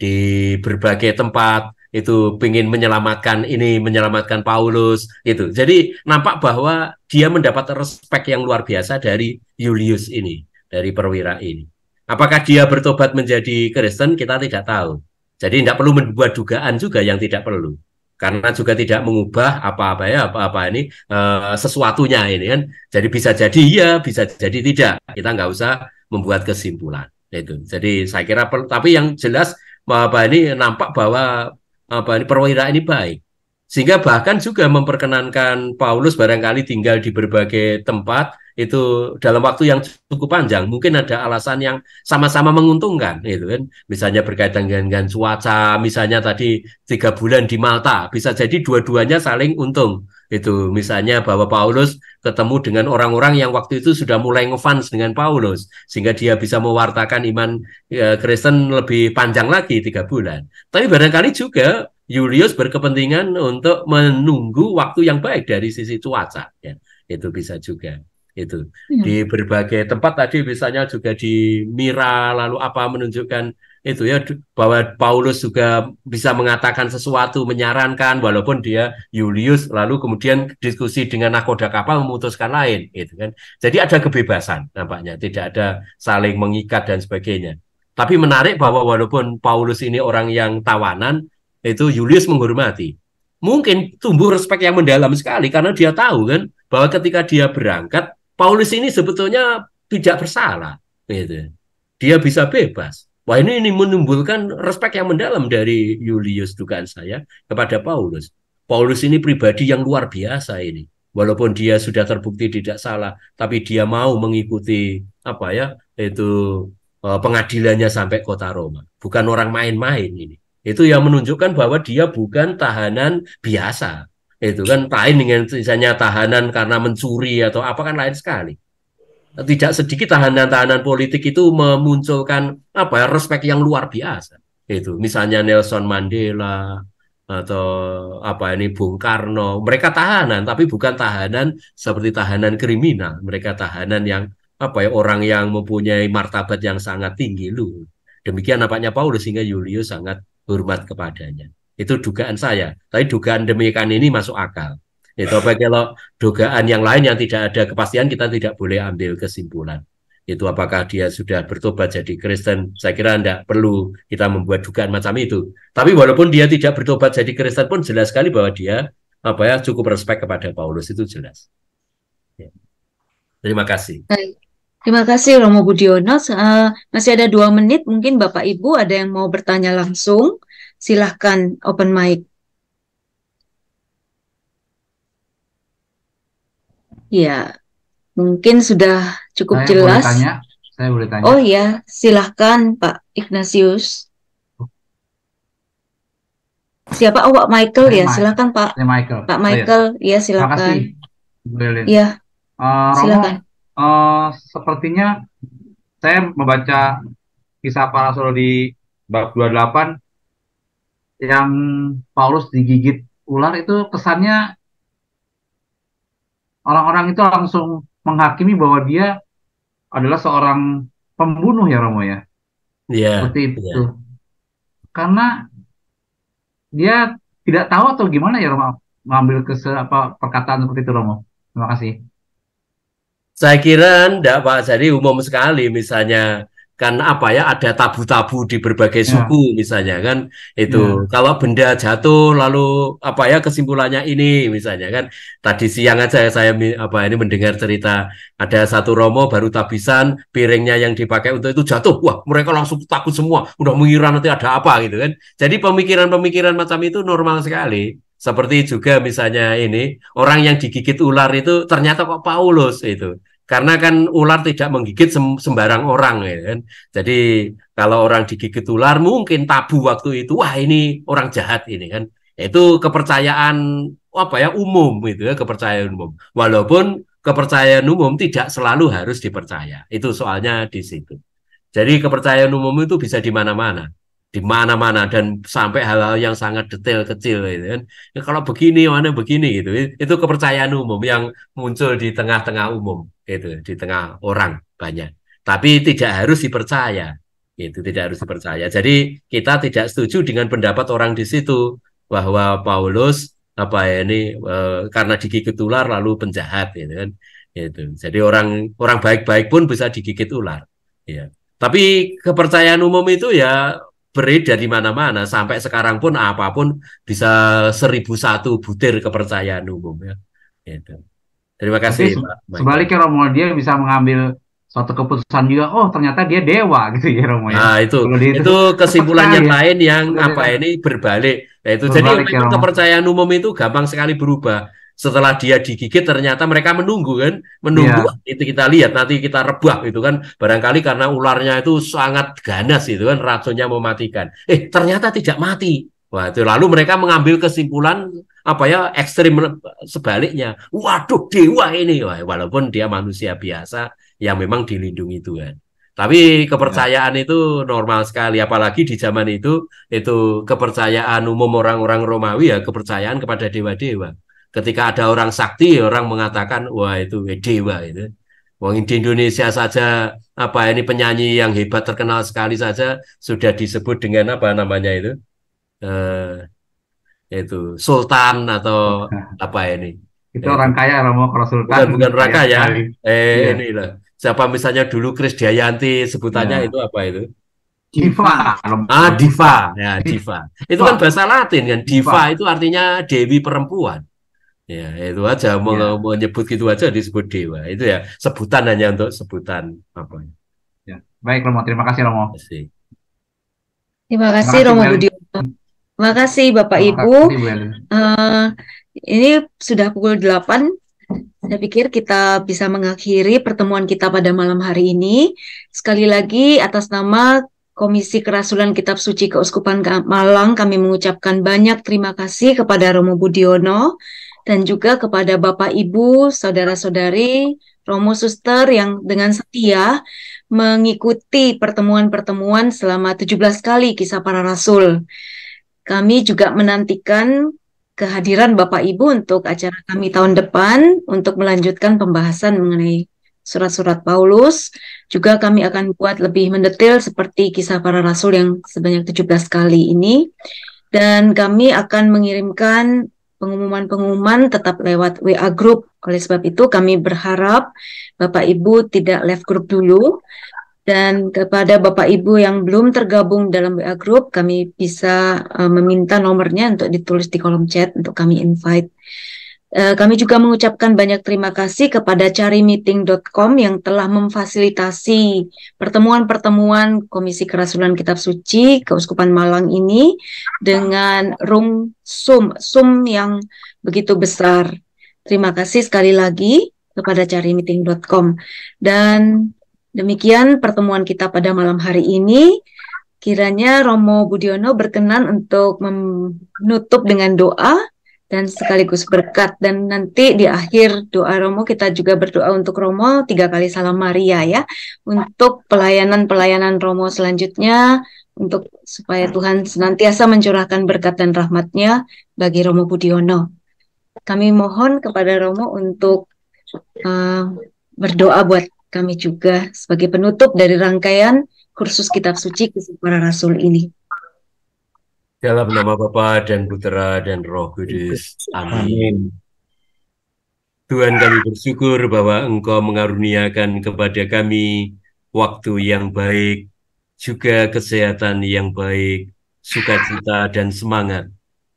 di berbagai tempat itu ingin menyelamatkan ini menyelamatkan Paulus itu jadi nampak bahwa dia mendapat respek yang luar biasa dari Julius ini dari perwira ini Apakah dia bertobat menjadi Kristen kita tidak tahu. Jadi tidak perlu membuat dugaan juga yang tidak perlu karena juga tidak mengubah apa-apa ya apa-apa ini e, sesuatunya ini kan jadi bisa jadi iya bisa jadi tidak kita nggak usah membuat kesimpulan itu jadi saya kira tapi yang jelas apa ini nampak bahwa apa ini perwira ini baik sehingga bahkan juga memperkenankan Paulus barangkali tinggal di berbagai tempat itu dalam waktu yang cukup panjang mungkin ada alasan yang sama-sama menguntungkan itu kan misalnya berkaitan dengan, cuaca misalnya tadi tiga bulan di Malta bisa jadi dua-duanya saling untung itu misalnya bahwa Paulus ketemu dengan orang-orang yang waktu itu sudah mulai ngefans dengan Paulus sehingga dia bisa mewartakan iman e, Kristen lebih panjang lagi tiga bulan tapi barangkali juga Julius berkepentingan untuk menunggu waktu yang baik dari sisi cuaca. Ya, itu bisa juga itu ya. di berbagai tempat tadi misalnya juga di Mira lalu apa menunjukkan itu ya bahwa Paulus juga bisa mengatakan sesuatu menyarankan walaupun dia Julius lalu kemudian diskusi dengan nakoda kapal memutuskan lain itu kan jadi ada kebebasan nampaknya tidak ada saling mengikat dan sebagainya tapi menarik bahwa walaupun Paulus ini orang yang tawanan yaitu Julius menghormati. Mungkin tumbuh respek yang mendalam sekali karena dia tahu kan bahwa ketika dia berangkat Paulus ini sebetulnya tidak bersalah gitu. Dia bisa bebas. Wah ini, ini menimbulkan respek yang mendalam dari Julius dugaan saya kepada Paulus. Paulus ini pribadi yang luar biasa ini. Walaupun dia sudah terbukti tidak salah, tapi dia mau mengikuti apa ya itu eh, pengadilannya sampai kota Roma. Bukan orang main-main ini. Itu yang menunjukkan bahwa dia bukan tahanan biasa. Itu kan lain dengan misalnya tahanan karena mencuri atau apa kan lain sekali. Tidak sedikit tahanan-tahanan politik itu memunculkan apa ya, respek yang luar biasa. Itu misalnya Nelson Mandela, atau apa ini Bung Karno. Mereka tahanan tapi bukan tahanan seperti tahanan kriminal. Mereka tahanan yang apa ya orang yang mempunyai martabat yang sangat tinggi lu. Demikian nampaknya Paulus sehingga Julius sangat hormat kepadanya. Itu dugaan saya. Tapi dugaan demikian ini masuk akal. Itu apa kalau dugaan yang lain yang tidak ada kepastian kita tidak boleh ambil kesimpulan. Itu apakah dia sudah bertobat jadi Kristen? Saya kira tidak perlu kita membuat dugaan macam itu. Tapi walaupun dia tidak bertobat jadi Kristen pun jelas sekali bahwa dia apa ya cukup respect kepada Paulus itu jelas. Ya. Terima kasih. Baik. Terima kasih Romo Budiono. Uh, masih ada dua menit, mungkin Bapak Ibu ada yang mau bertanya langsung. Silahkan open mic. Ya, mungkin sudah cukup saya jelas. Boleh tanya? Saya boleh tanya. Oh ya, silahkan Pak Ignatius. Siapa? Oh Pak Michael saya ya, Ma silahkan Pak. Saya Michael. Pak oh iya. Michael, oh, ya. ya silahkan. Terima kasih. Ya. Uh, Romo, silakan. Eh, sepertinya saya membaca kisah para rasul di bab 28 yang Paulus digigit ular itu kesannya orang-orang itu langsung menghakimi bahwa dia adalah seorang pembunuh ya Romo ya. Yeah, Seperti itu. Yeah. Karena dia tidak tahu atau gimana ya Romo mengambil ke apa perkataan seperti itu Romo. Terima kasih. Saya kira enggak Pak, jadi umum sekali misalnya kan apa ya ada tabu-tabu di berbagai ya. suku ya. misalnya kan itu ya. kalau benda jatuh lalu apa ya kesimpulannya ini misalnya kan tadi siang aja saya apa ini mendengar cerita ada satu romo baru tabisan piringnya yang dipakai untuk itu jatuh wah mereka langsung takut semua udah mengira nanti ada apa gitu kan jadi pemikiran-pemikiran macam itu normal sekali seperti juga misalnya ini, orang yang digigit ular itu ternyata kok Paulus itu. Karena kan ular tidak menggigit sembarang orang ya kan. Jadi kalau orang digigit ular mungkin tabu waktu itu, wah ini orang jahat ini kan. Itu kepercayaan apa ya umum itu ya, kepercayaan umum. Walaupun kepercayaan umum tidak selalu harus dipercaya. Itu soalnya di situ. Jadi kepercayaan umum itu bisa di mana-mana di mana-mana dan sampai hal-hal yang sangat detail kecil gitu kan. Ya, kalau begini mana begini gitu. Itu kepercayaan umum yang muncul di tengah-tengah umum gitu, di tengah orang banyak. Tapi tidak harus dipercaya. Itu tidak harus dipercaya. Jadi kita tidak setuju dengan pendapat orang di situ bahwa Paulus apa ya ini e, karena digigit ular lalu penjahat gitu kan. Itu. Jadi orang orang baik-baik pun bisa digigit ular. Ya. Tapi kepercayaan umum itu ya beredar dari mana-mana sampai sekarang pun apapun bisa seribu satu butir kepercayaan umum ya. Gitu. Terima kasih. Pak. sebaliknya Romo dia bisa mengambil suatu keputusan juga oh ternyata dia dewa (laughs) gitu ya Romo ya. Nah, itu itu, itu kesimpulan ya. yang lain yang apa ini berbalik. Nah, itu berbalik, jadi ya, kepercayaan umum itu gampang sekali berubah setelah dia digigit ternyata mereka menunggu kan menunggu yeah. itu kita lihat nanti kita rebah itu kan barangkali karena ularnya itu sangat ganas itu kan racunnya mematikan eh ternyata tidak mati wah itu lalu mereka mengambil kesimpulan apa ya ekstrim sebaliknya waduh dewa ini wah, walaupun dia manusia biasa yang memang dilindungi Tuhan tapi kepercayaan itu normal sekali, apalagi di zaman itu, itu kepercayaan umum orang-orang Romawi ya kepercayaan kepada dewa-dewa ketika ada orang sakti orang mengatakan wah itu dewa itu Wong di Indonesia saja apa ini penyanyi yang hebat terkenal sekali saja sudah disebut dengan apa namanya itu eh, itu Sultan atau apa ini itu eh, orang kaya Romo kalau Sultan bukan, bukan orang kaya eh iya. ini lah siapa misalnya dulu Kris Dayanti sebutannya iya. itu apa itu Diva. Ah, diva. Ya, diva. Itu kan bahasa Latin kan. Diva, diva itu artinya dewi perempuan. Ya, itu aja mau ya. mau nyebut gitu aja disebut dewa. Itu ya sebutan hanya untuk sebutan apa. Ya. ya baik Romo, terima kasih Romo. Terima kasih. Terima kasih Romo Budi. Terima kasih Bapak terima Ibu. Kasih, uh, ini sudah pukul 8. Saya pikir kita bisa mengakhiri pertemuan kita pada malam hari ini. Sekali lagi atas nama Komisi Kerasulan Kitab Suci Keuskupan Malang kami mengucapkan banyak terima kasih kepada Romo Budiono dan juga kepada Bapak Ibu, saudara-saudari, romo suster yang dengan setia mengikuti pertemuan-pertemuan selama 17 kali kisah para rasul. Kami juga menantikan kehadiran Bapak Ibu untuk acara kami tahun depan untuk melanjutkan pembahasan mengenai surat-surat Paulus. Juga kami akan buat lebih mendetail seperti kisah para rasul yang sebanyak 17 kali ini. Dan kami akan mengirimkan pengumuman-pengumuman tetap lewat WA group. Oleh sebab itu kami berharap Bapak Ibu tidak left group dulu dan kepada Bapak Ibu yang belum tergabung dalam WA group kami bisa uh, meminta nomornya untuk ditulis di kolom chat untuk kami invite. Eh, kami juga mengucapkan banyak terima kasih kepada carimeeting.com yang telah memfasilitasi pertemuan-pertemuan Komisi Kerasulan Kitab Suci Keuskupan Malang ini dengan room sum sum yang begitu besar. Terima kasih sekali lagi kepada carimeeting.com dan demikian pertemuan kita pada malam hari ini. Kiranya Romo Budiono berkenan untuk menutup dengan doa dan sekaligus berkat. Dan nanti di akhir doa Romo kita juga berdoa untuk Romo tiga kali salam Maria ya untuk pelayanan-pelayanan Romo selanjutnya untuk supaya Tuhan senantiasa mencurahkan berkat dan rahmatnya bagi Romo Budiono. Kami mohon kepada Romo untuk uh, berdoa buat kami juga sebagai penutup dari rangkaian kursus kitab suci kisah para rasul ini. Dalam nama Bapa dan Putera dan Roh Kudus. Amin. Tuhan kami bersyukur bahwa Engkau mengaruniakan kepada kami waktu yang baik, juga kesehatan yang baik, sukacita dan semangat,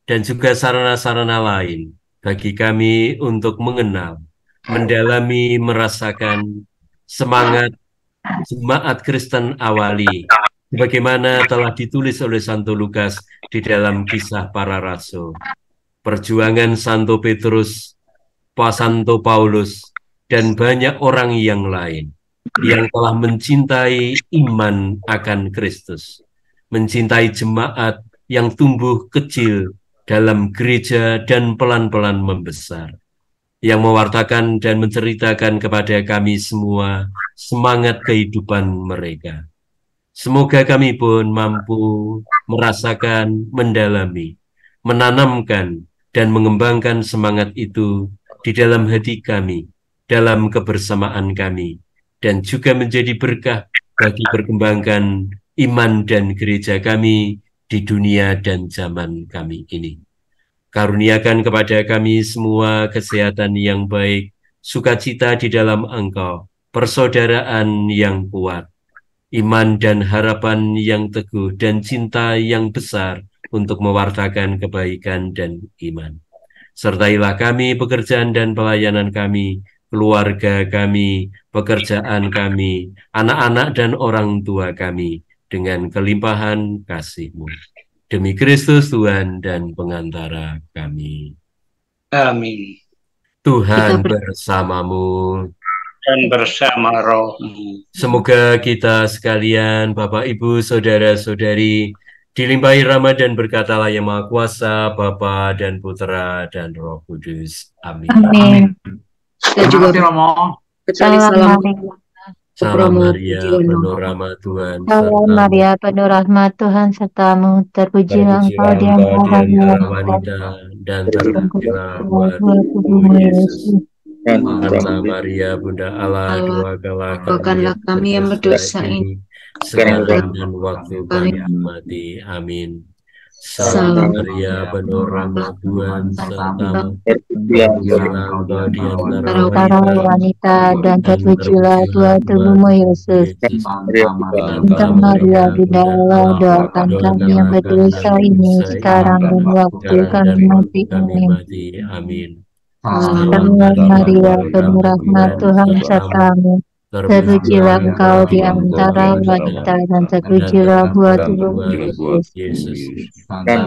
dan juga sarana-sarana lain bagi kami untuk mengenal, mendalami, merasakan semangat jemaat Kristen awali Bagaimana telah ditulis oleh Santo Lukas di dalam kisah para rasul. Perjuangan Santo Petrus, Santo Paulus, dan banyak orang yang lain yang telah mencintai iman akan Kristus, mencintai jemaat yang tumbuh kecil dalam gereja dan pelan-pelan membesar, yang mewartakan dan menceritakan kepada kami semua semangat kehidupan mereka. Semoga kami pun mampu merasakan, mendalami, menanamkan, dan mengembangkan semangat itu di dalam hati kami, dalam kebersamaan kami, dan juga menjadi berkah bagi perkembangan iman dan gereja kami di dunia dan zaman kami ini. Karuniakan kepada kami semua kesehatan yang baik, sukacita di dalam Engkau, persaudaraan yang kuat, iman dan harapan yang teguh, dan cinta yang besar untuk mewartakan kebaikan dan iman. Sertailah kami pekerjaan dan pelayanan kami, keluarga kami, pekerjaan kami, anak-anak dan orang tua kami, dengan kelimpahan kasih-Mu. Demi Kristus Tuhan dan pengantara kami. Amin. Tuhan bersamamu dan bersama Roh. Semoga kita sekalian, Bapak, Ibu, Saudara-saudari, dilimpahi rahmat dan berkatalah yang Maha Kuasa, Bapa dan Putra dan Roh Kudus. Amin. Amin. Dan juga Romo. Kecuali salam. Salam Maria, penuh rahmat Tuhan. Salam Maria, penuh rahmat Tuhan sertamu. Terpujilah engkau di antara wanita dan terpujilah buat Yesus. Kan, Maha Maria ya, Bunda Allah, keluargalah Bukanlah kami yang berdosa ini, kan, sekarang dan waktu kami mati. Amin. Salam Maria, ya, penuh ya Tuhan para di antara wanita, dan terpujilah Tuhan tubuhmu Yesus. Santa Maria, Bunda Allah, doakan kami yang berdosa ini sekarang dan waktu kami mati. Amin. Mari waktu rahmat Tuhan sertamu. Terpujilah engkau di antara wanita dan terpujilah buah tubuh Yesus.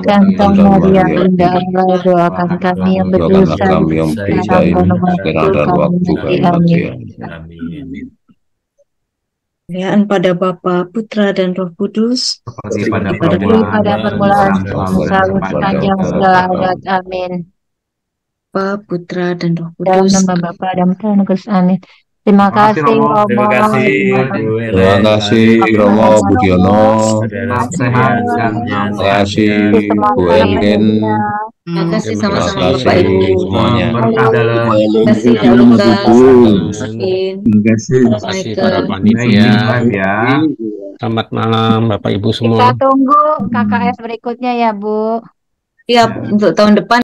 Kantong Maria, Bunda Allah, doakan kami yang berdosa sekarang dan waktu kami mati. Amin. Kemuliaan pada Bapa, Putra dan Roh Kudus, seperti pada permulaan, selalu sepanjang segala abad. Amin. Bapa, Putra, dan Roh Kudus. Dalam nama Bapa dan Putra dan Kudus. Amin. Terima kasih Romo. Terima kasih. Terima kasih Romo Budiono. Terima kasih Bu Elin. Terima kasih sama-sama Bapak Ibu semuanya. Terima kasih Terima kasih. Terima kasih para panitia. Selamat malam Bapak Ibu semua. Kita tunggu KKS berikutnya ya Bu. Iya untuk tahun depan.